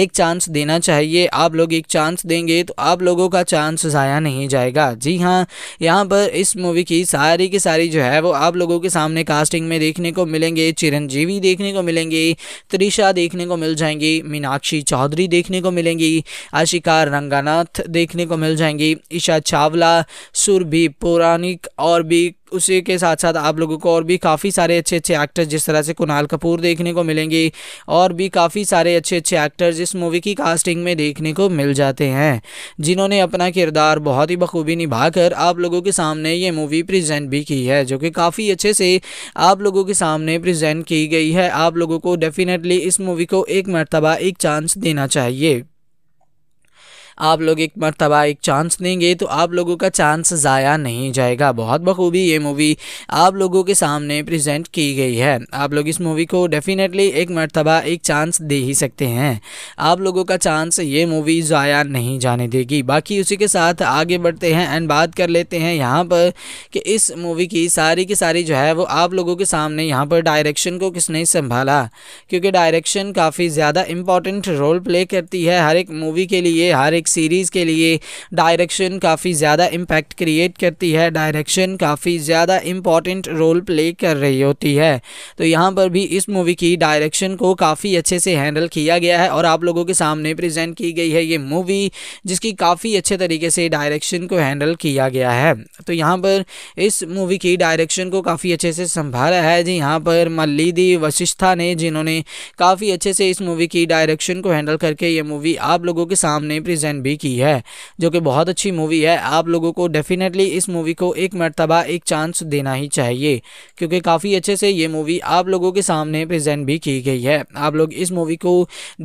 एक चांस देना चाहिए आप लोग एक चांस देंगे तो आप लोगों का चांस ज़ाया नहीं जाएगा जी हाँ यहाँ पर इस मूवी की सारी की सारी जो है वो आप लोगों के सामने कास्टिंग में देखने को मिलेंगे चिरंजीवी देखने को मिलेंगे त्रिशा देखने को मिल जाएंगी मीनाक्षी चौधरी देखने को मिलेंगी आशिका रंगानाथ देखने को मिल जाएंगी ईशा चावला सुर भी पौराणिक और भी उसी के साथ साथ आप लोगों को और भी काफ़ी सारे अच्छे अच्छे एक्टर्स जिस तरह से कुणाल कपूर देखने को मिलेंगे और भी काफ़ी सारे अच्छे अच्छे एक्टर्स इस मूवी की कास्टिंग में देखने को मिल जाते हैं जिन्होंने अपना किरदार बहुत ही बखूबी निभाकर आप लोगों के सामने ये मूवी प्रेजेंट भी की है जो कि काफ़ी अच्छे से आप लोगों के सामने प्रेजेंट की गई है आप लोगों को डेफिनेटली इस मूवी को एक मरतबा एक चांस देना चाहिए आप लोग एक मरतबा एक चांस देंगे तो आप लोगों का चांस ज़ाया नहीं जाएगा बहुत बखूबी ये मूवी आप लोगों के सामने प्रजेंट की गई है आप लोग इस मूवी को डेफिनेटली एक मरतबा एक चांस दे ही सकते हैं आप लोगों का चांस ये मूवी ज़ाया नहीं जाने देगी बाकी उसी के साथ आगे बढ़ते हैं एंड बात कर लेते हैं यहाँ पर कि इस मूवी की सारी की सारी जो है वो आप लोगों के सामने यहाँ पर डायरेक्शन को किसने संभाला क्योंकि डायरेक्शन काफ़ी ज़्यादा इम्पॉर्टेंट रोल प्ले करती है हर एक मूवी के लिए हर एक एक सीरीज़ के लिए डायरेक्शन काफ़ी ज़्यादा इम्पैक्ट क्रिएट करती है डायरेक्शन काफ़ी ज़्यादा इम्पॉर्टेंट रोल प्ले कर रही होती है तो यहाँ पर भी इस मूवी की डायरेक्शन को काफ़ी अच्छे से हैंडल किया गया है और आप लोगों के सामने प्रेजेंट की गई है ये मूवी जिसकी काफ़ी अच्छे तरीके से डायरेक्शन को हैंडल किया गया है तो यहाँ पर इस मूवी की डायरेक्शन को काफ़ी अच्छे से संभाला है जी यहाँ पर मल्लिदी वशिष्ठा ने जिन्होंने काफ़ी अच्छे से इस मूवी की डायरेक्शन को हैंडल करके ये मूवी आप लोगों के सामने प्रेजेंट डिरेक्शन भी की है जो कि बहुत अच्छी मूवी है आप लोगों को डेफिनेटली इस मूवी को एक मरतबा एक चांस देना ही चाहिए क्योंकि काफ़ी अच्छे से ये मूवी आप लोगों के सामने प्रजेंट भी की गई है आप लोग इस मूवी को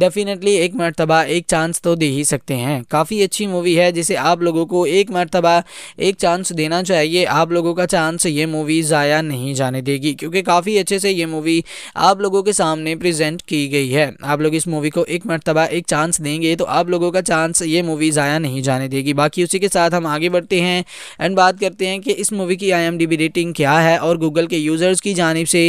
डेफिनेटली एक मरतबा एक चांस तो दे ही सकते हैं काफ़ी अच्छी मूवी है जिसे आप लोगों को एक मरतबा एक चांस देना चाहिए आप लोगों का चांस ये मूवी ज़ाया नहीं जाने देगी क्योंकि काफ़ी अच्छे से ये मूवी आप लोगों के सामने प्रेजेंट की गई है आप लोग इस मूवी को एक मरतबा एक चांस देंगे तो आप लोगों का चांस ये ये मूवी ज़ाया नहीं जाने देगी बाकी उसी के साथ हम आगे बढ़ते हैं एंड बात करते हैं कि इस मूवी की आई रेटिंग क्या है और गूगल के यूज़र्स की जानब से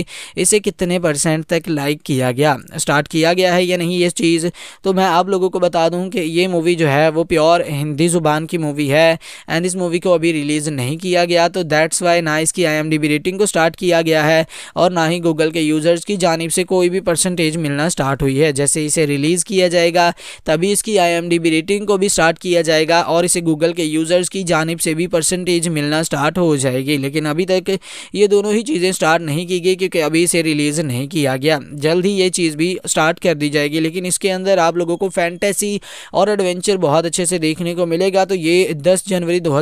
इसे कितने परसेंट तक लाइक किया गया स्टार्ट किया गया है या नहीं ये चीज़ तो मैं आप लोगों को बता दूँ कि ये मूवी जो है वो प्योर हिंदी ज़ुबान की मूवी है एंड इस मूवी को अभी रिलीज़ नहीं किया गया तो दैट्स वाई ना इसकी आई रेटिंग को स्टार्ट किया गया है और ना ही गूगल के यूज़र्स की जानब से कोई भी परसेंटेज मिलना स्टार्ट हुई है जैसे इसे रिलीज़ किया जाएगा तभी इसकी आई रेटिंग को भी स्टार्ट किया जाएगा और इसे गूगल के यूज़र्स की जानब से भी परसेंटेज मिलना स्टार्ट हो जाएगी लेकिन अभी तक ये दोनों ही चीज़ें स्टार्ट नहीं की गई क्योंकि अभी इसे रिलीज़ नहीं किया गया जल्द ही ये चीज़ भी स्टार्ट कर दी जाएगी लेकिन इसके अंदर आप लोगों को फैंटेसी और एडवेंचर बहुत अच्छे से देखने को मिलेगा तो ये दस जनवरी दो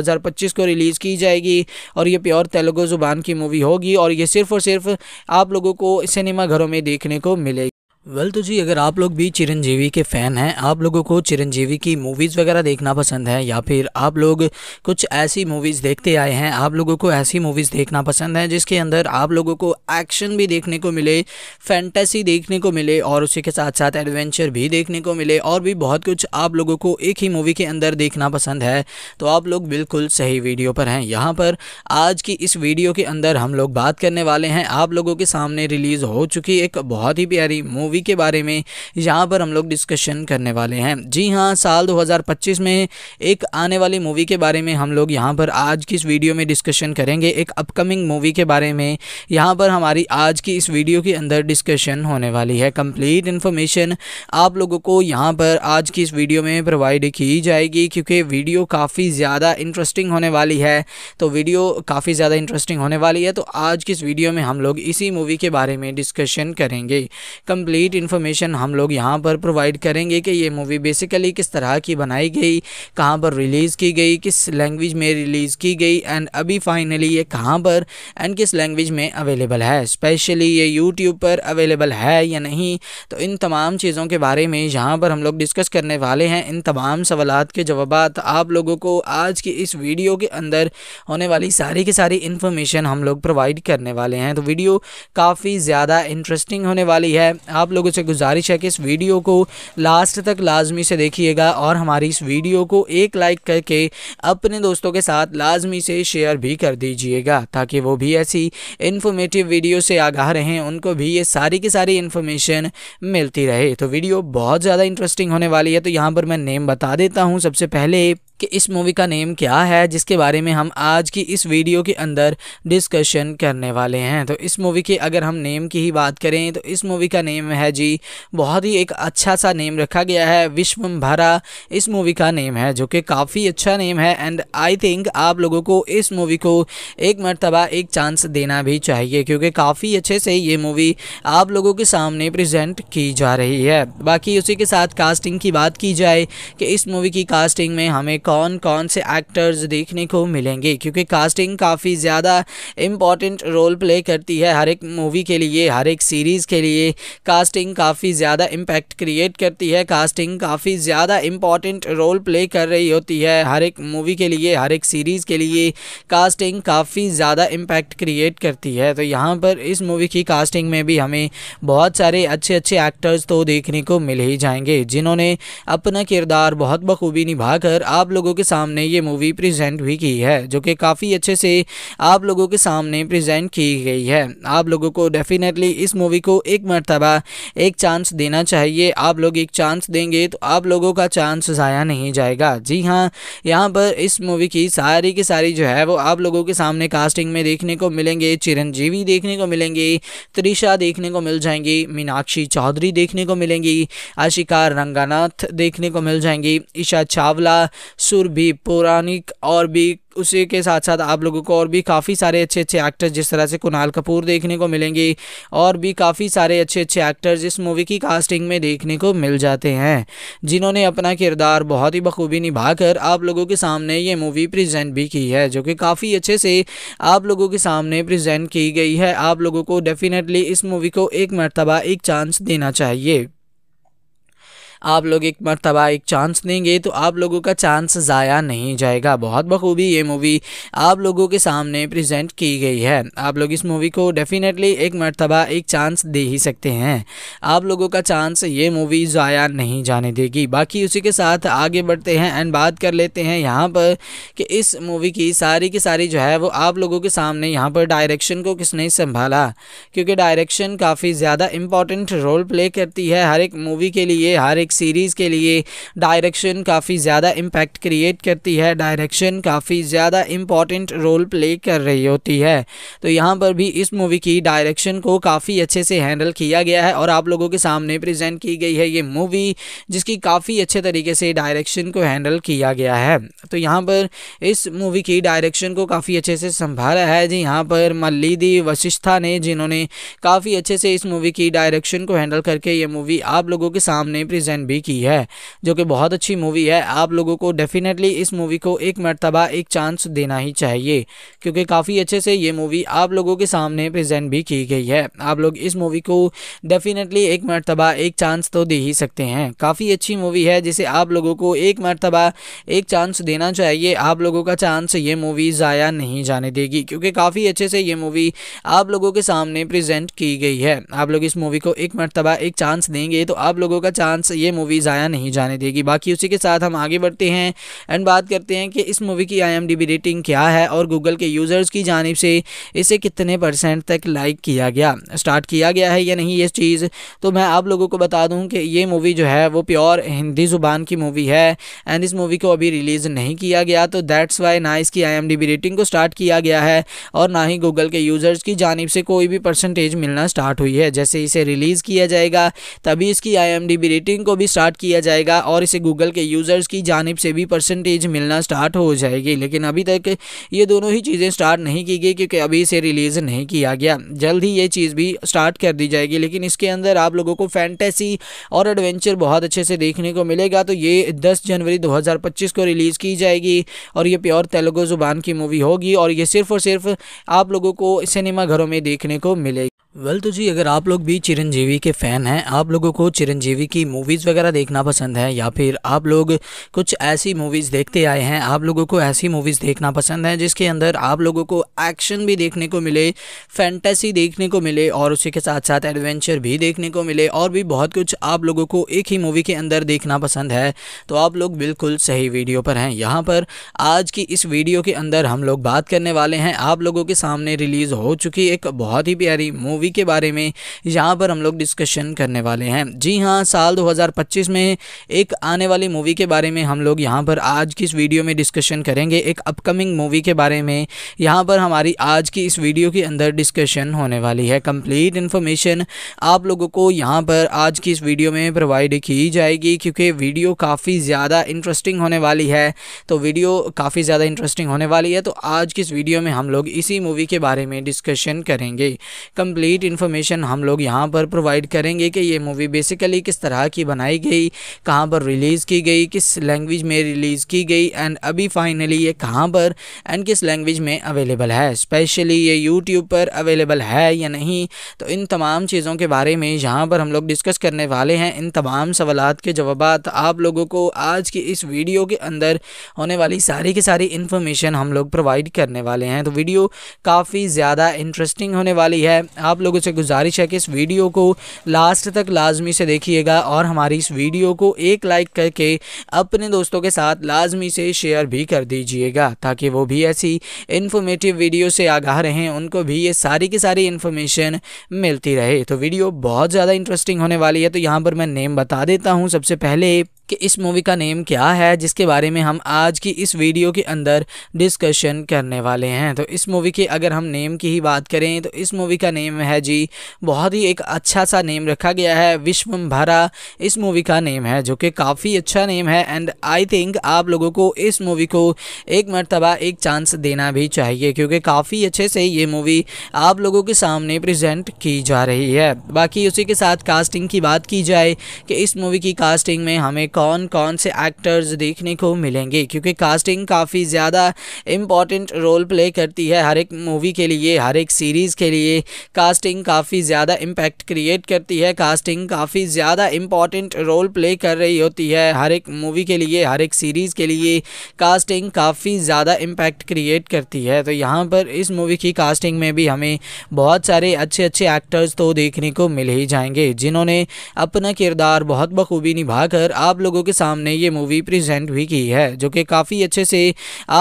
को रिलीज़ की जाएगी और ये प्योर तेलुगु ज़ुबान की मूवी होगी और ये सिर्फ और सिर्फ आप लोगों को सिनेमा घरों में देखने को मिलेगी वेल तो जी अगर आप लोग भी चिरंजीवी के फ़ैन हैं आप लोगों को चिरंजीवी की मूवीज़ वगैरह देखना पसंद है या फिर आप लोग कुछ ऐसी मूवीज़ देखते आए हैं आप लोगों को ऐसी मूवीज़ देखना पसंद है जिसके अंदर आप लोगों को एक्शन भी देखने को मिले फैंटेसी देखने को मिले और उसी के साथ साथ एडवेंचर भी देखने को मिले और भी बहुत कुछ आप लोगों को एक ही मूवी के अंदर देखना पसंद है तो आप लोग बिल्कुल सही वीडियो पर हैं यहाँ पर आज की इस वीडियो के अंदर हम लोग बात करने वाले हैं आप लोगों के सामने रिलीज़ हो चुकी एक बहुत ही प्यारी मूवी मूवी के बारे में यहाँ पर हम लोग डिस्कशन करने वाले हैं जी हाँ साल 2025 में एक आने वाली मूवी के बारे में हम लोग यहाँ पर आज की इस वीडियो में डिस्कशन करेंगे एक अपकमिंग मूवी के बारे में यहाँ पर हमारी आज की इस वीडियो के अंदर डिस्कशन होने वाली है कंप्लीट इन्फॉर्मेशन आप लोगों को यहाँ पर आज की इस वीडियो में प्रोवाइड की जाएगी क्योंकि वीडियो काफ़ी ज़्यादा इंटरेस्टिंग होने वाली है तो वीडियो काफ़ी ज़्यादा इंटरेस्टिंग होने वाली है तो आज की इस वीडियो में हम लोग इसी मूवी के बारे में डिस्कशन करेंगे कंप्लीट कंप्लीट इन्फॉर्मेशन हम लोग यहाँ पर प्रोवाइड करेंगे कि ये मूवी बेसिकली किस तरह की बनाई गई कहाँ पर रिलीज़ की गई किस लैंग्वेज में रिलीज़ की गई एंड अभी फाइनली ये कहाँ पर एंड किस लैंग्वेज में अवेलेबल है स्पेशली ये यूट्यूब पर अवेलेबल है या नहीं तो इन तमाम चीज़ों के बारे में यहाँ पर हम लोग डिस्कस करने वाले हैं इन तमाम सवाल के जवाब आप लोगों को आज की इस वीडियो के अंदर होने वाली सारी की सारी इन्फॉर्मेशन हम लोग प्रोवाइड करने वाले हैं तो वीडियो काफ़ी ज़्यादा इंटरेस्टिंग होने वाली है आप लोगों से गुजारिश है कि इस वीडियो को लास्ट तक लाजमी से देखिएगा और हमारी इस वीडियो को एक लाइक करके अपने दोस्तों के साथ लाजमी से शेयर भी कर दीजिएगा ताकि वो भी ऐसी इन्फॉर्मेटिव वीडियो से आगाह रहें उनको भी ये सारी की सारी इन्फॉर्मेशन मिलती रहे तो वीडियो बहुत ज़्यादा इंटरेस्टिंग होने वाली है तो यहाँ पर मैं नेम बता देता हूँ सबसे पहले कि इस मूवी का नेम क्या है जिसके बारे में हम आज की इस वीडियो के अंदर डिस्कशन करने वाले हैं तो इस मूवी के अगर हम नेम की ही बात करें तो इस मूवी का नेम है जी बहुत ही एक अच्छा सा नेम रखा गया है विश्वम्भरा इस मूवी का नेम है जो कि काफ़ी अच्छा नेम है एंड आई थिंक आप लोगों को इस मूवी को एक मरतबा एक चांस देना भी चाहिए क्योंकि काफ़ी अच्छे से ये मूवी आप लोगों के सामने प्रजेंट की जा रही है बाकी उसी के साथ कास्टिंग की बात की जाए कि इस मूवी की कास्टिंग में हमें कौन कौन से एक्टर्स देखने को मिलेंगे क्योंकि कास्टिंग काफ़ी ज़्यादा इम्पॉर्टेंट रोल प्ले करती है हर एक मूवी के लिए हर एक सीरीज़ के लिए कास्टिंग काफ़ी ज़्यादा इम्पैक्ट क्रिएट करती है कास्टिंग काफ़ी ज़्यादा इम्पॉर्टेंट रोल प्ले कर रही होती है हर एक मूवी के लिए हर एक सीरीज़ के लिए कास्टिंग काफ़ी ज़्यादा इम्पैक्ट क्रिएट करती है तो यहाँ पर इस मूवी की कास्टिंग में भी हमें बहुत सारे अच्छे अच्छे एक्टर्स तो देखने को मिल ही जाएंगे जिन्होंने अपना किरदार बहुत बखूबी निभाकर आप लोगों के सामने ये मूवी प्रेजेंट भी की है जो कि काफ़ी अच्छे से आप लोगों के सामने प्रेजेंट की गई है आप लोगों को डेफिनेटली इस मूवी को एक मरतबा एक चांस देना चाहिए आप लोग एक चांस देंगे तो आप लोगों का चांस ज़ाया नहीं जाएगा जी हाँ यहाँ पर इस मूवी की सारी की सारी जो है वो आप लोगों के सामने कास्टिंग में देखने को मिलेंगे चिरंजीवी देखने को मिलेंगे त्रिशा देखने को मिल जाएंगी मीनाक्षी चौधरी देखने को मिलेंगी आशिका रंगानाथ देखने को मिल जाएंगी ईशा चावला सुर भी पौराणिक और भी उसी के साथ साथ आप लोगों को और भी काफ़ी सारे अच्छे अच्छे एक्टर्स जिस तरह से कुणाल कपूर देखने को मिलेंगे और भी काफ़ी सारे अच्छे अच्छे एक्टर्स इस मूवी की कास्टिंग में देखने को मिल जाते हैं जिन्होंने अपना किरदार बहुत ही बखूबी निभाकर आप लोगों के सामने ये मूवी प्रजेंट भी की है जो कि काफ़ी अच्छे से आप लोगों के सामने प्रजेंट की गई है आप लोगों को डेफिनेटली इस मूवी को एक मरतबा एक चांस देना चाहिए आप लोग एक मरतबा एक चांस देंगे तो आप लोगों का चांस ज़ाया नहीं जाएगा बहुत बखूबी ये मूवी आप लोगों के सामने प्रजेंट की गई है आप लोग इस मूवी को डेफिनेटली एक मरतबा एक चांस दे ही सकते हैं आप लोगों का चांस ये मूवी ज़ाया नहीं जाने देगी बाकी उसी के साथ आगे बढ़ते हैं एंड बात कर लेते हैं यहाँ पर कि इस मूवी की सारी की सारी जो है वो आप लोगों के सामने यहाँ पर डायरेक्शन को किसने संभाला क्योंकि डायरेक्शन काफ़ी ज़्यादा इम्पॉर्टेंट रोल प्ले करती है हर एक मूवी के लिए हर एक एक सीरीज़ के लिए डायरेक्शन काफ़ी ज़्यादा इम्पैक्ट क्रिएट करती है डायरेक्शन काफ़ी ज़्यादा इम्पॉर्टेंट रोल प्ले कर रही होती है तो यहाँ पर भी इस मूवी की डायरेक्शन को काफ़ी अच्छे से हैंडल किया गया है और आप लोगों के सामने प्रेजेंट की गई है ये मूवी जिसकी काफ़ी अच्छे तरीके से डायरेक्शन को हैंडल किया गया है तो यहाँ पर इस मूवी की डायरेक्शन को काफ़ी अच्छे से संभाला है जी यहाँ पर मल्लिदी वशिष्ठा ने जिन्होंने काफ़ी अच्छे से इस मूवी की डायरेक्शन को हैंडल करके ये मूवी आप लोगों के सामने प्रेजेंट चैन भी की है जो कि बहुत अच्छी मूवी है आप लोगों को डेफिनेटली इस मूवी को एक मरतबा एक चांस देना ही चाहिए क्योंकि काफ़ी अच्छे से ये मूवी आप लोगों के सामने प्रजेंट भी की गई है आप लोग इस मूवी को डेफिनेटली एक मरतबा एक चांस तो दे ही सकते हैं काफ़ी अच्छी मूवी है जिसे आप लोगों को एक मरतबा एक चांस देना चाहिए आप लोगों का चांस ये मूवी ज़ाया नहीं जाने देगी क्योंकि काफ़ी अच्छे से ये मूवी आप लोगों के सामने प्रेजेंट की गई है आप लोग इस मूवी को एक मरतबा एक चांस देंगे तो आप लोगों का चांस ये ये मूवी ज़ाया नहीं जाने देगी बाकी उसी के साथ हम आगे बढ़ते हैं एंड बात करते हैं कि इस मूवी की आई रेटिंग क्या है और गूगल के यूज़र्स की जानब से इसे कितने परसेंट तक लाइक किया गया स्टार्ट किया गया है या नहीं ये चीज़ तो मैं आप लोगों को बता दूँ कि ये मूवी जो है वो प्योर हिंदी ज़ुबान की मूवी है एंड इस मूवी को अभी रिलीज़ नहीं किया गया तो दैट्स वाई ना इसकी आई रेटिंग को स्टार्ट किया गया है और ना ही गूगल के यूज़र्स की जानब से कोई भी परसेंटेज मिलना स्टार्ट हुई है जैसे इसे रिलीज़ किया जाएगा तभी इसकी आई रेटिंग को भी स्टार्ट किया जाएगा और इसे गूगल के यूज़र्स की जानब से भी परसेंटेज मिलना स्टार्ट हो जाएगी लेकिन अभी तक ये दोनों ही चीज़ें स्टार्ट नहीं की गई क्योंकि अभी इसे रिलीज़ नहीं किया गया जल्द ही ये चीज़ भी स्टार्ट कर दी जाएगी लेकिन इसके अंदर आप लोगों को फैंटेसी और एडवेंचर बहुत अच्छे से देखने को मिलेगा तो ये दस जनवरी दो को रिलीज़ की जाएगी और ये प्योर तेलुगु ज़ुबान की मूवी होगी और ये सिर्फ और सिर्फ आप लोगों को सिनेमा घरों में देखने को मिलेगी वेल तो जी अगर आप लोग भी चिरंजीवी के फ़ैन हैं आप लोगों को चिरंजीवी की मूवीज़ वगैरह देखना पसंद है या फिर आप लोग कुछ ऐसी मूवीज़ देखते आए हैं आप लोगों को ऐसी मूवीज़ देखना पसंद है जिसके अंदर आप लोगों को एक्शन भी देखने को मिले फैंटेसी देखने को मिले और उसी के साथ साथ एडवेंचर भी देखने को मिले और भी बहुत कुछ आप लोगों को एक ही मूवी के अंदर देखना पसंद है तो आप लोग बिल्कुल सही वीडियो पर हैं यहाँ पर आज की इस वीडियो के अंदर हम लोग बात करने वाले हैं आप लोगों के सामने रिलीज़ हो चुकी एक बहुत ही प्यारी मूवी मूवी के बारे में यहाँ पर हम लोग डिस्कशन करने वाले हैं जी हाँ साल 2025 में एक आने वाली मूवी के बारे में हम लोग यहाँ पर आज की इस वीडियो में डिस्कशन करेंगे एक अपकमिंग मूवी के बारे में यहाँ पर हमारी आज की इस वीडियो के अंदर डिस्कशन होने वाली है कम्प्लीट इन्फॉर्मेशन आप लोगों को यहाँ पर आज की इस वीडियो में प्रोवाइड की जाएगी क्योंकि वीडियो काफ़ी ज़्यादा इंटरेस्टिंग होने वाली है तो वीडियो काफ़ी ज़्यादा इंटरेस्टिंग होने वाली है तो आज की इस वीडियो में हम लोग इसी मूवी के बारे में डिस्कशन करेंगे कंप्लीट कंप्लीट इन्फॉर्मेशन हम लोग यहाँ पर प्रोवाइड करेंगे कि ये मूवी बेसिकली किस तरह की बनाई गई कहाँ पर रिलीज़ की गई किस लैंग्वेज में रिलीज़ की गई एंड अभी फाइनली ये कहाँ पर एंड किस लैंग्वेज में अवेलेबल है स्पेशली ये यूट्यूब पर अवेलेबल है या नहीं तो इन तमाम चीज़ों के बारे में यहाँ पर हम लोग डिस्कस करने वाले हैं इन तमाम सवाल के जवाब आप लोगों को आज की इस वीडियो के अंदर होने वाली सारी की सारी इन्फॉर्मेशन हम लोग प्रोवाइड करने वाले हैं तो वीडियो काफ़ी ज़्यादा इंटरेस्टिंग होने वाली है आप आप लोगों से गुजारिश है कि इस वीडियो को लास्ट तक लाजमी से देखिएगा और हमारी इस वीडियो को एक लाइक करके अपने दोस्तों के साथ लाजमी से शेयर भी कर दीजिएगा ताकि वो भी ऐसी इन्फॉर्मेटिव वीडियो से आगाह रहें उनको भी ये सारी की सारी इन्फॉर्मेशन मिलती रहे तो वीडियो बहुत ज़्यादा इंटरेस्टिंग होने वाली है तो यहाँ पर मैं नेम बता देता हूँ सबसे पहले कि इस मूवी का नेम क्या है जिसके बारे में हम आज की इस वीडियो के अंदर डिस्कशन करने वाले हैं तो इस मूवी के अगर हम नेम की ही बात करें तो इस मूवी का नेम है जी बहुत ही एक अच्छा सा नेम रखा गया है विश्वम्भरा इस मूवी का नेम है जो कि काफ़ी अच्छा नेम है एंड आई थिंक आप लोगों को इस मूवी को एक मरतबा एक चांस देना भी चाहिए क्योंकि काफ़ी अच्छे से ये मूवी आप लोगों के सामने प्रजेंट की जा रही है बाकी उसी के साथ कास्टिंग की बात की जाए कि इस मूवी की कास्टिंग में हमें कौन कौन से एक्टर्स देखने को मिलेंगे क्योंकि कास्टिंग काफ़ी ज़्यादा इम्पॉर्टेंट रोल प्ले करती है हर एक मूवी के लिए हर एक सीरीज़ के लिए कास्टिंग काफ़ी ज़्यादा इम्पैक्ट क्रिएट करती है कास्टिंग काफ़ी ज़्यादा इम्पॉर्टेंट रोल प्ले कर रही होती है हर एक मूवी के लिए हर एक सीरीज़ के लिए कास्टिंग काफ़ी ज़्यादा इम्पैक्ट क्रिएट करती है तो यहाँ पर इस मूवी की कास्टिंग में भी हमें बहुत सारे अच्छे अच्छे एक्टर्स तो देखने को मिल ही जाएंगे जिन्होंने अपना किरदार बहुत बखूबी निभाकर आप लोगों के सामने ये मूवी प्रेजेंट भी की है जो कि काफ़ी अच्छे से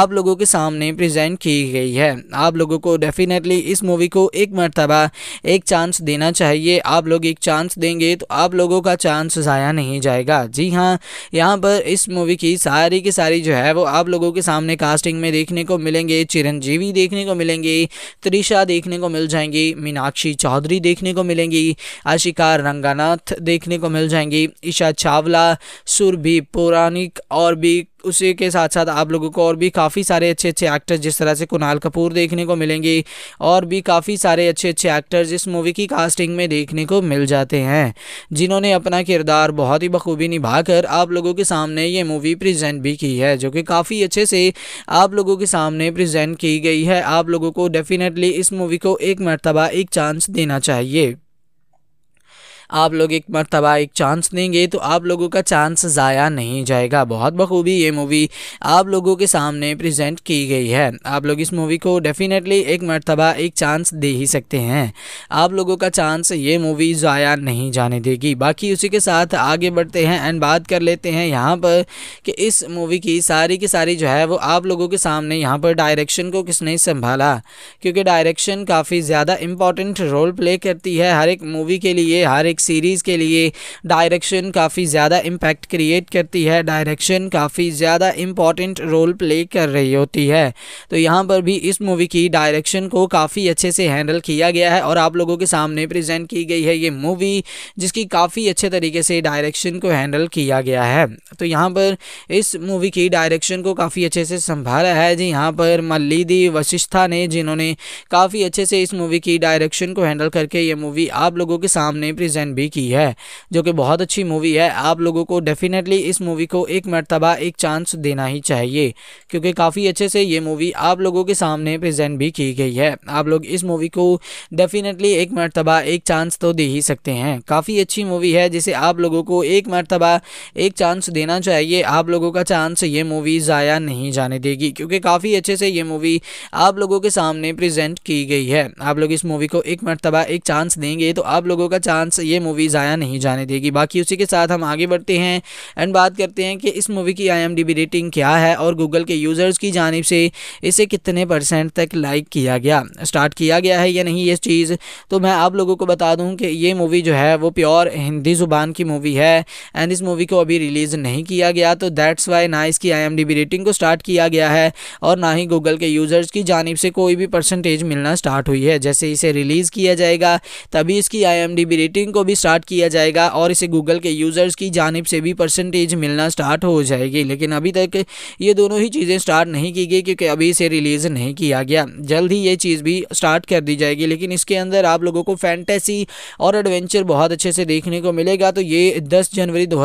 आप लोगों के सामने प्रेजेंट की गई है आप लोगों को डेफिनेटली इस मूवी को एक मरतबा एक चांस देना चाहिए आप लोग एक चांस देंगे तो आप लोगों का चांस ज़ाया नहीं जाएगा जी हाँ यहाँ पर इस मूवी की सारी की सारी जो है वो आप लोगों के सामने कास्टिंग में देखने को मिलेंगे चिरंजीवी देखने को मिलेंगे त्रिशा देखने को मिल जाएंगी मीनाक्षी चौधरी देखने को मिलेंगी आशिका रंगानाथ देखने को मिल जाएंगी ईशा चावला सुर भी पौराणिक और भी उसी के साथ साथ आप लोगों को और भी काफ़ी सारे अच्छे अच्छे एक्टर्स जिस तरह से कुणाल कपूर देखने को मिलेंगे और भी काफ़ी सारे अच्छे अच्छे एक्टर्स इस मूवी की कास्टिंग में देखने को मिल जाते हैं जिन्होंने अपना किरदार बहुत ही बखूबी निभाकर आप लोगों के सामने ये मूवी प्रेजेंट भी की है जो कि काफ़ी अच्छे से आप लोगों के सामने प्रजेंट की गई है आप लोगों को डेफिनेटली इस मूवी को एक मरतबा एक चांस देना चाहिए आप लोग एक मरतबा एक चांस देंगे तो आप लोगों का चांस ज़ाया नहीं जाएगा बहुत बखूबी ये मूवी आप लोगों के सामने प्रजेंट की गई है आप लोग इस मूवी को डेफिनेटली एक मरतबा एक चांस दे ही सकते हैं आप लोगों का चांस ये मूवी ज़ाया नहीं जाने देगी बाकी उसी के साथ आगे बढ़ते हैं एंड बात कर लेते हैं यहाँ पर कि इस मूवी की सारी की सारी जो है वो आप लोगों के सामने यहाँ पर डायरेक्शन को किसने संभाला क्योंकि डायरेक्शन काफ़ी ज़्यादा इम्पॉर्टेंट रोल प्ले करती है हर एक मूवी के लिए हर एक एक सीरीज़ के लिए डायरेक्शन काफ़ी ज़्यादा इम्पैक्ट क्रिएट करती है डायरेक्शन काफ़ी ज़्यादा इम्पॉर्टेंट रोल प्ले कर रही होती है तो यहाँ पर भी इस मूवी की डायरेक्शन को काफ़ी अच्छे से हैंडल किया गया है और आप लोगों के सामने प्रेजेंट की गई है ये मूवी जिसकी काफ़ी अच्छे तरीके से डायरेक्शन को हैंडल किया गया है तो यहाँ पर इस मूवी की डायरेक्शन को काफ़ी अच्छे से संभाला है जी यहाँ पर मल्लीदी वशिष्ठा ने जिन्होंने काफ़ी अच्छे से इस मूवी की डायरेक्शन को हैंडल करके ये मूवी आप लोगों के सामने प्रेजेंट डिज़ाइन भी की है जो कि बहुत अच्छी मूवी है आप लोगों को डेफिनेटली इस मूवी को एक मरतबा एक चांस देना ही चाहिए क्योंकि काफ़ी अच्छे से ये मूवी आप लोगों के सामने प्रजेंट भी की गई है आप लोग इस मूवी को डेफिनेटली एक मरतबा एक चांस तो दे ही सकते हैं काफ़ी अच्छी मूवी है जिसे आप लोगों को एक मरतबा एक चांस देना चाहिए आप लोगों का चांस ये मूवी ज़ाया नहीं जाने देगी क्योंकि काफ़ी अच्छे से ये मूवी आप लोगों के सामने प्रेजेंट की गई है आप लोग इस मूवी को एक मरतबा एक चांस देंगे तो आप लोगों का चांस ये ये मूवी ज़ाया नहीं जाने देगी बाकी उसी के साथ हम आगे बढ़ते हैं एंड बात करते हैं कि इस मूवी की आई रेटिंग क्या है और गूगल के यूज़र्स की जानब से इसे कितने परसेंट तक लाइक किया गया स्टार्ट किया गया है या नहीं ये चीज़ तो मैं आप लोगों को बता दूँ कि ये मूवी जो है वो प्योर हिंदी ज़ुबान की मूवी है एंड इस मूवी को अभी रिलीज़ नहीं किया गया तो दैट्स वाई ना इसकी आई रेटिंग को स्टार्ट किया गया है और ना ही गूगल के यूज़र्स की जानब से कोई भी परसेंटेज मिलना स्टार्ट हुई है जैसे इसे रिलीज़ किया जाएगा तभी इसकी आई रेटिंग को भी स्टार्ट किया जाएगा और इसे गूगल के यूज़र्स की जानब से भी परसेंटेज मिलना स्टार्ट हो जाएगी लेकिन अभी तक ये दोनों ही चीज़ें स्टार्ट नहीं की गई क्योंकि अभी इसे रिलीज़ नहीं किया गया जल्द ही ये चीज़ भी स्टार्ट कर दी जाएगी लेकिन इसके अंदर आप लोगों को फैंटेसी और एडवेंचर बहुत अच्छे से देखने को मिलेगा तो ये दस जनवरी दो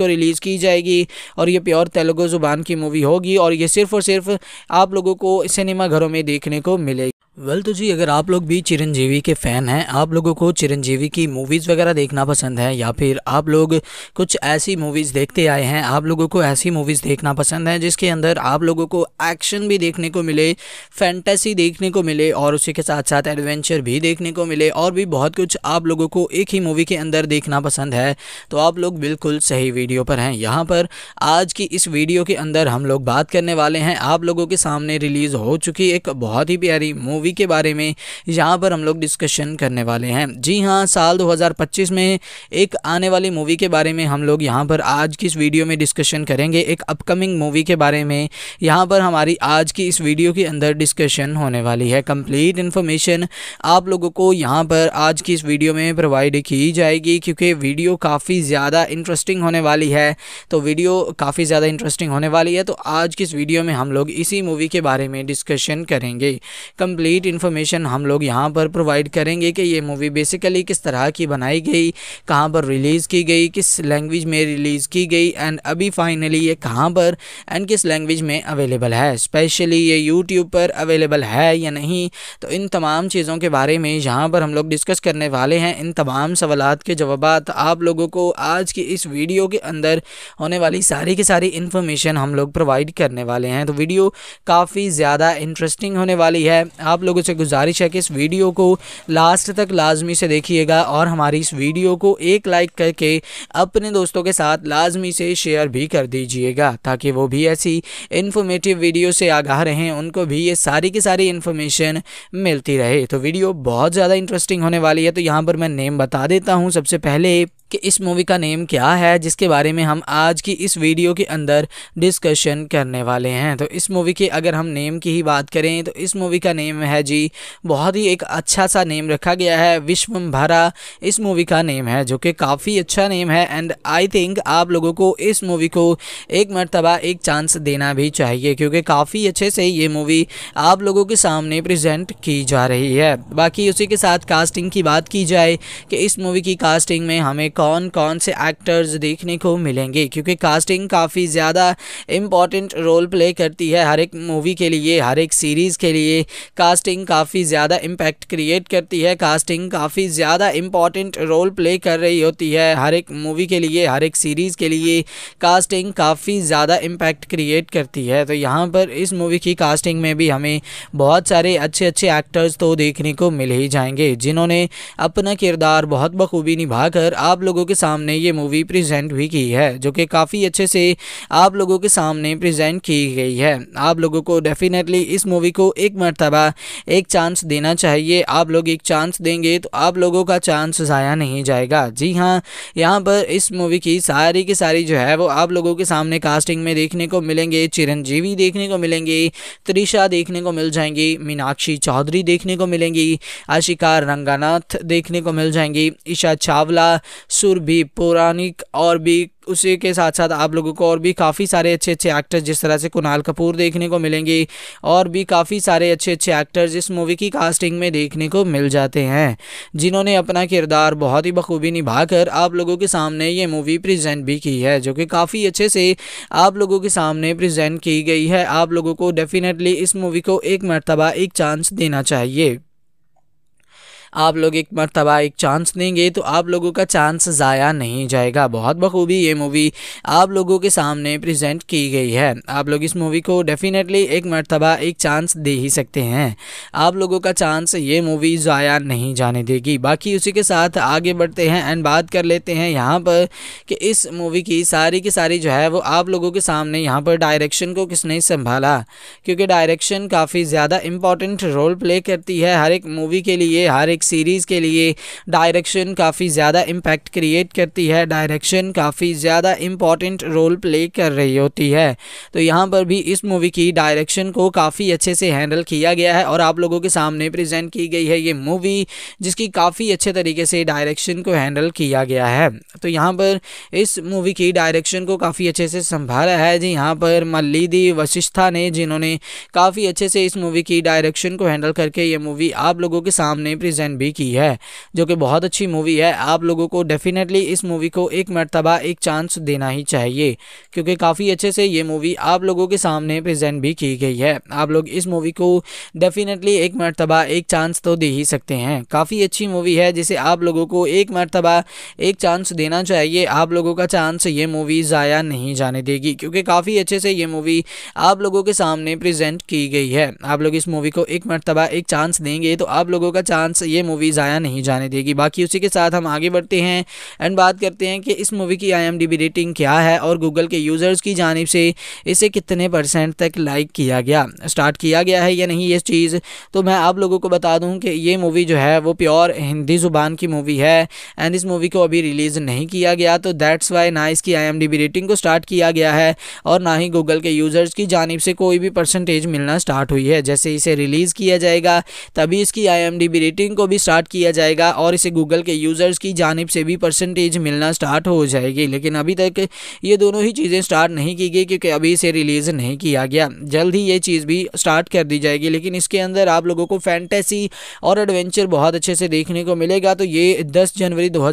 को रिलीज़ की जाएगी और ये प्योर तेलुगु ज़ुबान की मूवी होगी और ये सिर्फ और सिर्फ आप लोगों को सिनेमा घरों में देखने को मिलेगी वेल तो जी अगर आप लोग भी चिरंजीवी के फ़ैन हैं आप लोगों को चिरंजीवी की मूवीज़ वगैरह देखना पसंद है या फिर आप लोग कुछ ऐसी मूवीज़ देखते आए हैं आप लोगों को ऐसी मूवीज़ देखना पसंद है जिसके अंदर आप लोगों को एक्शन भी देखने को मिले फैंटेसी देखने को मिले और उसी के साथ साथ एडवेंचर भी देखने को मिले और भी बहुत कुछ आप लोगों को एक ही मूवी के अंदर देखना पसंद है तो आप लोग बिल्कुल सही वीडियो पर हैं यहाँ पर आज की इस वीडियो के अंदर हम लोग बात करने वाले हैं आप लोगों के सामने रिलीज़ हो चुकी एक बहुत ही प्यारी मूवी कामयाबी के बारे में यहाँ पर हम लोग डिस्कशन करने वाले हैं जी हाँ साल 2025 में एक आने वाली मूवी के बारे में हम लोग यहाँ पर आज की इस वीडियो में डिस्कशन करेंगे एक अपकमिंग मूवी के बारे में यहाँ पर हमारी आज की इस वीडियो के अंदर डिस्कशन होने वाली है कंप्लीट इन्फॉर्मेशन आप लोगों को यहाँ पर आज की इस वीडियो में प्रोवाइड की जाएगी क्योंकि वीडियो काफ़ी ज़्यादा इंटरेस्टिंग होने वाली है तो वीडियो काफ़ी ज़्यादा इंटरेस्टिंग होने वाली है तो आज की इस वीडियो में हम लोग इसी मूवी के बारे में डिस्कशन करेंगे कंप्लीट कंप्लीट इन्फॉर्मेशन हम लोग यहाँ पर प्रोवाइड करेंगे कि ये मूवी बेसिकली किस तरह की बनाई गई कहाँ पर रिलीज़ की गई किस लैंग्वेज में रिलीज़ की गई एंड अभी फाइनली ये कहाँ पर एंड किस लैंग्वेज में अवेलेबल है स्पेशली ये यूट्यूब पर अवेलेबल है या नहीं तो इन तमाम चीज़ों के बारे में यहाँ पर हम लोग डिस्कस करने वाले हैं इन तमाम सवाल के जवाब आप लोगों को आज की इस वीडियो के अंदर होने वाली सारी की सारी इन्फॉर्मेशन हम लोग प्रोवाइड करने वाले हैं तो वीडियो काफ़ी ज़्यादा इंटरेस्टिंग होने वाली है आप आप लोगों से गुजारिश है कि इस वीडियो को लास्ट तक लाजमी से देखिएगा और हमारी इस वीडियो को एक लाइक करके अपने दोस्तों के साथ लाजमी से शेयर भी कर दीजिएगा ताकि वो भी ऐसी इन्फॉर्मेटिव वीडियो से आगाह रहें उनको भी ये सारी की सारी इन्फॉर्मेशन मिलती रहे तो वीडियो बहुत ज़्यादा इंटरेस्टिंग होने वाली है तो यहाँ पर मैं नेम बता देता हूँ सबसे पहले कि इस मूवी का नेम क्या है जिसके बारे में हम आज की इस वीडियो के अंदर डिस्कशन करने वाले हैं तो इस मूवी के अगर हम नेम की ही बात करें तो इस मूवी का नेम है जी बहुत ही एक अच्छा सा नेम रखा गया है विश्वम्भरा इस मूवी का नेम है जो कि काफ़ी अच्छा नेम है एंड आई थिंक आप लोगों को इस मूवी को एक मरतबा एक चांस देना भी चाहिए क्योंकि काफ़ी अच्छे से ये मूवी आप लोगों के सामने प्रजेंट की जा रही है बाकी उसी के साथ कास्टिंग की बात की जाए कि इस मूवी की कास्टिंग में हमें कौन कौन से एक्टर्स देखने को मिलेंगे क्योंकि कास्टिंग काफ़ी ज़्यादा इम्पॉर्टेंट रोल प्ले करती है हर एक मूवी के लिए हर एक सीरीज़ के लिए कास्टिंग काफ़ी ज़्यादा इम्पैक्ट क्रिएट करती है कास्टिंग काफ़ी ज़्यादा इम्पॉर्टेंट रोल प्ले कर रही होती है हर एक मूवी के लिए हर एक सीरीज़ के लिए कास्टिंग काफ़ी ज़्यादा इम्पैक्ट क्रिएट करती है तो यहाँ पर इस मूवी की कास्टिंग में भी हमें बहुत सारे अच्छे अच्छे एक्टर्स तो देखने को मिल ही जाएंगे जिन्होंने अपना किरदार बहुत बखूबी निभाकर आप लोग लोगों के सामने ये मूवी प्रेजेंट भी की है जो कि काफ़ी अच्छे से आप लोगों के सामने प्रेजेंट की गई है आप लोगों को डेफिनेटली इस मूवी को एक मरतबा एक चांस देना चाहिए आप लोग एक चांस देंगे तो आप लोगों का चांस ज़ाया नहीं जाएगा जी हाँ यहाँ पर इस मूवी की सारी की सारी जो है वो आप लोगों के सामने कास्टिंग में देखने को मिलेंगे चिरंजीवी देखने को मिलेंगे त्रिशा देखने को मिल जाएंगी मीनाक्षी चौधरी देखने को मिलेंगी आशिका रंगानाथ देखने को मिल जाएंगी ईशा चावला सुर भी पौराणिक और भी उसी के साथ साथ आप लोगों को और भी काफ़ी सारे अच्छे अच्छे एक्टर्स जिस तरह से कुणाल कपूर देखने को मिलेंगे और भी काफ़ी सारे अच्छे अच्छे एक्टर्स इस मूवी की कास्टिंग में देखने को मिल जाते हैं जिन्होंने अपना किरदार बहुत ही बखूबी निभाकर आप लोगों के सामने ये मूवी प्रेजेंट भी की है जो कि काफ़ी अच्छे से आप लोगों के सामने प्रेजेंट की गई है आप लोगों को डेफिनेटली इस मूवी को एक मरतबा एक चांस देना चाहिए आप लोग एक मरतबा एक चांस देंगे तो आप लोगों का चांस ज़ाया नहीं जाएगा बहुत बखूबी ये मूवी आप लोगों के सामने प्रेजेंट की गई है आप लोग इस मूवी को डेफिनेटली एक मरतबा एक चांस दे ही सकते हैं आप लोगों का चांस ये मूवी ज़ाया नहीं जाने देगी बाकी उसी के साथ आगे बढ़ते हैं एंड बात कर लेते हैं यहाँ पर कि इस मूवी की सारी की सारी जो है वो आप लोगों के सामने यहाँ पर डायरेक्शन को किसने संभाला क्योंकि डायरेक्शन काफ़ी ज़्यादा इम्पॉर्टेंट रोल प्ले करती है हर एक मूवी के लिए हर एक एक सीरीज़ के लिए डायरेक्शन काफ़ी ज़्यादा इम्पैक्ट क्रिएट करती है डायरेक्शन काफ़ी ज़्यादा इम्पॉर्टेंट रोल प्ले कर रही होती है तो यहाँ पर भी इस मूवी की डायरेक्शन को काफ़ी अच्छे से हैंडल किया गया है और आप लोगों के सामने प्रेजेंट की गई है ये मूवी जिसकी काफ़ी अच्छे तरीके से डायरेक्शन को हैंडल किया गया है तो यहाँ पर इस मूवी की डायरेक्शन को काफ़ी अच्छे से संभाला है जी यहाँ पर मल्लीदी वशिष्ठा ने जिन्होंने काफ़ी अच्छे से इस मूवी की डायरेक्शन को हैंडल करके ये मूवी आप लोगों के सामने प्रेजेंट चैन भी की है जो कि बहुत अच्छी मूवी है आप लोगों को डेफिनेटली इस मूवी को एक मरतबा एक चांस देना ही चाहिए क्योंकि काफ़ी अच्छे से ये मूवी आप लोगों के सामने प्रजेंट भी की गई है आप लोग इस मूवी को डेफिनेटली एक मरतबा एक चांस तो दे ही सकते हैं काफ़ी अच्छी मूवी है जिसे आप लोगों को एक मरतबा एक चांस देना चाहिए आप लोगों का चांस ये मूवी ज़ाया नहीं जाने देगी क्योंकि काफ़ी अच्छे से ये मूवी आप लोगों के सामने प्रजेंट की गई है आप लोग इस मूवी को एक मरतबा एक चांस देंगे तो आप लोगों का चांस ये मूवी ज़ाया नहीं जाने देगी बाकी उसी के साथ हम आगे बढ़ते हैं एंड बात करते हैं कि इस मूवी की आई रेटिंग क्या है और गूगल के यूज़र्स की जानब से इसे कितने परसेंट तक लाइक किया गया स्टार्ट किया गया है या नहीं ये चीज़ तो मैं आप लोगों को बता दूँ कि ये मूवी जो है वो प्योर हिंदी ज़ुबान की मूवी है एंड इस मूवी को अभी रिलीज़ नहीं किया गया तो दैट्स वाई ना इसकी आई रेटिंग को स्टार्ट किया गया है और ना ही गूगल के यूज़र्स की जानब से कोई भी परसेंटेज मिलना स्टार्ट हुई है जैसे इसे रिलीज़ किया जाएगा तभी इसकी आई रेटिंग को भी स्टार्ट किया जाएगा और इसे गूगल के यूज़र्स की जानब से भी परसेंटेज मिलना स्टार्ट हो जाएगी लेकिन अभी तक ये दोनों ही चीज़ें स्टार्ट नहीं की गई क्योंकि अभी इसे रिलीज़ नहीं किया गया जल्द ही ये चीज़ भी स्टार्ट कर दी जाएगी लेकिन इसके अंदर आप लोगों को फैंटेसी और एडवेंचर बहुत अच्छे से देखने को मिलेगा तो ये दस जनवरी दो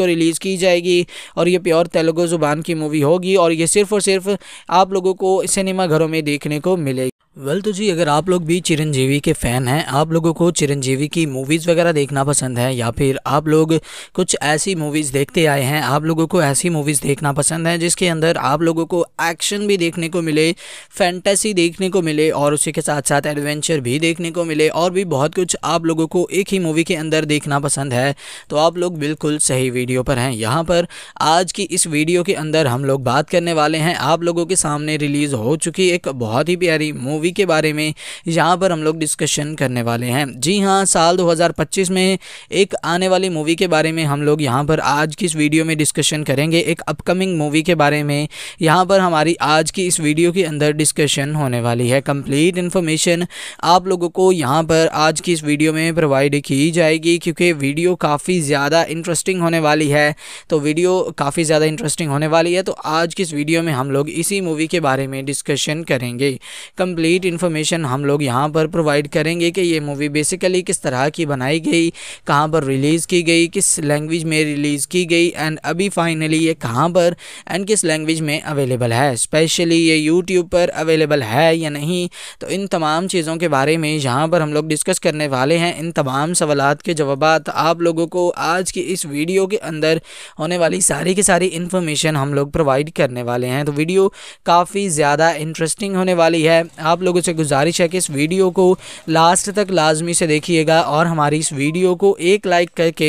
को रिलीज़ की जाएगी और ये प्योर तेलुगु ज़ुबान की मूवी होगी और ये सिर्फ और सिर्फ आप लोगों को सिनेमा घरों में देखने को मिलेगी वेल तो जी अगर आप लोग भी चिरंजीवी के फ़ैन हैं आप लोगों को चिरंजीवी की मूवीज़ वगैरह देखना पसंद है या फिर आप लोग कुछ ऐसी मूवीज़ देखते आए हैं आप लोगों को ऐसी मूवीज़ देखना पसंद है जिसके अंदर आप लोगों को एक्शन भी देखने को मिले फैंटेसी देखने को मिले और उसी के साथ साथ एडवेंचर भी देखने को मिले और भी बहुत कुछ आप लोगों को एक ही मूवी के अंदर देखना पसंद है तो आप लोग बिल्कुल सही वीडियो पर हैं यहाँ पर आज की इस वीडियो के अंदर हम लोग बात करने वाले हैं आप लोगों के सामने रिलीज़ हो चुकी एक बहुत ही प्यारी मूवी मूवी के बारे में यहाँ पर हम लोग डिस्कशन करने वाले हैं जी हाँ साल 2025 में एक आने वाली मूवी के बारे में हम लोग यहाँ पर आज की इस वीडियो में डिस्कशन करेंगे एक अपकमिंग मूवी के बारे में यहाँ पर हमारी आज की इस वीडियो के अंदर डिस्कशन होने वाली है कम्प्लीट इन्फॉर्मेशन आप लोगों को यहाँ पर आज की इस वीडियो में प्रोवाइड की जाएगी क्योंकि वीडियो काफ़ी ज़्यादा इंटरेस्टिंग होने वाली है तो वीडियो काफ़ी ज़्यादा इंटरेस्टिंग होने वाली है तो आज की इस वीडियो में हम लोग इसी मूवी के बारे में डिस्कशन करेंगे कम्प्लीट कंप्लीट इन्फॉर्मेशन हम लोग यहाँ पर प्रोवाइड करेंगे कि ये मूवी बेसिकली किस तरह की बनाई गई कहाँ पर रिलीज़ की गई किस लैंग्वेज में रिलीज़ की गई एंड अभी फाइनली ये कहाँ पर एंड किस लैंग्वेज में अवेलेबल है स्पेशली ये यूट्यूब पर अवेलेबल है या नहीं तो इन तमाम चीज़ों के बारे में यहाँ पर हम लोग डिस्कस करने वाले हैं इन तमाम सवाल के जवाब आप लोगों को आज की इस वीडियो के अंदर होने वाली सारी की सारी इन्फॉर्मेशन हम लोग प्रोवाइड करने वाले हैं तो वीडियो काफ़ी ज़्यादा इंटरेस्टिंग होने वाली है आप आप लोगों से गुजारिश है कि इस वीडियो को लास्ट तक लाजमी से देखिएगा और हमारी इस वीडियो को एक लाइक करके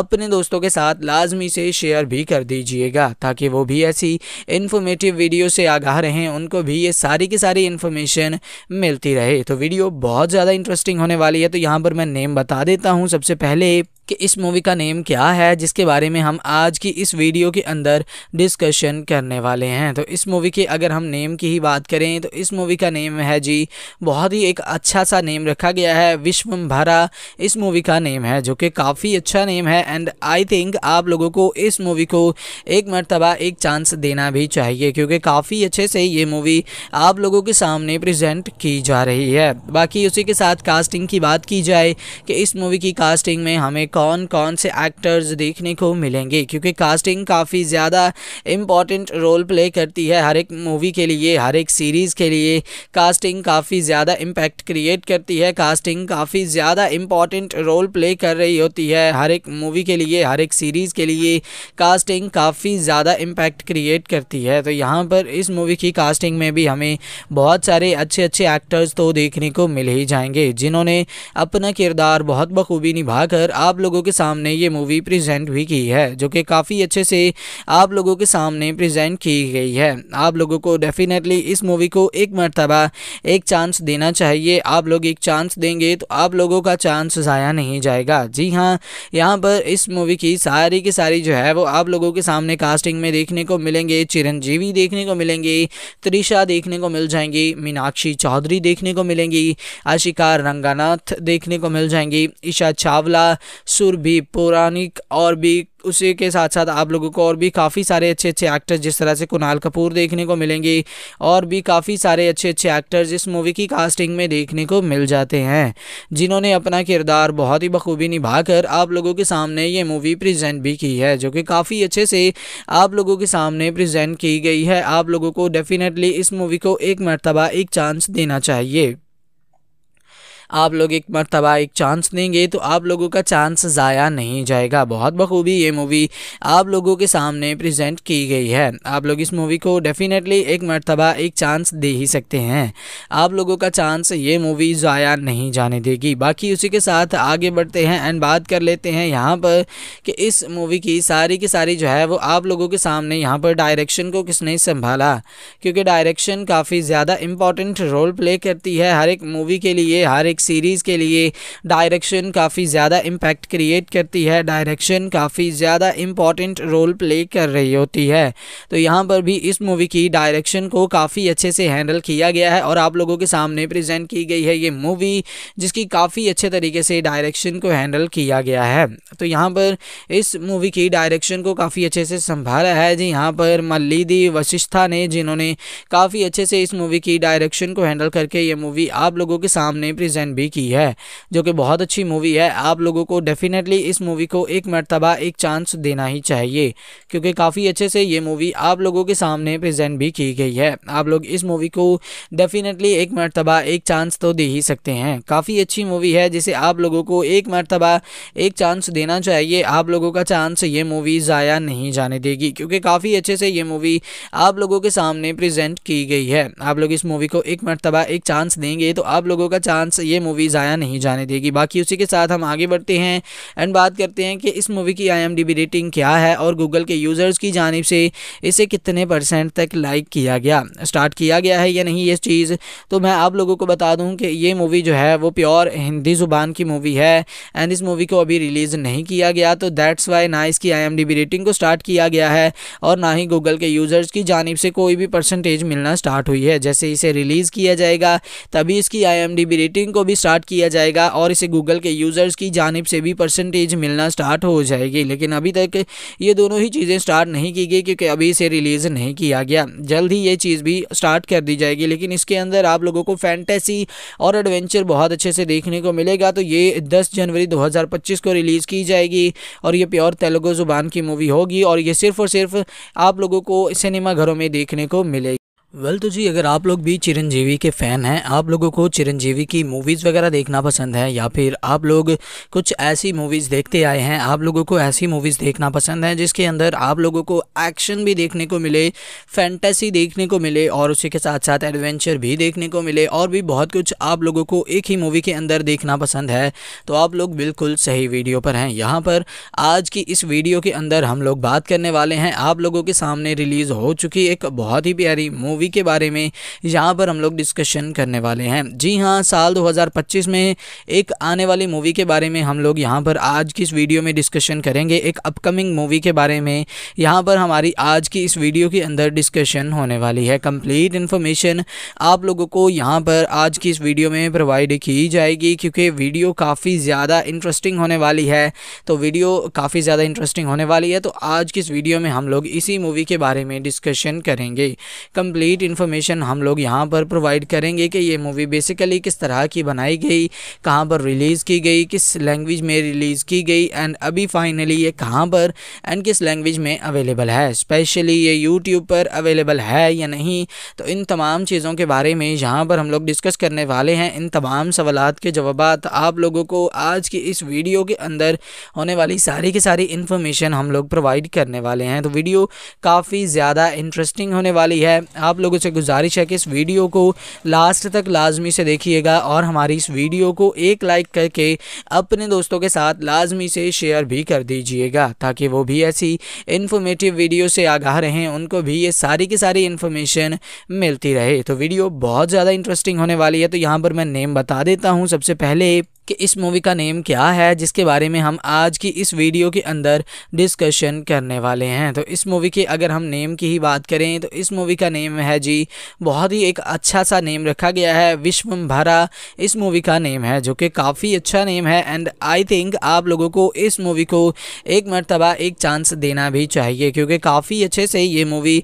अपने दोस्तों के साथ लाजमी से शेयर भी कर दीजिएगा ताकि वो भी ऐसी इन्फॉर्मेटिव वीडियो से आगाह रहें उनको भी ये सारी की सारी इन्फॉर्मेशन मिलती रहे तो वीडियो बहुत ज़्यादा इंटरेस्टिंग होने वाली है तो यहाँ पर मैं नेम बता देता हूँ सबसे पहले कि इस मूवी का नेम क्या है जिसके बारे में हम आज की इस वीडियो के अंदर डिस्कशन करने वाले हैं तो इस मूवी के अगर हम नेम की ही बात करें तो इस मूवी का नेम है जी बहुत ही एक अच्छा सा नेम रखा गया है विश्वम्भरा इस मूवी का नेम है जो कि काफ़ी अच्छा नेम है एंड आई थिंक आप लोगों को इस मूवी को एक मरतबा एक चांस देना भी चाहिए क्योंकि काफ़ी अच्छे से ये मूवी आप लोगों के सामने प्रजेंट की जा रही है बाकी उसी के साथ कास्टिंग की बात की जाए कि इस मूवी की कास्टिंग में हमें कौन कौन से एक्टर्स देखने को मिलेंगे क्योंकि कास्टिंग काफ़ी ज़्यादा इम्पॉर्टेंट रोल प्ले करती है हर एक मूवी के लिए हर एक सीरीज़ के लिए कास्टिंग काफ़ी ज़्यादा इम्पैक्ट क्रिएट करती है कास्टिंग काफ़ी ज़्यादा इम्पॉर्टेंट रोल प्ले कर रही होती है हर एक मूवी के लिए हर एक सीरीज़ के लिए कास्टिंग काफ़ी ज़्यादा इम्पैक्ट क्रिएट करती है तो यहाँ पर इस मूवी की कास्टिंग में भी हमें बहुत सारे अच्छे अच्छे एक्टर्स तो देखने को मिल ही जाएंगे जिन्होंने अपना किरदार बहुत बखूबी निभाकर आप लोग लोगों के सामने ये मूवी प्रेजेंट भी की है जो कि काफ़ी अच्छे से आप लोगों के सामने प्रेजेंट की गई है आप लोगों को डेफिनेटली इस मूवी को एक मरतबा एक चांस देना चाहिए आप लोग एक चांस देंगे तो आप लोगों का चांस ज़ाया नहीं जाएगा जी हाँ यहाँ पर इस मूवी की सारी की सारी जो है वो आप लोगों के सामने कास्टिंग में देखने को मिलेंगे चिरंजीवी देखने को मिलेंगे त्रिशा देखने को मिल जाएंगी मीनाक्षी चौधरी देखने को मिलेंगी आशिका रंगानाथ देखने को मिल जाएंगी ईशा चावला सुर भी पौराणिक और भी उसी के साथ साथ आप लोगों को और भी काफ़ी सारे अच्छे अच्छे एक्टर्स जिस तरह से कुणाल कपूर देखने को मिलेंगे और भी काफ़ी सारे अच्छे अच्छे एक्टर्स इस मूवी की कास्टिंग में देखने को मिल जाते हैं जिन्होंने अपना किरदार बहुत ही बखूबी निभाकर आप लोगों के सामने ये मूवी प्रेजेंट भी की है जो कि काफ़ी अच्छे से आप लोगों के सामने प्रजेंट की गई है आप लोगों को डेफिनेटली इस मूवी को एक मरतबा एक चांस देना चाहिए आप लोग एक मरतबा एक चांस देंगे तो आप लोगों का चांस ज़ाया नहीं जाएगा बहुत बखूबी ये मूवी आप लोगों के सामने प्रजेंट की गई है आप लोग इस मूवी को डेफिनेटली एक मरतबा एक चांस दे ही सकते हैं आप लोगों का चांस ये मूवी ज़ाया नहीं जाने देगी बाकी उसी के साथ आगे बढ़ते हैं एंड बात कर लेते हैं यहाँ पर कि इस मूवी की सारी की सारी जो है वो आप लोगों के सामने यहाँ पर डायरेक्शन को किसने संभाला क्योंकि डायरेक्शन काफ़ी ज़्यादा इम्पॉर्टेंट रोल प्ले करती है हर एक मूवी के लिए हर एक एक सीरीज़ के लिए डायरेक्शन काफ़ी ज़्यादा इम्पैक्ट क्रिएट करती है डायरेक्शन काफ़ी ज़्यादा इम्पॉर्टेंट रोल प्ले कर रही होती है तो यहाँ पर भी इस मूवी की डायरेक्शन को काफ़ी अच्छे से हैंडल किया गया है और आप लोगों के सामने प्रेजेंट की गई है ये मूवी जिसकी काफ़ी अच्छे तरीके से डायरेक्शन को हैंडल किया गया है तो यहाँ पर इस मूवी की डायरेक्शन को काफ़ी अच्छे से संभाला है जी यहाँ पर मल्लिदी वशिष्ठा ने जिन्होंने काफ़ी अच्छे से इस मूवी की डायरेक्शन को हैंडल करके ये मूवी आप लोगों के सामने प्रेजेंट चैन भी की है जो कि बहुत अच्छी मूवी है आप लोगों को डेफिनेटली इस मूवी को एक मरतबा एक चांस देना ही चाहिए क्योंकि काफ़ी अच्छे से ये मूवी आप लोगों के सामने प्रेजेंट भी की गई है आप लोग इस मूवी को डेफिनेटली एक मरतबा एक चांस तो दे ही सकते हैं काफ़ी अच्छी मूवी है जिसे आप लोगों को एक मरतबा एक चांस देना चाहिए आप लोगों का चांस ये मूवी ज़ाया नहीं जाने देगी क्योंकि काफ़ी अच्छे से ये मूवी आप लोगों के सामने प्रेजेंट की गई है आप लोग इस मूवी को एक मरतबा एक चांस देंगे तो आप लोगों का चांस ये मूवी ज़ाया नहीं जाने देगी बाकी उसी के साथ हम आगे बढ़ते हैं एंड बात करते हैं कि इस मूवी की आई रेटिंग क्या है और गूगल के यूज़र्स की जानब से इसे कितने परसेंट तक लाइक किया गया स्टार्ट किया गया है या नहीं ये चीज़ तो मैं आप लोगों को बता दूँ कि ये मूवी जो है वो प्योर हिंदी ज़ुबान की मूवी है एंड इस मूवी को अभी रिलीज़ नहीं किया गया तो दैट्स वाई ना इसकी आई रेटिंग को स्टार्ट किया गया है और ना ही गूगल के यूज़र्स की जानब से कोई भी परसेंटेज मिलना स्टार्ट हुई है जैसे इसे रिलीज़ किया जाएगा तभी इसकी आई रेटिंग को भी स्टार्ट किया जाएगा और इसे गूगल के यूज़र्स की जानब से भी परसेंटेज मिलना स्टार्ट हो जाएगी लेकिन अभी तक ये दोनों ही चीज़ें स्टार्ट नहीं की गई क्योंकि अभी इसे रिलीज़ नहीं किया गया जल्द ही ये चीज़ भी स्टार्ट कर दी जाएगी लेकिन इसके अंदर आप लोगों को फैंटेसी और एडवेंचर बहुत अच्छे से देखने को मिलेगा तो ये दस जनवरी दो को रिलीज़ की जाएगी और ये प्योर तेलुगु ज़ुबान की मूवी होगी और ये सिर्फ और सिर्फ आप लोगों को सिनेमा घरों में देखने को मिलेगी वेल तो जी अगर आप लोग भी चिरंजीवी के फ़ैन हैं आप लोगों को चिरंजीवी की मूवीज़ वगैरह देखना पसंद है या फिर आप लोग कुछ ऐसी मूवीज़ देखते आए हैं आप लोगों को ऐसी मूवीज़ देखना पसंद है जिसके अंदर आप लोगों को एक्शन भी देखने को मिले फैंटेसी देखने को मिले और उसी के साथ साथ एडवेंचर भी देखने को मिले और भी बहुत कुछ आप लोगों को एक ही मूवी के अंदर देखना पसंद है तो आप लोग बिल्कुल सही वीडियो पर हैं यहाँ पर आज की इस वीडियो के अंदर हम लोग बात करने वाले हैं आप लोगों के सामने रिलीज़ हो चुकी एक बहुत ही प्यारी मूवी मूवी के बारे में यहाँ पर हम लोग डिस्कशन करने वाले हैं जी हाँ साल 2025 में एक आने वाली मूवी के बारे में हम लोग यहाँ पर आज की इस वीडियो में डिस्कशन करेंगे एक अपकमिंग मूवी के बारे में यहाँ पर हमारी आज की इस वीडियो के अंदर डिस्कशन होने वाली है कम्प्लीट इन्फॉर्मेशन आप लोगों को यहाँ पर आज की इस वीडियो में प्रोवाइड की जाएगी क्योंकि वीडियो काफ़ी ज़्यादा इंटरेस्टिंग होने वाली है तो वीडियो काफ़ी ज़्यादा इंटरेस्टिंग होने वाली है तो आज की इस वीडियो में हम लोग इसी मूवी के बारे में डिस्कशन करेंगे कम्प्लीट कंप्लीट इन्फॉर्मेशन हम लोग यहाँ पर प्रोवाइड करेंगे कि ये मूवी बेसिकली किस तरह की बनाई गई कहाँ पर रिलीज़ की गई किस लैंग्वेज में रिलीज़ की गई एंड अभी फाइनली ये कहाँ पर एंड किस लैंग्वेज में अवेलेबल है स्पेशली ये यूट्यूब पर अवेलेबल है या नहीं तो इन तमाम चीज़ों के बारे में यहाँ पर हम लोग डिस्कस करने वाले हैं इन तमाम सवाल के जवाब आप लोगों को आज की इस वीडियो के अंदर होने वाली सारी की सारी इन्फॉर्मेशन हम लोग प्रोवाइड करने वाले हैं तो वीडियो काफ़ी ज़्यादा इंटरेस्टिंग होने वाली है आप आप लोगों से गुजारिश है कि इस वीडियो को लास्ट तक लाजमी से देखिएगा और हमारी इस वीडियो को एक लाइक करके अपने दोस्तों के साथ लाजमी से शेयर भी कर दीजिएगा ताकि वो भी ऐसी इन्फॉर्मेटिव वीडियो से आगाह रहें उनको भी ये सारी की सारी इन्फॉर्मेशन मिलती रहे तो वीडियो बहुत ज़्यादा इंटरेस्टिंग होने वाली है तो यहाँ पर मैं नेम बता देता हूँ सबसे पहले कि इस मूवी का नेम क्या है जिसके बारे में हम आज की इस वीडियो के अंदर डिस्कशन करने वाले हैं तो इस मूवी के अगर हम नेम की ही बात करें तो इस मूवी का नेम है जी बहुत ही एक अच्छा सा नेम रखा गया है विश्वम्भरा इस मूवी का नेम है जो कि काफ़ी अच्छा नेम है एंड आई थिंक आप लोगों को इस मूवी को एक मरतबा एक चांस देना भी चाहिए क्योंकि काफ़ी अच्छे से ये मूवी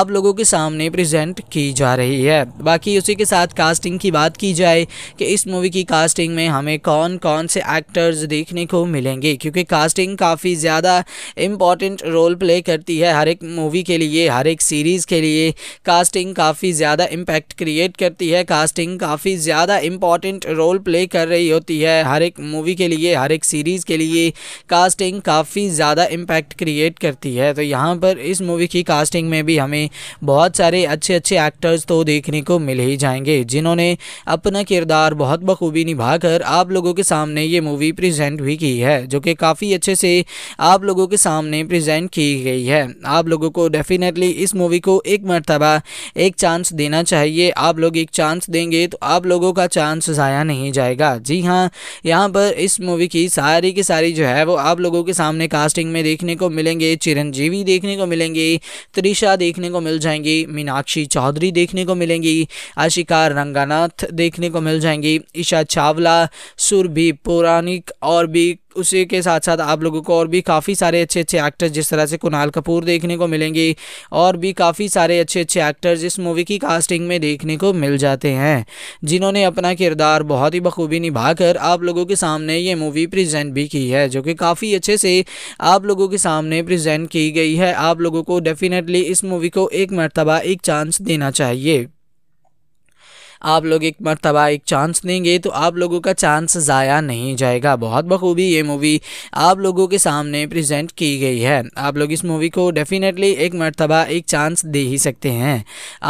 आप लोगों के सामने प्रजेंट की जा रही है बाकी उसी के साथ कास्टिंग की बात की जाए कि इस मूवी की कास्टिंग में हमें कौन कौन से एक्टर्स देखने को मिलेंगे क्योंकि कास्टिंग काफ़ी ज़्यादा इम्पॉर्टेंट रोल प्ले करती है हर एक मूवी के लिए हर एक सीरीज़ के लिए कास्टिंग काफ़ी ज़्यादा इम्पैक्ट क्रिएट करती है कास्टिंग काफ़ी ज़्यादा इम्पॉर्टेंट रोल प्ले कर रही होती है हर एक मूवी के लिए हर एक सीरीज़ के लिए कास्टिंग काफ़ी ज़्यादा इम्पैक्ट क्रिएट करती है तो यहाँ पर इस मूवी की कास्टिंग में भी हमें बहुत सारे अच्छे अच्छे एक्टर्स तो देखने को मिल ही जाएंगे जिन्होंने अपना किरदार बहुत बखूबी निभाकर आप लोग लोगों के सामने ये मूवी प्रेजेंट भी की है जो कि काफ़ी अच्छे से आप लोगों के सामने प्रेजेंट की गई है आप लोगों को डेफिनेटली इस मूवी को एक मरतबा एक चांस देना चाहिए आप लोग एक चांस देंगे तो आप लोगों का चांस ज़ाया नहीं जाएगा जी हाँ यहाँ पर इस मूवी की सारी की सारी जो है वो आप लोगों के सामने कास्टिंग में देखने को मिलेंगे चिरंजीवी देखने को मिलेंगे त्रिशा देखने को मिल जाएंगी मीनाक्षी चौधरी देखने को मिलेंगी आशिका रंगानाथ देखने को मिल जाएंगी ईशा चावला सुर भी पौराणिक और भी उसी के साथ साथ आप लोगों को और भी काफ़ी सारे अच्छे अच्छे एक्टर्स जिस तरह से कुणाल कपूर देखने को मिलेंगे और भी काफ़ी सारे अच्छे अच्छे एक्टर्स इस मूवी की कास्टिंग में देखने को मिल जाते हैं जिन्होंने अपना किरदार बहुत ही बखूबी निभाकर आप लोगों के सामने ये मूवी प्रेजेंट भी की है जो कि काफ़ी अच्छे से आप लोगों के सामने प्रेजेंट की गई है आप लोगों को डेफिनेटली इस मूवी को एक मरतबा एक चांस देना चाहिए आप लोग एक मरतबा एक चांस देंगे तो आप लोगों का चांस ज़ाया नहीं जाएगा बहुत बखूबी ये मूवी आप लोगों के सामने प्रजेंट की गई है आप लोग इस मूवी को डेफिनेटली एक मरतबा एक चांस दे ही सकते हैं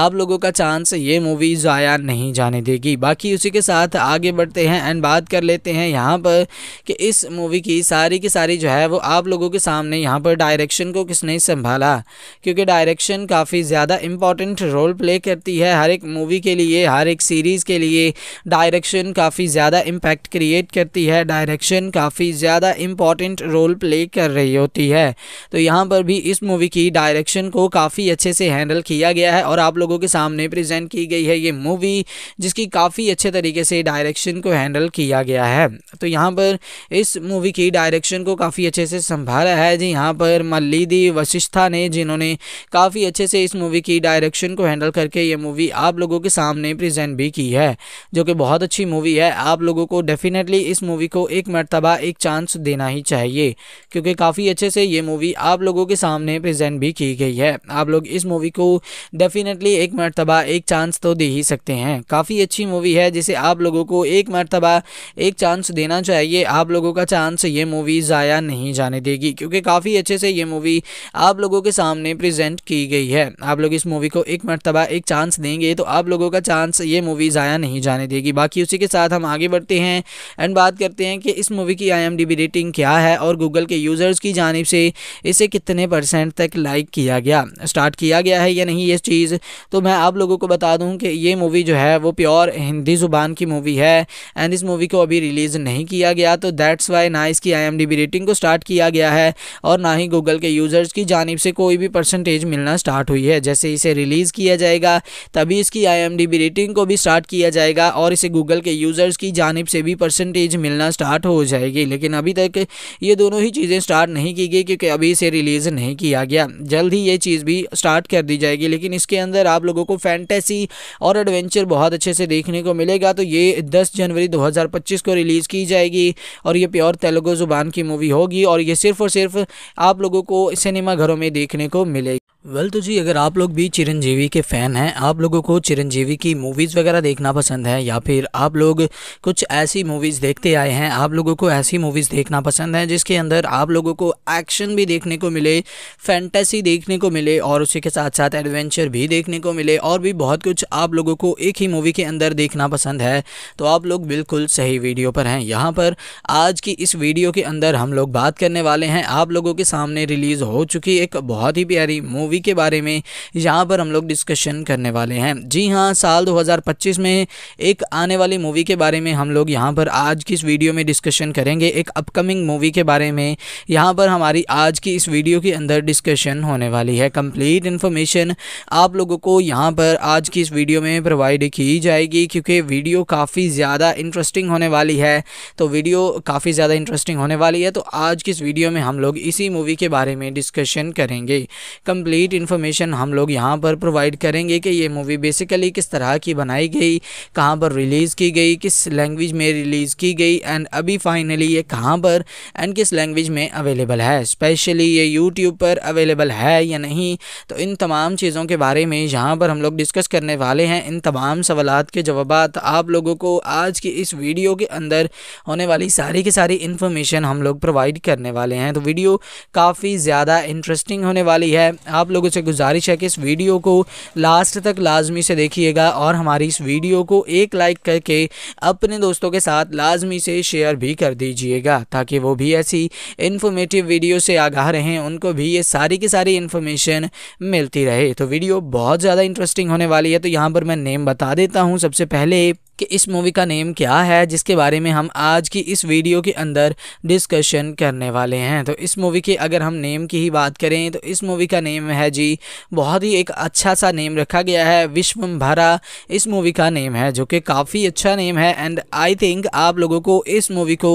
आप लोगों का चांस ये मूवी ज़ाया नहीं जाने देगी बाकी उसी के साथ आगे बढ़ते हैं एंड बात कर लेते हैं यहाँ पर कि इस मूवी की सारी की सारी जो है वो आप लोगों के सामने यहाँ पर डायरेक्शन को किसने संभाला क्योंकि डायरेक्शन काफ़ी ज़्यादा इम्पॉर्टेंट रोल प्ले करती है हर एक मूवी के लिए हर एक एक सीरीज़ के लिए डायरेक्शन काफ़ी ज़्यादा इम्पैक्ट क्रिएट करती है डायरेक्शन काफ़ी ज़्यादा इम्पॉर्टेंट रोल प्ले कर रही होती है तो यहाँ पर भी इस मूवी की डायरेक्शन को काफ़ी अच्छे से हैंडल किया गया है और आप लोगों के सामने प्रेजेंट की गई है ये मूवी जिसकी काफ़ी अच्छे तरीके से डायरेक्शन को हैंडल किया गया है तो यहाँ पर इस मूवी की डायरेक्शन को काफ़ी अच्छे से संभाला है जी यहाँ पर मल्लिदी वशिष्ठा ने जिन्होंने काफ़ी अच्छे से इस मूवी की डायरेक्शन को हैंडल करके ये मूवी आप लोगों के सामने प्रेजेंट डायरेक्शन भी की है जो कि बहुत अच्छी मूवी है आप लोगों को डेफिनेटली इस मूवी को एक मरतबा एक चांस देना ही चाहिए क्योंकि काफ़ी अच्छे से ये मूवी आप लोगों के सामने प्रजेंट भी की गई है आप लोग इस मूवी को डेफिनेटली एक मरतबा एक चांस तो दे ही सकते हैं काफ़ी अच्छी मूवी है जिसे आप लोगों को एक मरतबा एक चांस देना चाहिए आप लोगों का चांस ये मूवी ज़ाया नहीं जाने देगी क्योंकि काफ़ी अच्छे से ये मूवी आप लोगों के सामने प्रजेंट की गई है आप लोग इस मूवी को एक मरतबा एक चांस देंगे तो आप लोगों का चांस ये मूवी ज़ाया नहीं जाने देगी बाकी उसी के साथ हम आगे बढ़ते हैं एंड बात करते हैं कि इस मूवी की आई रेटिंग क्या है और गूगल के यूज़र्स की जानब से इसे कितने परसेंट तक लाइक किया गया स्टार्ट किया गया है या नहीं ये चीज़ तो मैं आप लोगों को बता दूँ कि ये मूवी जो है वो प्योर हिंदी ज़ुबान की मूवी है एंड इस मूवी को अभी रिलीज़ नहीं किया गया तो दैट्स वाई ना इसकी आई रेटिंग को स्टार्ट किया गया है और ना ही गूगल के यूज़र्स की जानब से कोई भी परसेंटेज मिलना स्टार्ट हुई है जैसे इसे रिलीज़ किया जाएगा तभी इसकी आई रेटिंग को भी स्टार्ट किया जाएगा और इसे गूगल के यूज़र्स की जानब से भी परसेंटेज मिलना स्टार्ट हो जाएगी लेकिन अभी तक ये दोनों ही चीज़ें स्टार्ट नहीं की गई क्योंकि अभी इसे रिलीज़ नहीं किया गया जल्द ही ये चीज़ भी स्टार्ट कर दी जाएगी लेकिन इसके अंदर आप लोगों को फैंटेसी और एडवेंचर बहुत अच्छे से देखने को मिलेगा तो ये दस जनवरी दो को रिलीज़ की जाएगी और ये प्योर तेलुगु ज़ुबान की मूवी होगी और ये सिर्फ और सिर्फ आप लोगों को सिनेमा घरों में देखने को मिलेगी वेल तो जी अगर आप लोग भी चिरंजीवी के फ़ैन हैं आप लोगों को चिरंजीवी की मूवीज़ वगैरह देखना पसंद है या फिर आप लोग कुछ ऐसी मूवीज़ देखते आए हैं आप लोगों को ऐसी मूवीज़ देखना पसंद है जिसके अंदर आप लोगों को एक्शन भी देखने को मिले फैंटेसी देखने को मिले और उसी के साथ साथ एडवेंचर भी देखने को मिले और भी बहुत कुछ आप लोगों को एक ही मूवी के अंदर देखना पसंद है तो आप लोग बिल्कुल सही वीडियो पर हैं यहाँ पर आज की इस वीडियो के अंदर हम लोग बात करने वाले हैं आप लोगों के सामने रिलीज़ हो चुकी एक बहुत ही प्यारी मूवी मूवी के बारे में यहाँ पर हम लोग डिस्कशन करने वाले हैं जी हाँ साल 2025 में एक आने वाली मूवी के बारे में हम लोग यहाँ पर आज की इस वीडियो में डिस्कशन करेंगे एक अपकमिंग मूवी के बारे में यहाँ पर हमारी आज की इस वीडियो के अंदर डिस्कशन होने वाली है कम्प्लीट इन्फॉर्मेशन आप लोगों को यहाँ पर आज की इस वीडियो में प्रोवाइड की जाएगी क्योंकि वीडियो काफ़ी ज़्यादा इंटरेस्टिंग होने वाली है तो वीडियो काफ़ी ज़्यादा इंटरेस्टिंग होने वाली है तो आज की इस वीडियो में हम लोग इसी मूवी के बारे में डिस्कशन करेंगे कम्प्लीट कंप्लीट इन्फॉर्मेशन हम लोग यहाँ पर प्रोवाइड करेंगे कि ये मूवी बेसिकली किस तरह की बनाई गई कहाँ पर रिलीज़ की गई किस लैंग्वेज में रिलीज़ की गई एंड अभी फाइनली ये कहाँ पर एंड किस लैंग्वेज में अवेलेबल है स्पेशली ये यूट्यूब पर अवेलेबल है या नहीं तो इन तमाम चीज़ों के बारे में यहाँ पर हम लोग डिस्कस करने वाले हैं इन तमाम सवाल के जवाब आप लोगों को आज की इस वीडियो के अंदर होने वाली सारी की सारी इन्फॉर्मेशन हम लोग प्रोवाइड करने वाले हैं तो वीडियो काफ़ी ज़्यादा इंटरेस्टिंग होने वाली है आप आप लोगों से गुजारिश है कि इस वीडियो को लास्ट तक लाजमी से देखिएगा और हमारी इस वीडियो को एक लाइक करके अपने दोस्तों के साथ लाजमी से शेयर भी कर दीजिएगा ताकि वो भी ऐसी इन्फॉर्मेटिव वीडियो से आगाह रहें उनको भी ये सारी की सारी इन्फॉर्मेशन मिलती रहे तो वीडियो बहुत ज़्यादा इंटरेस्टिंग होने वाली है तो यहाँ पर मैं नेम बता देता हूँ सबसे पहले कि इस मूवी का नेम क्या है जिसके बारे में हम आज की इस वीडियो के अंदर डिस्कशन करने वाले हैं तो इस मूवी के अगर हम नेम की ही बात करें तो इस मूवी का नेम है जी बहुत ही एक अच्छा सा नेम रखा गया है विश्वम्भरा इस मूवी का नेम है जो कि काफ़ी अच्छा नेम है एंड आई थिंक आप लोगों को इस मूवी को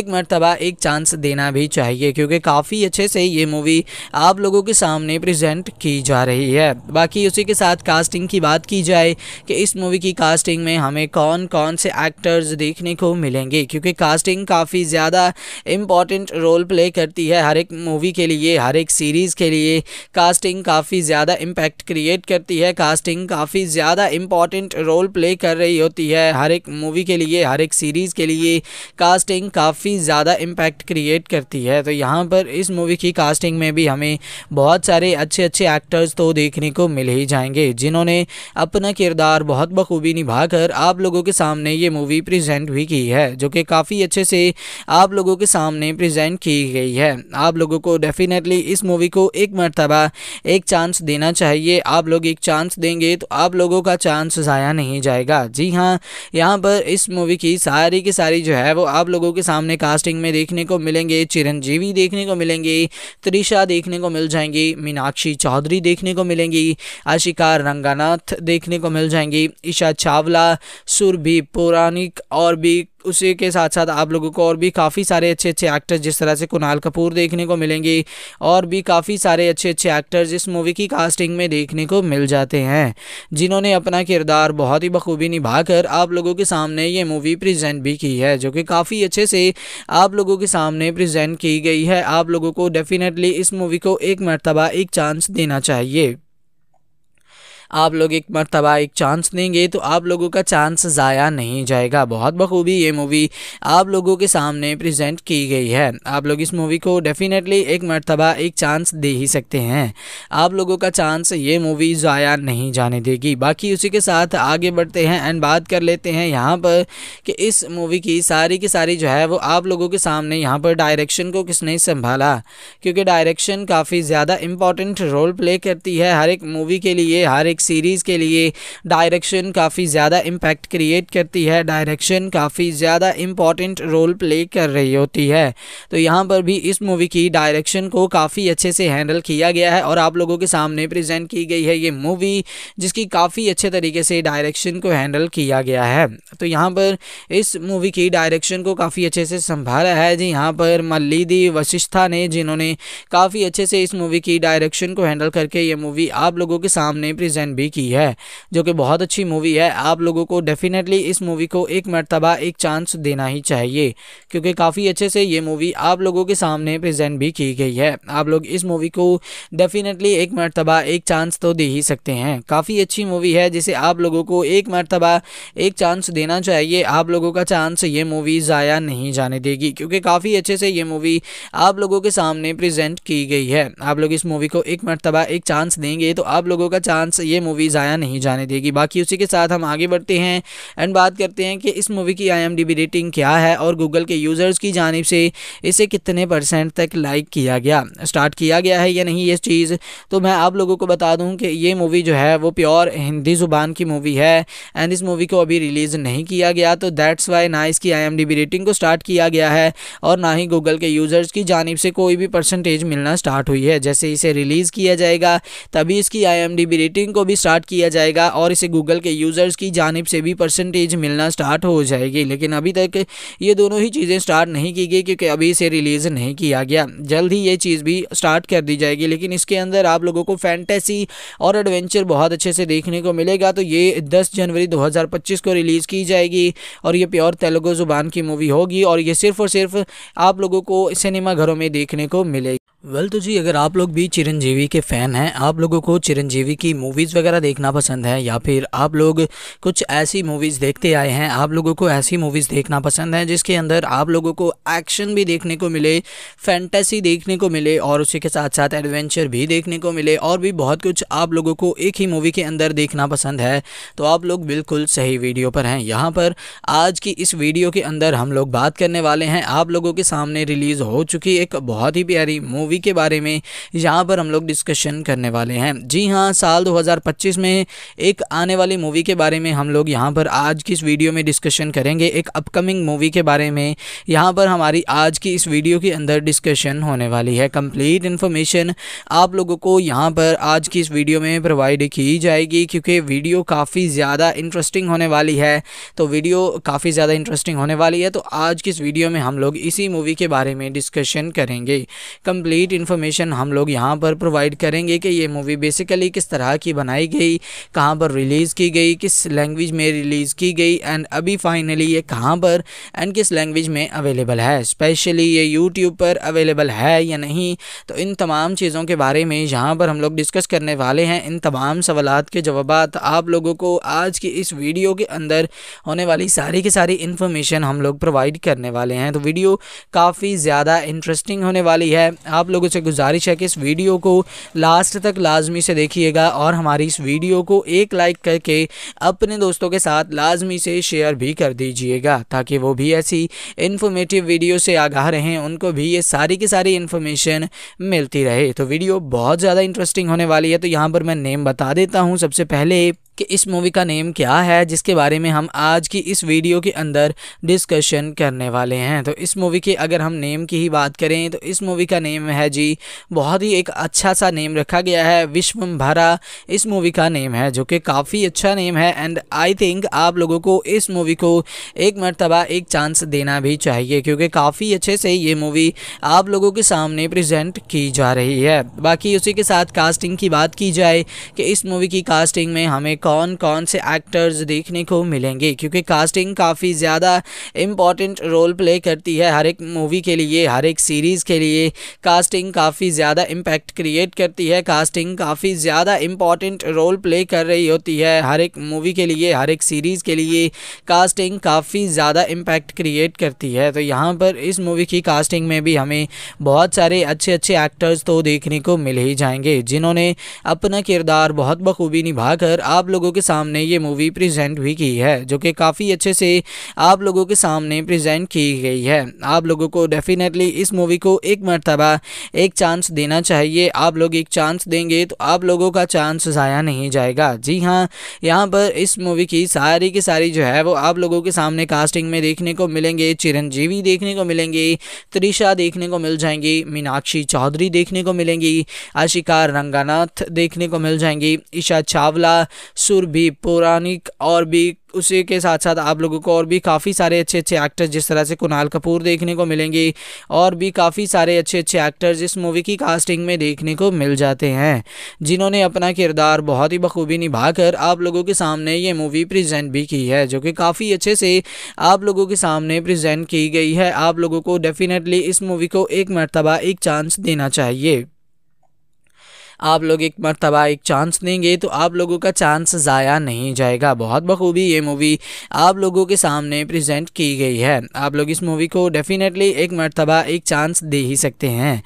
एक मरतबा एक चांस देना भी चाहिए क्योंकि काफ़ी अच्छे से ये मूवी आप लोगों के सामने प्रजेंट की जा रही है बाकी उसी के साथ कास्टिंग की बात की जाए कि इस मूवी की कास्टिंग में हमें कौन कौन से एक्टर्स देखने को मिलेंगे क्योंकि कास्टिंग काफ़ी ज़्यादा इम्पॉर्टेंट रोल प्ले करती है हर एक मूवी के लिए हर एक सीरीज़ के लिए कास्टिंग काफ़ी ज़्यादा इम्पैक्ट क्रिएट करती है कास्टिंग काफ़ी ज़्यादा इम्पॉर्टेंट रोल प्ले कर रही होती है हर एक मूवी के लिए हर एक सीरीज़ के लिए कास्टिंग काफ़ी ज़्यादा इम्पैक्ट क्रिएट करती है तो यहाँ पर इस मूवी की कास्टिंग में भी हमें बहुत सारे अच्छे अच्छे एक्टर्स तो देखने को मिल ही जाएंगे जिन्होंने अपना किरदार बहुत बखूबी निभाकर आप लोग लोगों के सामने ये मूवी प्रेजेंट भी की है जो कि काफ़ी अच्छे से आप लोगों के सामने प्रेजेंट की गई है आप लोगों को डेफिनेटली इस मूवी को एक मरतबा एक चांस देना चाहिए आप लोग एक चांस देंगे तो आप लोगों का चांस ज़ाया नहीं जाएगा जी हाँ यहाँ पर इस मूवी की सारी की सारी जो है वो आप लोगों के सामने कास्टिंग में देखने को मिलेंगे चिरंजीवी देखने को मिलेंगे त्रिशा देखने को मिल जाएंगी मीनाक्षी चौधरी देखने को मिलेंगी आशिका रंगानाथ देखने को मिल जाएंगी ईशा चावला सुर भी पौराणिक और भी उसी के साथ साथ आप लोगों को और भी काफ़ी सारे अच्छे अच्छे एक्टर्स जिस तरह से कुणाल कपूर देखने को मिलेंगे और भी काफ़ी सारे अच्छे अच्छे एक्टर्स इस मूवी की कास्टिंग में देखने को मिल जाते हैं जिन्होंने अपना किरदार बहुत ही बखूबी निभाकर आप लोगों के सामने ये मूवी प्रेजेंट भी की है जो कि काफ़ी अच्छे से आप लोगों के सामने प्रेजेंट की गई है आप लोगों को डेफिनेटली इस मूवी को एक मरतबा एक चांस देना चाहिए आप लोग एक मरतबा एक चांस देंगे तो आप लोगों का चांस ज़ाया नहीं जाएगा बहुत बखूबी ये मूवी आप लोगों के सामने प्रजेंट की गई है आप लोग इस मूवी को डेफिनेटली एक मरतबा एक चांस दे ही सकते हैं आप लोगों का चांस ये मूवी ज़ाया नहीं जाने देगी बाकी उसी के साथ आगे बढ़ते हैं एंड बात कर लेते हैं यहाँ पर कि इस मूवी की सारी की सारी जो है वो आप लोगों के सामने यहाँ पर डायरेक्शन को किसने संभाला क्योंकि डायरेक्शन काफ़ी ज़्यादा इम्पॉर्टेंट रोल प्ले करती है हर एक मूवी के लिए हर एक एक सीरीज़ के लिए डायरेक्शन काफ़ी ज़्यादा इम्पैक्ट क्रिएट करती है डायरेक्शन काफ़ी ज़्यादा इम्पॉर्टेंट रोल प्ले कर रही होती है तो यहाँ पर भी इस मूवी की डायरेक्शन को काफ़ी अच्छे से हैंडल किया गया है और आप लोगों के सामने प्रेजेंट की गई है ये मूवी जिसकी काफ़ी अच्छे तरीके से डायरेक्शन को हैंडल किया गया है तो यहाँ पर इस मूवी की डायरेक्शन को काफ़ी अच्छे से संभाला है जी यहाँ पर मल्लिदी वशिष्ठा ने जिन्होंने काफ़ी अच्छे से इस मूवी की डायरेक्शन को हैंडल करके ये मूवी आप लोगों के सामने प्रेजेंट डायरेक्शन भी की है जो कि बहुत अच्छी मूवी है आप लोगों को डेफिनेटली इस मूवी को एक मरतबा एक चांस देना ही चाहिए क्योंकि काफ़ी अच्छे से ये मूवी आप लोगों के सामने प्रजेंट भी की गई है आप लोग इस मूवी को डेफिनेटली एक मरतबा एक चांस तो दे ही सकते हैं काफ़ी अच्छी मूवी है जिसे आप लोगों को एक मरतबा एक चांस देना चाहिए आप लोगों का चांस ये मूवी ज़ाया नहीं जाने देगी क्योंकि काफ़ी अच्छे से ये मूवी आप लोगों के सामने प्रजेंट की गई है आप लोग इस मूवी को एक मरतबा एक चांस देंगे तो आप लोगों का चांस ये मूवी ज़ाया नहीं जाने देगी बाकी उसी के साथ हम आगे बढ़ते हैं एंड बात करते हैं कि इस मूवी की आई रेटिंग क्या है और गूगल के यूज़र्स की जानब से इसे कितने परसेंट तक लाइक किया गया स्टार्ट किया गया है या नहीं ये चीज़ तो मैं आप लोगों को बता दूँ कि ये मूवी जो है वो प्योर हिंदी ज़ुबान की मूवी है एंड इस मूवी को अभी रिलीज़ नहीं किया गया तो दैट्स वाई ना इसकी आई रेटिंग को स्टार्ट किया गया है और ना ही गूगल के यूज़र्स की जानब से कोई भी परसेंटेज मिलना स्टार्ट हुई है जैसे इसे रिलीज़ किया जाएगा तभी इसकी आई रेटिंग को भी स्टार्ट किया जाएगा और इसे गूगल के यूज़र्स की जानब से भी परसेंटेज मिलना स्टार्ट हो जाएगी लेकिन अभी तक ये दोनों ही चीज़ें स्टार्ट नहीं की गई क्योंकि अभी इसे रिलीज़ नहीं किया गया जल्द ही ये चीज़ भी स्टार्ट कर दी जाएगी लेकिन इसके अंदर आप लोगों को फैंटेसी और एडवेंचर बहुत अच्छे से देखने को मिलेगा तो ये दस जनवरी दो को रिलीज़ की जाएगी और ये प्योर तेलुगु ज़ुबान की मूवी होगी और ये सिर्फ और सिर्फ आप लोगों को सिनेमा घरों में देखने को मिलेगी वेल तो जी अगर आप लोग भी चिरंजीवी के फ़ैन हैं आप लोगों को चिरंजीवी की मूवीज़ वगैरह देखना पसंद है या फिर आप लोग कुछ ऐसी मूवीज़ देखते आए हैं आप लोगों को ऐसी मूवीज़ देखना पसंद है जिसके अंदर आप लोगों को एक्शन भी देखने को मिले फैंटेसी देखने को मिले और उसी के साथ साथ एडवेंचर भी देखने को मिले और भी बहुत कुछ आप लोगों को एक ही मूवी के अंदर देखना पसंद है तो आप लोग बिल्कुल सही वीडियो पर हैं यहाँ पर आज की इस वीडियो के अंदर हम लोग बात करने वाले हैं आप लोगों के सामने रिलीज़ हो चुकी एक बहुत ही प्यारी मूवी मूवी के बारे में यहाँ पर हम लोग डिस्कशन करने वाले हैं जी हाँ साल 2025 में एक आने वाली मूवी के बारे में हम लोग यहाँ पर आज की इस वीडियो में डिस्कशन करेंगे एक अपकमिंग मूवी के बारे में यहाँ पर हमारी आज की इस वीडियो के अंदर डिस्कशन होने वाली है कम्प्लीट इन्फॉर्मेशन आप लोगों को यहाँ पर आज की इस वीडियो में प्रोवाइड की जाएगी क्योंकि वीडियो काफ़ी ज़्यादा इंटरेस्टिंग होने वाली है तो वीडियो काफ़ी ज़्यादा इंटरेस्टिंग होने वाली है तो आज की इस वीडियो में हम लोग इसी मूवी के बारे में डिस्कशन करेंगे कम्प्लीट कंप्लीट इन्फॉर्मेशन हम लोग यहाँ पर प्रोवाइड करेंगे कि ये मूवी बेसिकली किस तरह की बनाई गई कहाँ पर रिलीज़ की गई किस लैंग्वेज में रिलीज़ की गई एंड अभी फाइनली ये कहाँ पर एंड किस लैंग्वेज में अवेलेबल है स्पेशली ये यूट्यूब पर अवेलेबल है या नहीं तो इन तमाम चीज़ों के बारे में यहाँ पर हम लोग डिस्कस करने वाले हैं इन तमाम सवाल के जवाब आप लोगों को आज की इस वीडियो के अंदर होने वाली सारी की सारी इन्फॉर्मेशन हम लोग प्रोवाइड करने वाले हैं तो वीडियो काफ़ी ज़्यादा इंटरेस्टिंग होने वाली है आप आप लोगों से गुजारिश है कि इस वीडियो को लास्ट तक लाजमी से देखिएगा और हमारी इस वीडियो को एक लाइक करके अपने दोस्तों के साथ लाजमी से शेयर भी कर दीजिएगा ताकि वो भी ऐसी इन्फॉर्मेटिव वीडियो से आगाह रहें उनको भी ये सारी की सारी इन्फॉर्मेशन मिलती रहे तो वीडियो बहुत ज़्यादा इंटरेस्टिंग होने वाली है तो यहाँ पर मैं नेम बता देता हूँ सबसे पहले कि इस मूवी का नेम क्या है जिसके बारे में हम आज की इस वीडियो के अंदर डिस्कशन करने वाले हैं तो इस मूवी के अगर हम नेम की ही बात करें तो इस मूवी का नेम है जी बहुत ही एक अच्छा सा नेम रखा गया है विश्वम्भरा इस मूवी का नेम है जो कि काफ़ी अच्छा नेम है एंड आई थिंक आप लोगों को इस मूवी को एक मरतबा एक चांस देना भी चाहिए क्योंकि काफ़ी अच्छे से ये मूवी आप लोगों के सामने प्रजेंट की जा रही है बाकी उसी के साथ कास्टिंग की बात की जाए कि इस मूवी की कास्टिंग में हमें कौन कौन से एक्टर्स देखने को मिलेंगे क्योंकि कास्टिंग काफ़ी ज़्यादा इम्पॉर्टेंट रोल प्ले करती है हर एक मूवी के लिए हर एक सीरीज़ के लिए कास्ट कास्टिंग काफ़ी ज़्यादा इम्पैक्ट क्रिएट करती है कास्टिंग काफ़ी ज़्यादा इम्पॉर्टेंट रोल प्ले कर रही होती है हर एक मूवी के लिए हर एक सीरीज़ के लिए कास्टिंग काफ़ी ज़्यादा इम्पैक्ट क्रिएट करती है तो यहाँ पर इस मूवी की कास्टिंग में भी हमें बहुत सारे अच्छे अच्छे एक्टर्स तो देखने को मिल ही जाएंगे जिन्होंने अपना किरदार बहुत बखूबी निभा कर आप लोगों के सामने ये मूवी प्रजेंट भी की है जो कि काफ़ी अच्छे से आप लोगों के सामने प्रजेंट की गई है आप लोगों को डेफिनेटली इस मूवी को एक मरतबा एक चांस देना चाहिए आप लोग एक चांस देंगे तो आप लोगों का चांस ज़ाया नहीं जाएगा जी हाँ यहाँ पर इस मूवी की सारी की सारी जो है वो आप लोगों के सामने कास्टिंग में देखने को मिलेंगे चिरंजीवी देखने को मिलेंगे त्रिशा देखने को मिल जाएंगी मीनाक्षी चौधरी देखने को मिलेंगी आशिका रंगानाथ देखने को मिल जाएंगी ईशा चावला सुरभि पौराणिक और भी उसी के साथ साथ आप लोगों को और भी काफ़ी सारे अच्छे अच्छे एक्टर्स जिस तरह से कुणाल कपूर देखने को मिलेंगे और भी काफ़ी सारे अच्छे अच्छे एक्टर्स इस मूवी की कास्टिंग में देखने को मिल जाते हैं जिन्होंने अपना किरदार बहुत ही बखूबी निभाकर आप लोगों के सामने ये मूवी प्रेजेंट भी की है जो कि काफ़ी अच्छे से आप लोगों के सामने प्रजेंट की गई है आप लोगों को डेफिनेटली इस मूवी को एक मरतबा एक चांस देना चाहिए आप लोग एक मरतबा एक चांस देंगे तो आप लोगों का चांस ज़ाया नहीं जाएगा बहुत बखूबी ये मूवी आप लोगों के सामने प्रजेंट की गई है आप लोग इस मूवी को डेफिनेटली एक मरतबा एक चांस दे ही सकते हैं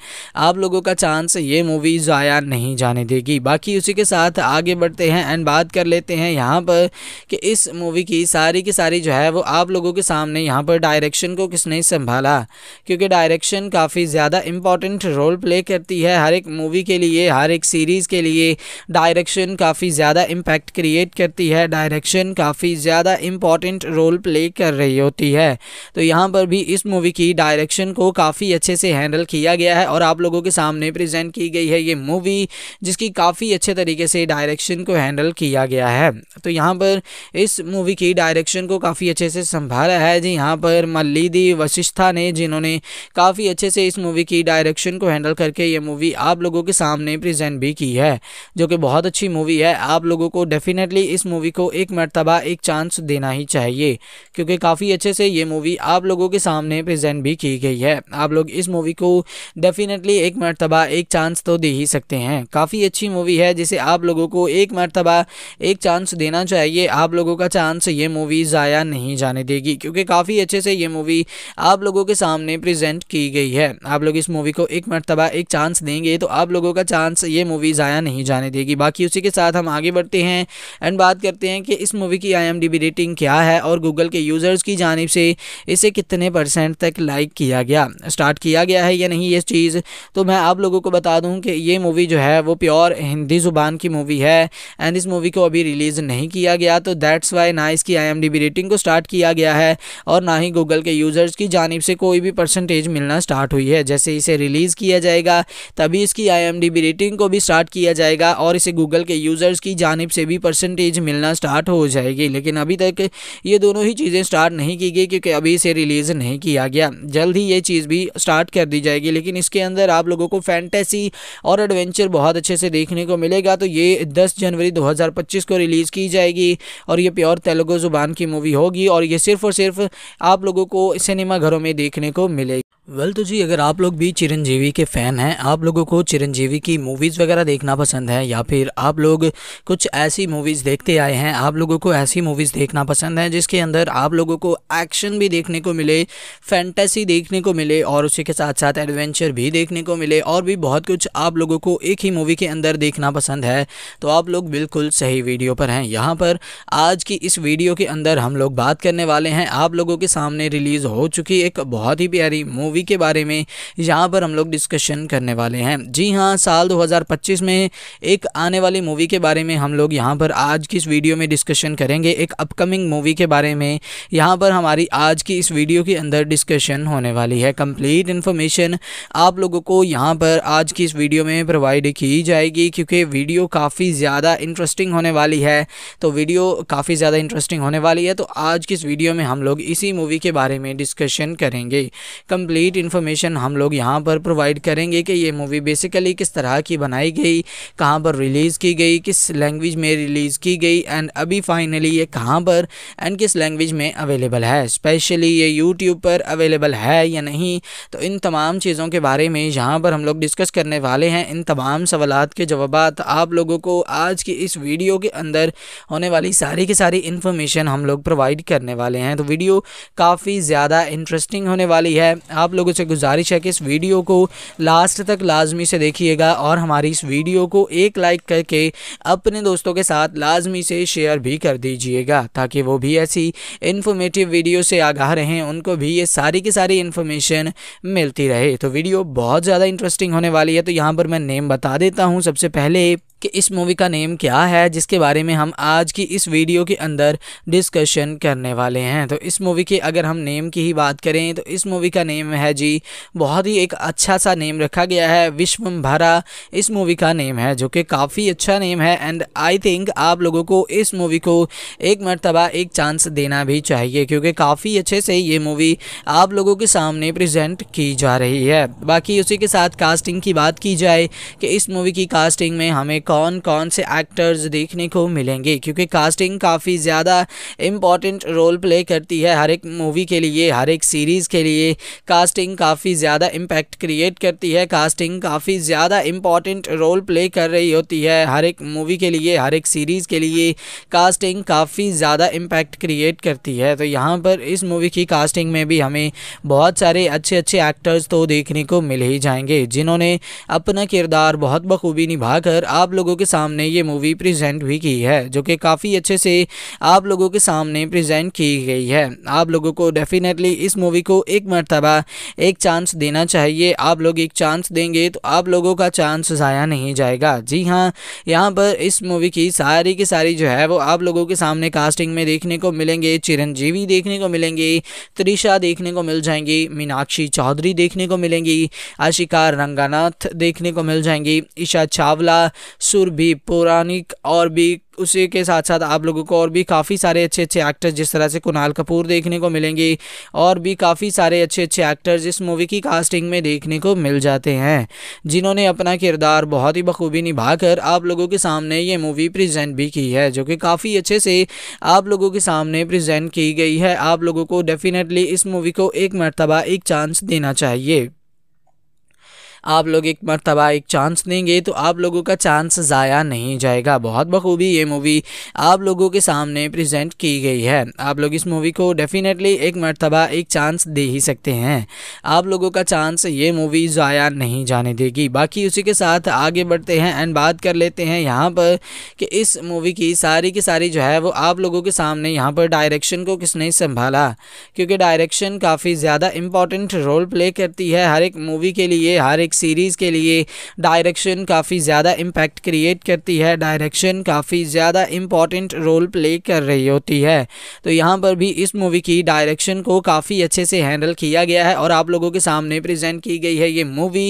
आप लोगों का चांस ये मूवी ज़ाया नहीं जाने देगी बाकी उसी के साथ आगे बढ़ते हैं एंड बात कर लेते हैं यहाँ पर कि इस मूवी की सारी की सारी जो है वो आप लोगों के सामने यहाँ पर डायरेक्शन को किसने संभाला क्योंकि डायरेक्शन काफ़ी ज़्यादा इम्पॉर्टेंट रोल प्ले करती है हर एक मूवी के लिए हर एक एक सीरीज़ के लिए डायरेक्शन काफ़ी ज़्यादा इम्पैक्ट क्रिएट करती है डायरेक्शन काफ़ी ज़्यादा इम्पॉर्टेंट रोल प्ले कर रही होती है तो यहाँ पर भी इस मूवी की डायरेक्शन को काफ़ी अच्छे से हैंडल किया गया है और आप लोगों के सामने प्रेजेंट की गई है ये मूवी जिसकी काफ़ी अच्छे तरीके से डायरेक्शन को हैंडल किया गया है तो यहाँ पर इस मूवी की डायरेक्शन को काफ़ी अच्छे से संभाला है जी यहाँ पर मल्लीदी वशिष्ठा ने जिन्होंने काफ़ी अच्छे से इस मूवी की डायरेक्शन को हैंडल करके ये मूवी आप लोगों के सामने प्रेजेंट डायरेक्शन भी की है जो कि बहुत अच्छी मूवी है आप लोगों को डेफिनेटली इस मूवी को एक मरतबा एक चांस देना ही चाहिए क्योंकि काफ़ी अच्छे से ये मूवी आप लोगों के सामने प्रजेंट भी की गई है आप लोग इस मूवी को डेफिनेटली एक मरतबा एक चांस तो दे ही सकते हैं काफ़ी अच्छी मूवी है जिसे आप लोगों को एक मरतबा एक चांस देना चाहिए आप लोगों का चांस ये मूवी ज़ाया नहीं जाने देगी क्योंकि काफ़ी अच्छे से ये मूवी आप लोगों के सामने प्रेजेंट की गई है आप लोग इस मूवी को एक मरतबा एक चांस देंगे तो आप लोगों का चांस ये मूवी ज़ाया नहीं जाने देगी बाकी उसी के साथ हम आगे बढ़ते हैं एंड बात करते हैं कि इस मूवी की आई रेटिंग क्या है और गूगल के यूज़र्स की जानब से इसे कितने परसेंट तक लाइक किया गया स्टार्ट किया गया है या नहीं ये चीज़ तो मैं आप लोगों को बता दूँ कि ये मूवी जो है वो प्योर हिंदी ज़ुबान की मूवी है एंड इस मूवी को अभी रिलीज़ नहीं किया गया तो दैट्स वाई ना इसकी आई रेटिंग को स्टार्ट किया गया है और ना ही गूगल के यूज़र्स की जानब से कोई भी परसेंटेज मिलना स्टार्ट हुई है जैसे इसे रिलीज़ किया जाएगा तभी इसकी आई रेटिंग को भी स्टार्ट किया जाएगा और इसे गूगल के यूज़र्स की जानब से भी परसेंटेज मिलना स्टार्ट हो जाएगी लेकिन अभी तक ये दोनों ही चीज़ें स्टार्ट नहीं की गई क्योंकि अभी इसे रिलीज़ नहीं किया गया जल्द ही ये चीज़ भी स्टार्ट कर दी जाएगी लेकिन इसके अंदर आप लोगों को फैंटेसी और एडवेंचर बहुत अच्छे से देखने को मिलेगा तो ये दस जनवरी दो को रिलीज़ की जाएगी और ये प्योर तेलुगु ज़ुबान की मूवी होगी और ये सिर्फ और सिर्फ आप लोगों को सिनेमा घरों में देखने को मिलेगी वेल तो जी अगर आप लोग भी चिरंजीवी के फ़ैन हैं आप लोगों को चिरंजीवी की मूवीज़ वगैरह देखना पसंद है या फिर आप लोग कुछ ऐसी मूवीज़ देखते आए हैं आप लोगों को ऐसी मूवीज़ देखना पसंद है जिसके अंदर आप लोगों को एक्शन भी देखने को मिले फैंटेसी देखने को मिले और उसी के साथ साथ एडवेंचर भी देखने को मिले और भी बहुत कुछ आप लोगों को एक ही मूवी के अंदर देखना पसंद है तो आप लोग बिल्कुल सही वीडियो पर हैं यहाँ पर आज की इस वीडियो के अंदर हम लोग बात करने वाले हैं आप लोगों के सामने रिलीज़ हो चुकी एक बहुत ही प्यारी मूवी मूवी के बारे में यहाँ पर हम लोग डिस्कशन करने वाले हैं जी हाँ साल 2025 में एक आने वाली मूवी के बारे में हम लोग यहाँ पर आज की इस वीडियो में डिस्कशन करेंगे एक अपकमिंग मूवी के बारे में यहाँ पर हमारी आज की इस वीडियो के अंदर डिस्कशन होने वाली है कम्प्लीट इन्फॉर्मेशन आप लोगों को यहाँ पर आज की इस वीडियो में प्रोवाइड की जाएगी क्योंकि वीडियो काफ़ी ज़्यादा इंटरेस्टिंग होने वाली है तो वीडियो काफ़ी ज़्यादा इंटरेस्टिंग होने वाली है तो आज की इस वीडियो में हम लोग इसी मूवी के बारे में डिस्कशन करेंगे कम्प्लीट कंप्लीट इन्फॉर्मेशन हम लोग यहाँ पर प्रोवाइड करेंगे कि ये मूवी बेसिकली किस तरह की बनाई गई कहाँ पर रिलीज़ की गई किस लैंग्वेज में रिलीज़ की गई एंड अभी फाइनली ये कहाँ पर एंड किस लैंग्वेज में अवेलेबल है स्पेशली ये यूट्यूब पर अवेलेबल है या नहीं तो इन तमाम चीज़ों के बारे में यहाँ पर हम लोग डिस्कस करने वाले हैं इन तमाम सवाल के जवाब आप लोगों को आज की इस वीडियो के अंदर होने वाली सारी की सारी इन्फॉर्मेशन हम लोग प्रोवाइड करने वाले हैं तो वीडियो काफ़ी ज़्यादा इंटरेस्टिंग होने वाली है आप लोगों से गुजारिश है कि इस वीडियो को लास्ट तक लाजमी से देखिएगा और हमारी इस वीडियो को एक लाइक करके अपने दोस्तों के साथ लाजमी से शेयर भी कर दीजिएगा ताकि वो भी ऐसी इन्फॉर्मेटिव वीडियो से आगाह रहें उनको भी ये सारी की सारी इन्फॉर्मेशन मिलती रहे तो वीडियो बहुत ज़्यादा इंटरेस्टिंग होने वाली है तो यहाँ पर मैं नेम बता देता हूँ सबसे पहले कि इस मूवी का नेम क्या है जिसके बारे में हम आज की इस वीडियो के अंदर डिस्कशन करने वाले हैं तो इस मूवी के अगर हम नेम की ही बात करें तो इस मूवी का नेम है जी बहुत ही एक अच्छा सा नेम रखा गया है विश्वम्भरा इस मूवी का नेम है जो कि काफ़ी अच्छा नेम है एंड आई थिंक आप लोगों को इस मूवी को एक मरतबा एक चांस देना भी चाहिए क्योंकि काफ़ी अच्छे से ये मूवी आप लोगों के सामने प्रजेंट की जा रही है बाकी उसी के साथ कास्टिंग की बात की जाए कि इस मूवी की कास्टिंग में हमें कौन कौन से एक्टर्स देखने को मिलेंगे क्योंकि कास्टिंग काफ़ी ज़्यादा इम्पॉर्टेंट रोल प्ले करती है हर एक मूवी के लिए हर एक सीरीज़ के लिए कास्टिंग काफ़ी ज़्यादा इम्पैक्ट क्रिएट करती है कास्टिंग काफ़ी ज़्यादा इम्पॉर्टेंट रोल प्ले कर रही होती है हर एक मूवी के लिए हर एक सीरीज़ के लिए कास्टिंग काफ़ी ज़्यादा इम्पैक्ट क्रिएट करती है तो यहाँ पर इस मूवी की कास्टिंग में भी हमें बहुत सारे अच्छे अच्छे एक्टर्स तो देखने को मिल ही जाएंगे जिन्होंने अपना किरदार बहुत बखूबी निभाकर आप लोगों के सामने ये मूवी प्रेजेंट भी की है जो कि काफ़ी अच्छे से आप लोगों के सामने प्रेजेंट की गई है आप लोगों को डेफिनेटली इस मूवी को एक मरतबा एक चांस देना चाहिए आप लोग एक चांस देंगे तो आप लोगों का चांस ज़ाया नहीं जाएगा जी हाँ यहाँ पर इस मूवी की सारी की सारी जो है वो आप लोगों के सामने कास्टिंग में देखने को मिलेंगे चिरंजीवी देखने को मिलेंगे त्रिशा देखने को मिल जाएंगी मीनाक्षी चौधरी देखने को मिलेंगी आशिका रंगानाथ देखने को मिल जाएंगी ईशा चावला सुर भी पौराणिक और भी उसी के साथ साथ आप लोगों को और भी काफ़ी सारे अच्छे अच्छे एक्टर्स जिस तरह से कुणाल कपूर देखने को मिलेंगे और भी काफ़ी सारे अच्छे अच्छे एक्टर्स इस मूवी की कास्टिंग में देखने को मिल जाते हैं जिन्होंने अपना किरदार बहुत ही बखूबी निभाकर आप लोगों के सामने ये मूवी प्रेजेंट भी की है जो कि काफ़ी अच्छे से आप लोगों के सामने प्रजेंट की गई है आप लोगों को डेफिनेटली इस मूवी को एक मरतबा एक चांस देना चाहिए आप लोग एक मरतबा एक चांस देंगे तो आप लोगों का चांस ज़ाया नहीं जाएगा बहुत बखूबी ये मूवी आप लोगों के सामने प्रेजेंट की गई है आप लोग इस मूवी को डेफिनेटली एक मरतबा एक चांस दे ही सकते हैं आप लोगों का चांस ये मूवी ज़ाया नहीं जाने देगी बाकी उसी के साथ आगे बढ़ते हैं एंड बात कर लेते हैं यहाँ पर कि इस मूवी की सारी की सारी जो है वो आप लोगों के सामने यहाँ पर डायरेक्शन को किसने संभाला क्योंकि डायरेक्शन काफ़ी ज़्यादा इम्पॉर्टेंट रोल प्ले करती है हर एक मूवी के लिए हर एक सीरीज़ के लिए डायरेक्शन काफ़ी ज़्यादा इम्पैक्ट क्रिएट करती है डायरेक्शन काफ़ी ज़्यादा इम्पॉर्टेंट रोल प्ले कर रही होती है तो यहाँ पर भी इस मूवी की डायरेक्शन को काफ़ी अच्छे से हैंडल किया गया है और आप लोगों के सामने प्रेजेंट की गई है ये मूवी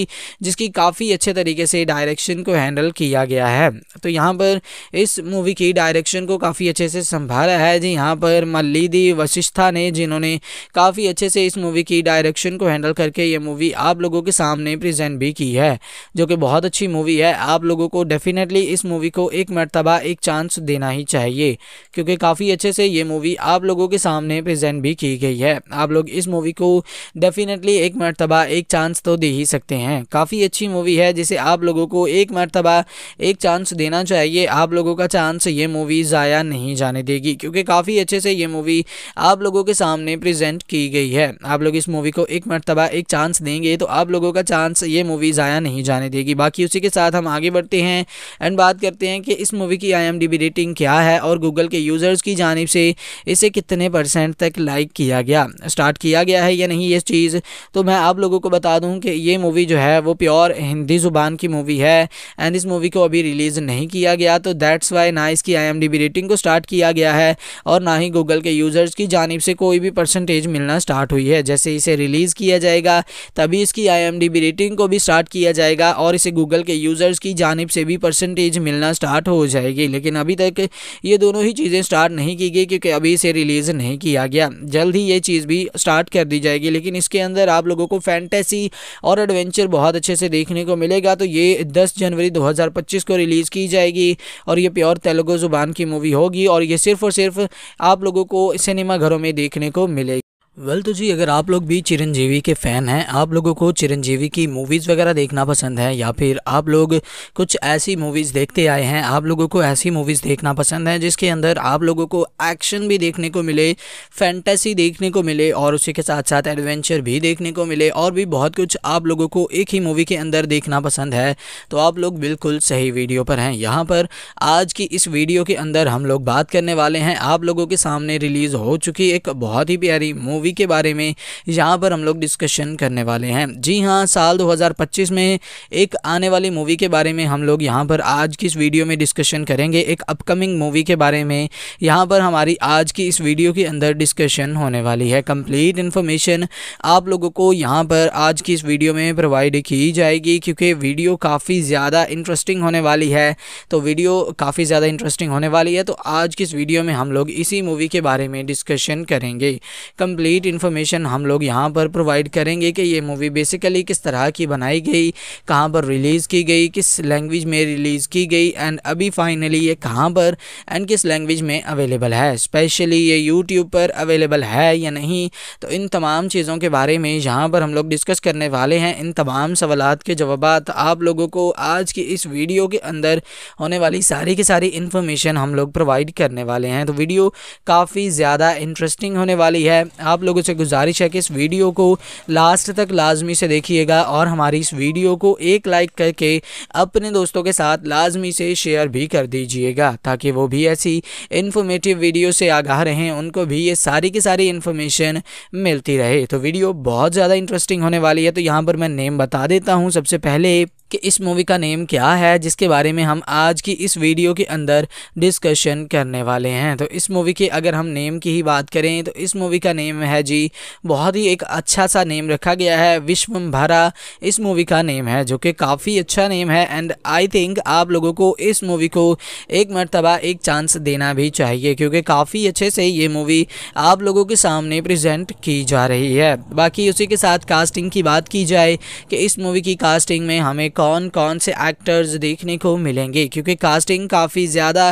जिसकी काफ़ी अच्छे तरीके से डायरेक्शन को हैंडल किया गया है तो यहाँ पर इस मूवी की डायरेक्शन को काफ़ी अच्छे से संभाला है जी यहाँ पर मल्लीदी वशिष्ठा ने जिन्होंने काफ़ी अच्छे से इस मूवी की डायरेक्शन को हैंडल करके ये मूवी आप लोगों के सामने प्रेजेंट डायरेक्शन भी की है जो कि बहुत अच्छी मूवी है आप लोगों को डेफिनेटली इस मूवी को एक मरतबा एक चांस देना ही चाहिए क्योंकि काफ़ी अच्छे से ये मूवी आप लोगों के सामने प्रजेंट भी की गई है आप लोग इस मूवी को डेफिनेटली एक मरतबा एक चांस तो दे ही सकते हैं काफ़ी अच्छी मूवी है जिसे आप लोगों को एक मरतबा एक चांस देना चाहिए आप लोगों का चांस ये मूवी ज़ाया नहीं जाने देगी क्योंकि काफ़ी अच्छे से ये मूवी आप लोगों के सामने प्रेजेंट की गई है आप लोग इस मूवी को एक मरतबा एक चांस देंगे तो आप लोगों का चांस ये मूवी ज़ाया नहीं जाने देगी बाकी उसी के साथ हम आगे बढ़ते हैं एंड बात करते हैं कि इस मूवी की आई रेटिंग क्या है और गूगल के यूज़र्स की जानब से इसे कितने परसेंट तक लाइक किया गया स्टार्ट किया गया है या नहीं ये चीज़ तो मैं आप लोगों को बता दूँ कि ये मूवी जो है वो प्योर हिंदी ज़ुबान की मूवी है एंड इस मूवी को अभी रिलीज़ नहीं किया गया तो दैट्स वाई ना इसकी आई रेटिंग को स्टार्ट किया गया है और ना ही गूगल के यूज़र्स की जानब से कोई भी परसेंटेज मिलना स्टार्ट हुई है जैसे इसे रिलीज़ किया जाएगा तभी इसकी आई रेटिंग को को भी स्टार्ट किया जाएगा और इसे गूगल के यूज़र्स की जानब से भी परसेंटेज मिलना स्टार्ट हो जाएगी लेकिन अभी तक ये दोनों ही चीज़ें स्टार्ट नहीं की गई क्योंकि अभी इसे रिलीज़ नहीं किया गया जल्द ही ये चीज़ भी स्टार्ट कर दी जाएगी लेकिन इसके अंदर आप लोगों को फैंटेसी और एडवेंचर बहुत अच्छे से देखने को मिलेगा तो ये दस जनवरी दो को रिलीज़ की जाएगी और ये प्योर तेलुगु ज़ुबान की मूवी होगी और ये सिर्फ और सिर्फ आप लोगों को सिनेमा घरों में देखने को मिलेगी वेल तो जी अगर आप लोग भी चिरंजीवी के फ़ैन हैं आप लोगों को चिरंजीवी की मूवीज़ वगैरह देखना पसंद है या फिर आप लोग कुछ ऐसी मूवीज़ देखते आए हैं आप लोगों को ऐसी मूवीज़ देखना पसंद है जिसके अंदर आप लोगों को एक्शन भी देखने को मिले फैंटेसी देखने को मिले और उसी के साथ साथ एडवेंचर भी देखने को मिले और भी बहुत कुछ आप लोगों को एक ही मूवी के अंदर देखना पसंद है तो आप लोग बिल्कुल सही वीडियो पर हैं यहाँ पर आज की इस वीडियो के अंदर हम लोग बात करने वाले हैं आप लोगों के सामने रिलीज़ हो चुकी एक बहुत ही प्यारी मूवी मूवी के बारे में यहाँ पर हम लोग डिस्कशन करने वाले हैं जी हाँ साल 2025 में एक आने वाली मूवी के बारे में हम लोग यहाँ पर आज की इस वीडियो में डिस्कशन करेंगे एक अपकमिंग मूवी के बारे में यहाँ पर हमारी आज की इस वीडियो के अंदर डिस्कशन होने वाली है कम्प्लीट इन्फॉर्मेशन आप लोगों को यहाँ पर आज की इस वीडियो में प्रोवाइड की जाएगी क्योंकि वीडियो काफ़ी ज़्यादा इंटरेस्टिंग होने वाली है तो वीडियो काफ़ी ज़्यादा इंटरेस्टिंग होने वाली है तो आज की इस वीडियो में हम लोग इसी मूवी के बारे में डिस्कशन करेंगे कंप्लीट कंप्लीट इन्फॉर्मेशन हम लोग यहाँ पर प्रोवाइड करेंगे कि ये मूवी बेसिकली किस तरह की बनाई गई कहाँ पर रिलीज़ की गई किस लैंग्वेज में रिलीज़ की गई एंड अभी फाइनली ये कहाँ पर एंड किस लैंग्वेज में अवेलेबल है स्पेशली ये यूट्यूब पर अवेलेबल है या नहीं तो इन तमाम चीज़ों के बारे में यहाँ पर हम लोग डिस्कस करने वाले हैं इन तमाम सवाल के जवाब आप लोगों को आज की इस वीडियो के अंदर होने वाली सारी की सारी इन्फॉर्मेशन हम लोग प्रोवाइड करने वाले हैं तो वीडियो काफ़ी ज़्यादा इंटरेस्टिंग होने वाली है आप लोगों से गुजारिश है कि इस वीडियो को लास्ट तक लाजमी से देखिएगा और हमारी इस वीडियो को एक लाइक करके अपने दोस्तों के साथ लाजमी से शेयर भी कर दीजिएगा ताकि वो भी ऐसी इन्फॉर्मेटिव वीडियो से आगाह रहें उनको भी ये सारी की सारी इन्फॉर्मेशन मिलती रहे तो वीडियो बहुत ज़्यादा इंटरेस्टिंग होने वाली है तो यहाँ पर मैं नेम बता देता हूँ सबसे पहले कि इस मूवी का नेम क्या है जिसके बारे में हम आज की इस वीडियो के अंदर डिस्कशन करने वाले हैं तो इस मूवी के अगर हम नेम की ही बात करें तो इस मूवी का नेम है जी बहुत ही एक अच्छा सा नेम रखा गया है विश्वम्भरा इस मूवी का नेम है जो कि काफ़ी अच्छा नेम है एंड आई थिंक आप लोगों को इस मूवी को एक मरतबा एक चांस देना भी चाहिए क्योंकि काफ़ी अच्छे से ये मूवी आप लोगों के सामने प्रजेंट की जा रही है बाकी उसी के साथ कास्टिंग की बात की जाए कि इस मूवी की कास्टिंग में हमें कौन कौन से एक्टर्स देखने को मिलेंगे क्योंकि कास्टिंग काफ़ी ज़्यादा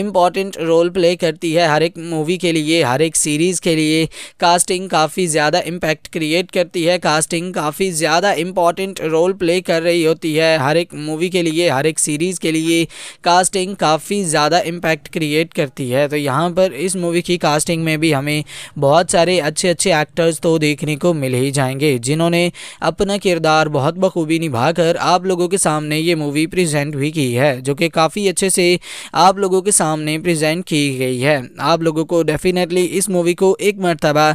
इम्पॉर्टेंट रोल प्ले करती है हर एक मूवी के लिए हर एक सीरीज़ के लिए कास्टिंग काफ़ी ज़्यादा इम्पैक्ट क्रिएट करती है कास्टिंग काफ़ी ज़्यादा इम्पॉर्टेंट रोल प्ले कर रही होती है हर एक मूवी के लिए हर एक सीरीज़ के लिए कास्टिंग काफ़ी ज़्यादा इम्पैक्ट क्रिएट करती है तो यहाँ पर इस मूवी की कास्टिंग में भी हमें बहुत सारे अच्छे अच्छे एक्टर्स तो देखने को मिल ही जाएंगे जिन्होंने अपना किरदार बहुत बखूबी निभाकर आप लोगों के सामने ये मूवी प्रेजेंट भी की है जो कि काफ़ी अच्छे से आप लोगों के सामने प्रेजेंट की गई है आप लोगों को डेफिनेटली इस मूवी को एक मरतबा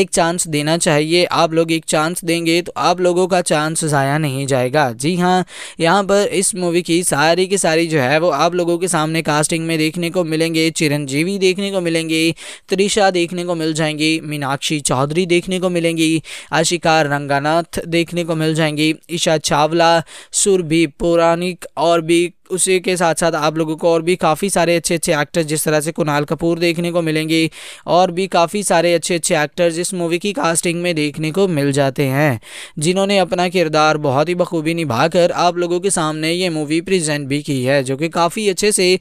एक चांस देना चाहिए आप लोग एक चांस देंगे तो आप लोगों का चांस ज़ाया नहीं जाएगा जी हाँ यहाँ पर इस मूवी की सारी की सारी जो है वो आप लोगों के सामने कास्टिंग में देखने को मिलेंगे चिरंजीवी देखने को मिलेंगे त्रिशा देखने को मिल जाएंगी मीनाक्षी चौधरी देखने को मिलेंगी आशिका रंगानाथ देखने को मिल जाएंगी ईशा चावला सुर भी पौराणिक और भी उसी के साथ साथ आप लोगों को और भी काफ़ी सारे अच्छे अच्छे एक्टर्स जिस तरह से कुणाल कपूर देखने को मिलेंगे और भी काफ़ी सारे अच्छे अच्छे एक्टर्स इस मूवी की कास्टिंग में देखने को मिल जाते हैं जिन्होंने अपना किरदार बहुत ही बखूबी निभाकर आप लोगों के सामने ये मूवी प्रेजेंट भी की है जो कि काफ़ी अच्छे से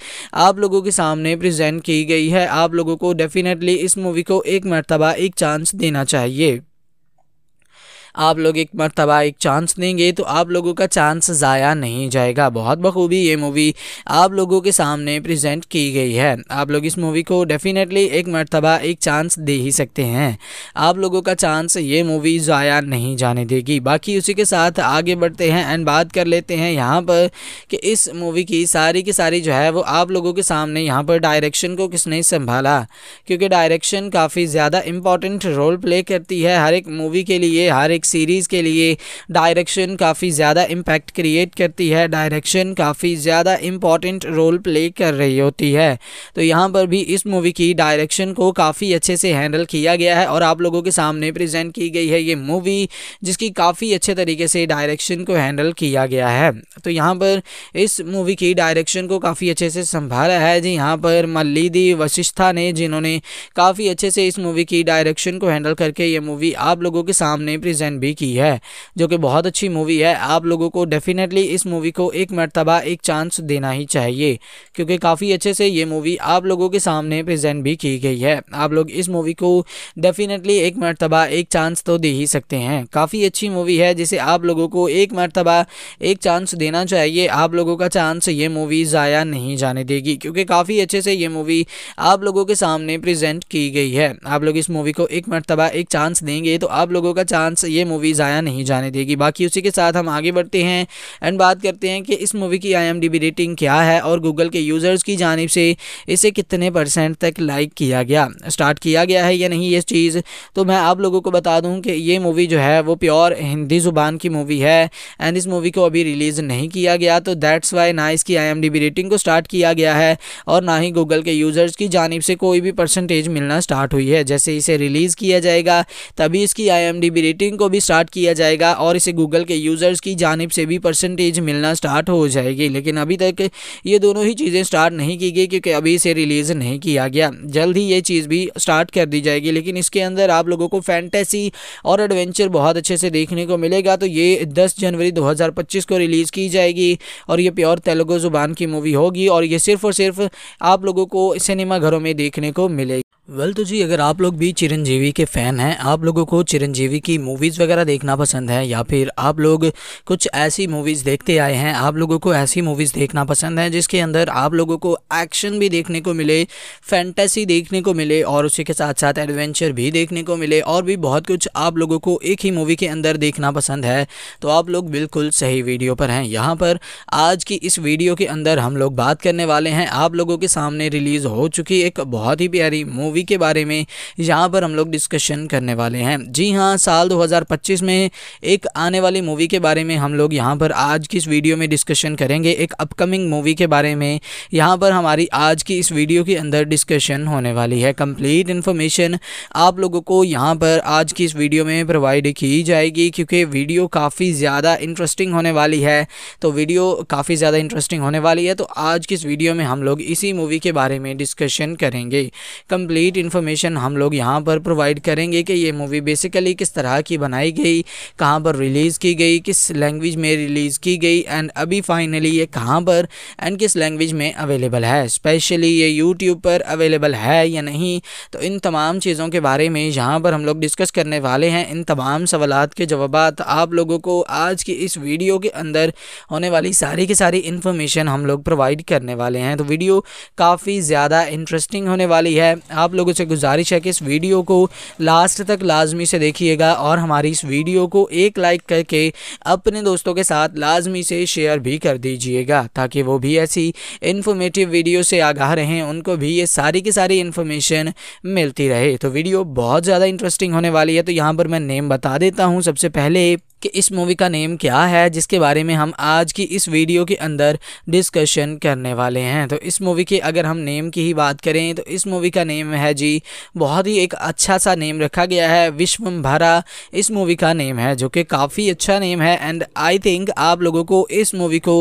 आप लोगों के सामने प्रेजेंट की गई है आप लोगों को डेफिनेटली इस मूवी को एक मरतबा एक चांस देना चाहिए आप लोग एक मरतबा एक चांस देंगे तो आप लोगों का चांस ज़ाया नहीं जाएगा बहुत बखूबी ये मूवी आप लोगों के सामने प्रेजेंट की गई है आप लोग इस मूवी को डेफिनेटली एक मरतबा एक चांस दे ही सकते हैं आप लोगों का चांस ये मूवी ज़ाया नहीं जाने देगी बाकी उसी के साथ आगे बढ़ते हैं एंड बात कर लेते हैं यहाँ पर कि इस मूवी की सारी की सारी जो है वो आप लोगों के सामने यहाँ पर डायरेक्शन को किसने संभाला क्योंकि डायरेक्शन काफ़ी ज़्यादा इम्पॉर्टेंट रोल प्ले करती है हर एक मूवी के लिए हर एक सीरीज़ के लिए डायरेक्शन काफ़ी ज़्यादा इम्पैक्ट क्रिएट करती है डायरेक्शन काफ़ी ज़्यादा इम्पॉर्टेंट रोल प्ले कर रही होती है तो यहाँ पर भी इस मूवी की डायरेक्शन को काफ़ी अच्छे से हैंडल किया गया है और आप लोगों के सामने प्रेजेंट की गई है ये मूवी जिसकी काफ़ी अच्छे तरीके से डायरेक्शन को हैंडल किया गया है तो यहाँ पर इस मूवी की डायरेक्शन को काफ़ी अच्छे से संभाला है जी यहाँ पर मल्लिदी वशिष्ठा ने जिन्होंने काफ़ी अच्छे से इस मूवी की डायरेक्शन को हैंडल करके ये मूवी आप लोगों के सामने प्रेजेंट भी की है जो कि बहुत अच्छी मूवी है आप लोगों को डेफिनेटली इस मूवी को एक मरतबा एक चांस देना ही चाहिए क्योंकि काफ़ी अच्छे से ये मूवी आप लोगों के सामने प्रजेंट भी की गई है आप लोग इस मूवी को डेफिनेटली एक मरतबा एक चांस तो दे ही सकते हैं काफ़ी अच्छी मूवी है जिसे आप लोगों को एक मरतबा एक चांस देना चाहिए आप लोगों का चांस ये मूवी ज़ाया नहीं जाने देगी क्योंकि काफ़ी अच्छे से ये मूवी आप लोगों के सामने प्रेजेंट की गई है आप लोग इस मूवी को एक मरतबा एक चांस देंगे तो आप लोगों का चांस ये ये मूवी ज़ाया नहीं जाने देगी बाकी उसी के साथ हम आगे बढ़ते हैं एंड बात करते हैं कि इस मूवी की आई रेटिंग क्या है और गूगल के यूज़र्स की जानब से इसे कितने परसेंट तक लाइक किया गया स्टार्ट किया गया है या नहीं ये चीज़ तो मैं आप लोगों को बता दूँ कि ये मूवी जो है वो प्योर हिंदी ज़ुबान की मूवी है एंड इस मूवी को अभी रिलीज़ नहीं किया गया तो दैट्स वाई ना इसकी आई रेटिंग को स्टार्ट किया गया है और ना ही गूगल के यूज़र्स की जानब से कोई भी परसेंटेज मिलना स्टार्ट हुई है जैसे इसे रिलीज़ किया जाएगा तभी इसकी आई रेटिंग को भी स्टार्ट किया जाएगा और इसे गूगल के यूज़र्स की जानब से भी परसेंटेज मिलना स्टार्ट हो जाएगी लेकिन अभी तक ये दोनों ही चीज़ें स्टार्ट नहीं की गई क्योंकि अभी इसे रिलीज़ नहीं किया गया जल्द ही ये चीज़ भी स्टार्ट कर दी जाएगी लेकिन इसके अंदर आप लोगों को फैंटेसी और एडवेंचर बहुत अच्छे से देखने को मिलेगा तो ये दस जनवरी दो को रिलीज़ की जाएगी और ये प्योर तेलुगु ज़ुबान की मूवी होगी और ये सिर्फ और सिर्फ आप लोगों को सिनेमा घरों में देखने को मिलेगी वेल well, तो जी अगर आप लोग भी चिरंजीवी के फ़ैन हैं आप लोगों को चिरंजीवी की मूवीज़ मूवीज़ वगैरह देखना पसंद है या फिर आप लोग कुछ ऐसी मूवीज़ देखते आए हैं आप लोगों को ऐसी मूवीज़ देखना पसंद है जिसके अंदर आप लोगों को एक्शन भी देखने को मिले फैंटेसी देखने को मिले और उसी के साथ साथ एडवेंचर भी देखने को मिले और भी बहुत कुछ आप लोगों को एक ही मूवी के अंदर देखना पसंद है तो आप लोग बिल्कुल सही वीडियो पर हैं यहाँ पर आज की इस वीडियो के अंदर हम लोग बात करने वाले हैं आप लोगों के सामने रिलीज़ हो चुकी एक बहुत ही प्यारी मूवी के बारे में यहाँ पर हम लोग डिस्कशन करने वाले हैं जी हाँ साल 2025 में एक आने वाली मूवी के बारे में हम लोग यहाँ पर आज की इस वीडियो में डिस्कशन करेंगे एक अपकमिंग मूवी के बारे में यहाँ पर हमारी आज की इस वीडियो के अंदर डिस्कशन होने वाली है कंप्लीट इन्फॉर्मेशन आप लोगों को यहाँ पर आज की इस वीडियो में प्रोवाइड की जाएगी क्योंकि वीडियो काफ़ी ज़्यादा इंटरेस्टिंग होने वाली है तो वीडियो काफ़ी ज़्यादा इंटरेस्टिंग होने वाली है तो आज की इस वीडियो में हम लोग इसी मूवी के बारे में डिस्कशन करेंगे कंप्लीट इन्फॉर्मेशन हम लोग यहाँ पर प्रोवाइड करेंगे कि ये मूवी बेसिकली किस तरह की बनाई बनाई गई कहाँ पर रिलीज़ की गई किस लैंग्वेज में रिलीज़ की गई एंड अभी फाइनली ये कहाँ पर एंड किस लैंग्वेज में अवेलेबल है स्पेशली ये यूट्यूब पर अवेलेबल है या नहीं तो इन तमाम चीज़ों के बारे में यहाँ पर हम लोग डिस्कस करने वाले हैं इन तमाम सवाल के जवाब आप लोगों को आज की इस वीडियो के अंदर होने वाली सारी की सारी इन्फॉर्मेशन हम लोग प्रोवाइड करने वाले हैं तो वीडियो काफ़ी ज़्यादा इंटरेस्टिंग होने वाली है आप लोगों से गुजारिश है कि इस वीडियो को लास्ट तक लाजमी से देखिएगा और हमारी हमारी इस वीडियो को एक लाइक करके अपने दोस्तों के साथ लाजमी से शेयर भी कर दीजिएगा ताकि वो भी ऐसी इन्फॉर्मेटिव वीडियो से आगाह रहें उनको भी ये सारी की सारी इन्फॉर्मेशन मिलती रहे तो वीडियो बहुत ज़्यादा इंटरेस्टिंग होने वाली है तो यहाँ पर मैं नेम बता देता हूँ सबसे पहले कि इस मूवी का नेम क्या है जिसके बारे में हम आज की इस वीडियो के अंदर डिस्कशन करने वाले हैं तो इस मूवी के अगर हम नेम की ही बात करें तो इस मूवी का नेम है जी बहुत ही एक अच्छा सा नेम रखा गया है भरा इस मूवी का नेम है जो कि काफ़ी अच्छा नेम है एंड आई थिंक आप लोगों को इस मूवी को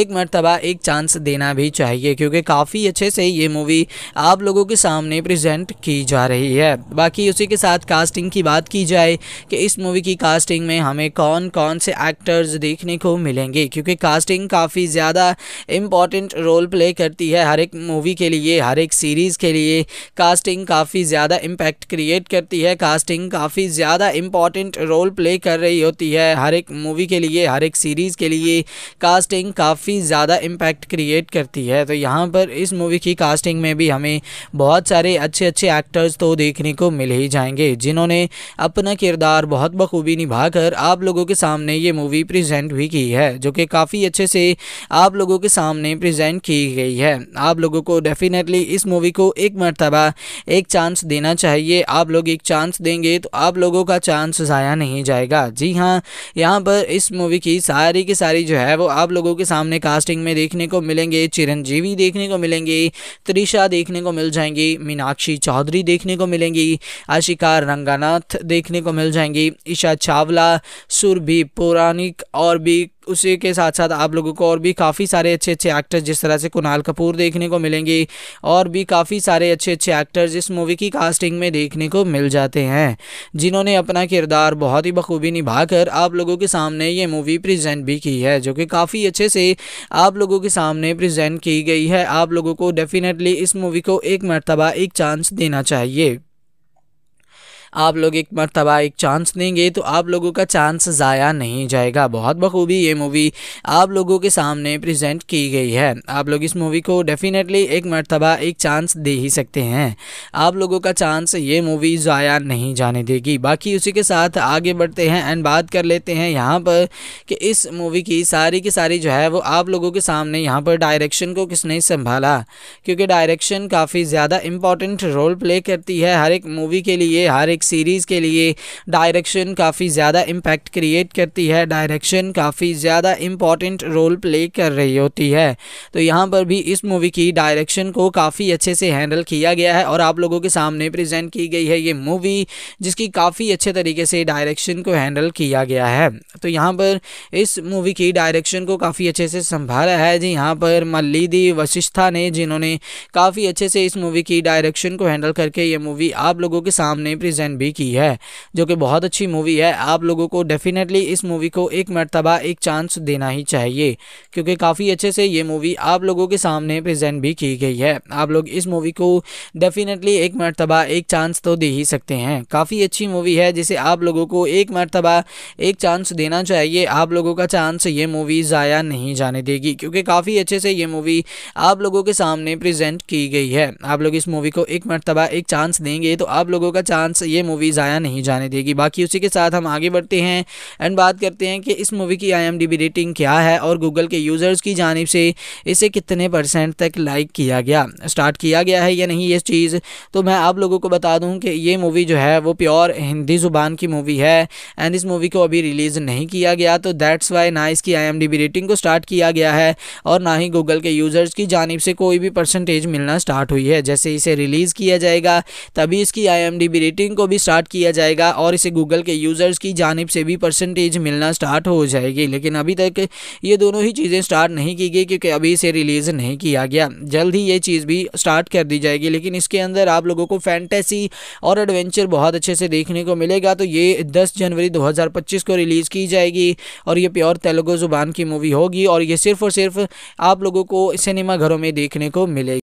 एक मरतबा एक चांस देना भी चाहिए क्योंकि काफ़ी अच्छे से ये मूवी आप लोगों के सामने प्रजेंट की जा रही है बाकी उसी के साथ कास्टिंग की बात की जाए कि इस मूवी की कास्टिंग में हमें कौन कौन से एक्टर्स देखने को मिलेंगे क्योंकि कास्टिंग काफ़ी ज़्यादा इम्पॉर्टेंट रोल प्ले करती है हर एक मूवी के लिए हर एक सीरीज़ के लिए कास्टिंग काफ़ी ज़्यादा इम्पैक्ट क्रिएट करती है कास्टिंग काफ़ी ज़्यादा इम्पॉर्टेंट रोल प्ले कर रही होती है हर एक मूवी के लिए हर एक सीरीज़ के लिए कास्टिंग काफ़ी ज़्यादा इम्पैक्ट क्रिएट करती है तो यहाँ पर इस मूवी की कास्टिंग में भी हमें बहुत सारे अच्छे अच्छे एक्टर्स तो देखने को मिल ही जाएंगे जिन्होंने अपना किरदार बहुत बखूबी निभाकर आप लोगों के सामने ये मूवी प्रेजेंट भी की है जो कि काफ़ी अच्छे से आप लोगों के सामने प्रेजेंट की गई है आप लोगों को डेफिनेटली इस मूवी को एक मरतबा एक चांस देना चाहिए आप लोग एक चांस देंगे तो आप लोगों का चांस ज़ाया नहीं जाएगा जी हाँ यहाँ पर इस मूवी की सारी की सारी जो है वो आप लोगों के सामने कास्टिंग में देखने को मिलेंगे चिरंजीवी देखने को मिलेंगे त्रिशा देखने को मिल जाएंगी मीनाक्षी चौधरी देखने को मिलेंगी आशिका रंगानाथ देखने को मिल जाएंगी ईशा चावला सुर भी पौराणिक और भी उसी के साथ साथ आप लोगों को और भी काफ़ी सारे अच्छे अच्छे एक्टर्स जिस तरह से कुणाल कपूर देखने को मिलेंगे और भी काफ़ी सारे अच्छे अच्छे एक्टर्स इस मूवी की कास्टिंग में देखने को मिल जाते हैं जिन्होंने अपना किरदार बहुत ही बखूबी निभाकर आप लोगों के सामने ये मूवी प्रेजेंट भी की है जो कि काफ़ी अच्छे से आप लोगों के सामने प्रेजेंट की गई है आप लोगों को डेफिनेटली इस मूवी को एक मरतबा एक चांस देना चाहिए आप लोग एक मरतबा एक चांस देंगे तो आप लोगों का चांस ज़ाया नहीं जाएगा बहुत बखूबी ये मूवी आप लोगों के सामने प्रजेंट की गई है आप लोग इस मूवी को डेफिनेटली एक मरतबा एक चांस दे ही सकते हैं आप लोगों का चांस ये मूवी ज़ाया नहीं जाने देगी बाकी उसी के साथ आगे बढ़ते हैं एंड बात कर लेते हैं यहाँ पर कि इस मूवी की सारी की सारी जो है वो आप लोगों के सामने यहाँ पर डायरेक्शन को किसने संभाला क्योंकि डायरेक्शन काफ़ी ज़्यादा इम्पॉर्टेंट रोल प्ले करती है हर एक मूवी के लिए हर एक सीरीज़ के लिए डायरेक्शन काफ़ी ज़्यादा इम्पैक्ट क्रिएट करती है डायरेक्शन काफ़ी ज़्यादा इम्पॉर्टेंट रोल प्ले कर रही होती है तो यहाँ पर भी इस मूवी की डायरेक्शन को काफ़ी अच्छे से हैंडल किया गया है और आप लोगों के सामने प्रेजेंट की गई है ये मूवी जिसकी काफ़ी अच्छे तरीके से डायरेक्शन को हैंडल किया गया है तो यहाँ पर इस मूवी की डायरेक्शन को काफ़ी अच्छे से संभाला है जी यहाँ पर मल्लीदी वशिष्ठा ने जिन्होंने काफ़ी अच्छे से इस मूवी की डायरेक्शन को हैंडल करके ये मूवी आप लोगों के सामने प्रेजेंट भी की है जो कि बहुत अच्छी मूवी है आप लोगों को डेफिनेटली इस मूवी को एक मरतबा एक चांस देना ही चाहिए क्योंकि काफ़ी अच्छे से ये मूवी आप लोगों के सामने प्रजेंट भी की गई है आप लोग इस मूवी को डेफिनेटली एक मरतबा एक चांस तो दे ही सकते हैं काफ़ी अच्छी मूवी है जिसे आप लोगों को एक मरतबा एक चांस देना चाहिए आप लोगों का चांस ये मूवी ज़ाया नहीं जाने देगी क्योंकि काफ़ी अच्छे से ये मूवी आप लोगों के सामने प्रेजेंट की गई है आप लोग इस मूवी को एक मरतबा एक चांस देंगे तो आप लोगों का चांस ये ये मूवी ज़ाया नहीं जाने देगी बाकी उसी के साथ हम आगे बढ़ते हैं एंड बात करते हैं कि इस मूवी की आई रेटिंग क्या है और गूगल के यूज़र्स की जानब से इसे कितने परसेंट तक लाइक किया गया स्टार्ट किया गया है या नहीं ये चीज़ तो मैं आप लोगों को बता दूँ कि ये मूवी जो है वो प्योर हिंदी ज़ुबान की मूवी है एंड इस मूवी को अभी रिलीज़ नहीं किया गया तो दैट्स वाई ना इसकी आई रेटिंग को स्टार्ट किया गया है और ना ही गूगल के यूज़र्स की जानब से कोई भी परसेंटेज मिलना स्टार्ट हुई है जैसे इसे रिलीज़ किया जाएगा तभी इसकी आई रेटिंग को भी स्टार्ट किया जाएगा और इसे गूगल के यूज़र्स की जानब से भी परसेंटेज मिलना स्टार्ट हो जाएगी लेकिन अभी तक ये दोनों ही चीज़ें स्टार्ट नहीं की गई क्योंकि अभी इसे रिलीज़ नहीं किया गया जल्द ही ये चीज़ भी स्टार्ट कर दी जाएगी लेकिन इसके अंदर आप लोगों को फैंटेसी और एडवेंचर बहुत अच्छे से देखने को मिलेगा तो ये दस जनवरी दो को रिलीज़ की जाएगी और ये प्योर तेलुगु ज़ुबान की मूवी होगी और ये सिर्फ और सिर्फ आप लोगों को सिनेमा घरों में देखने को मिलेगी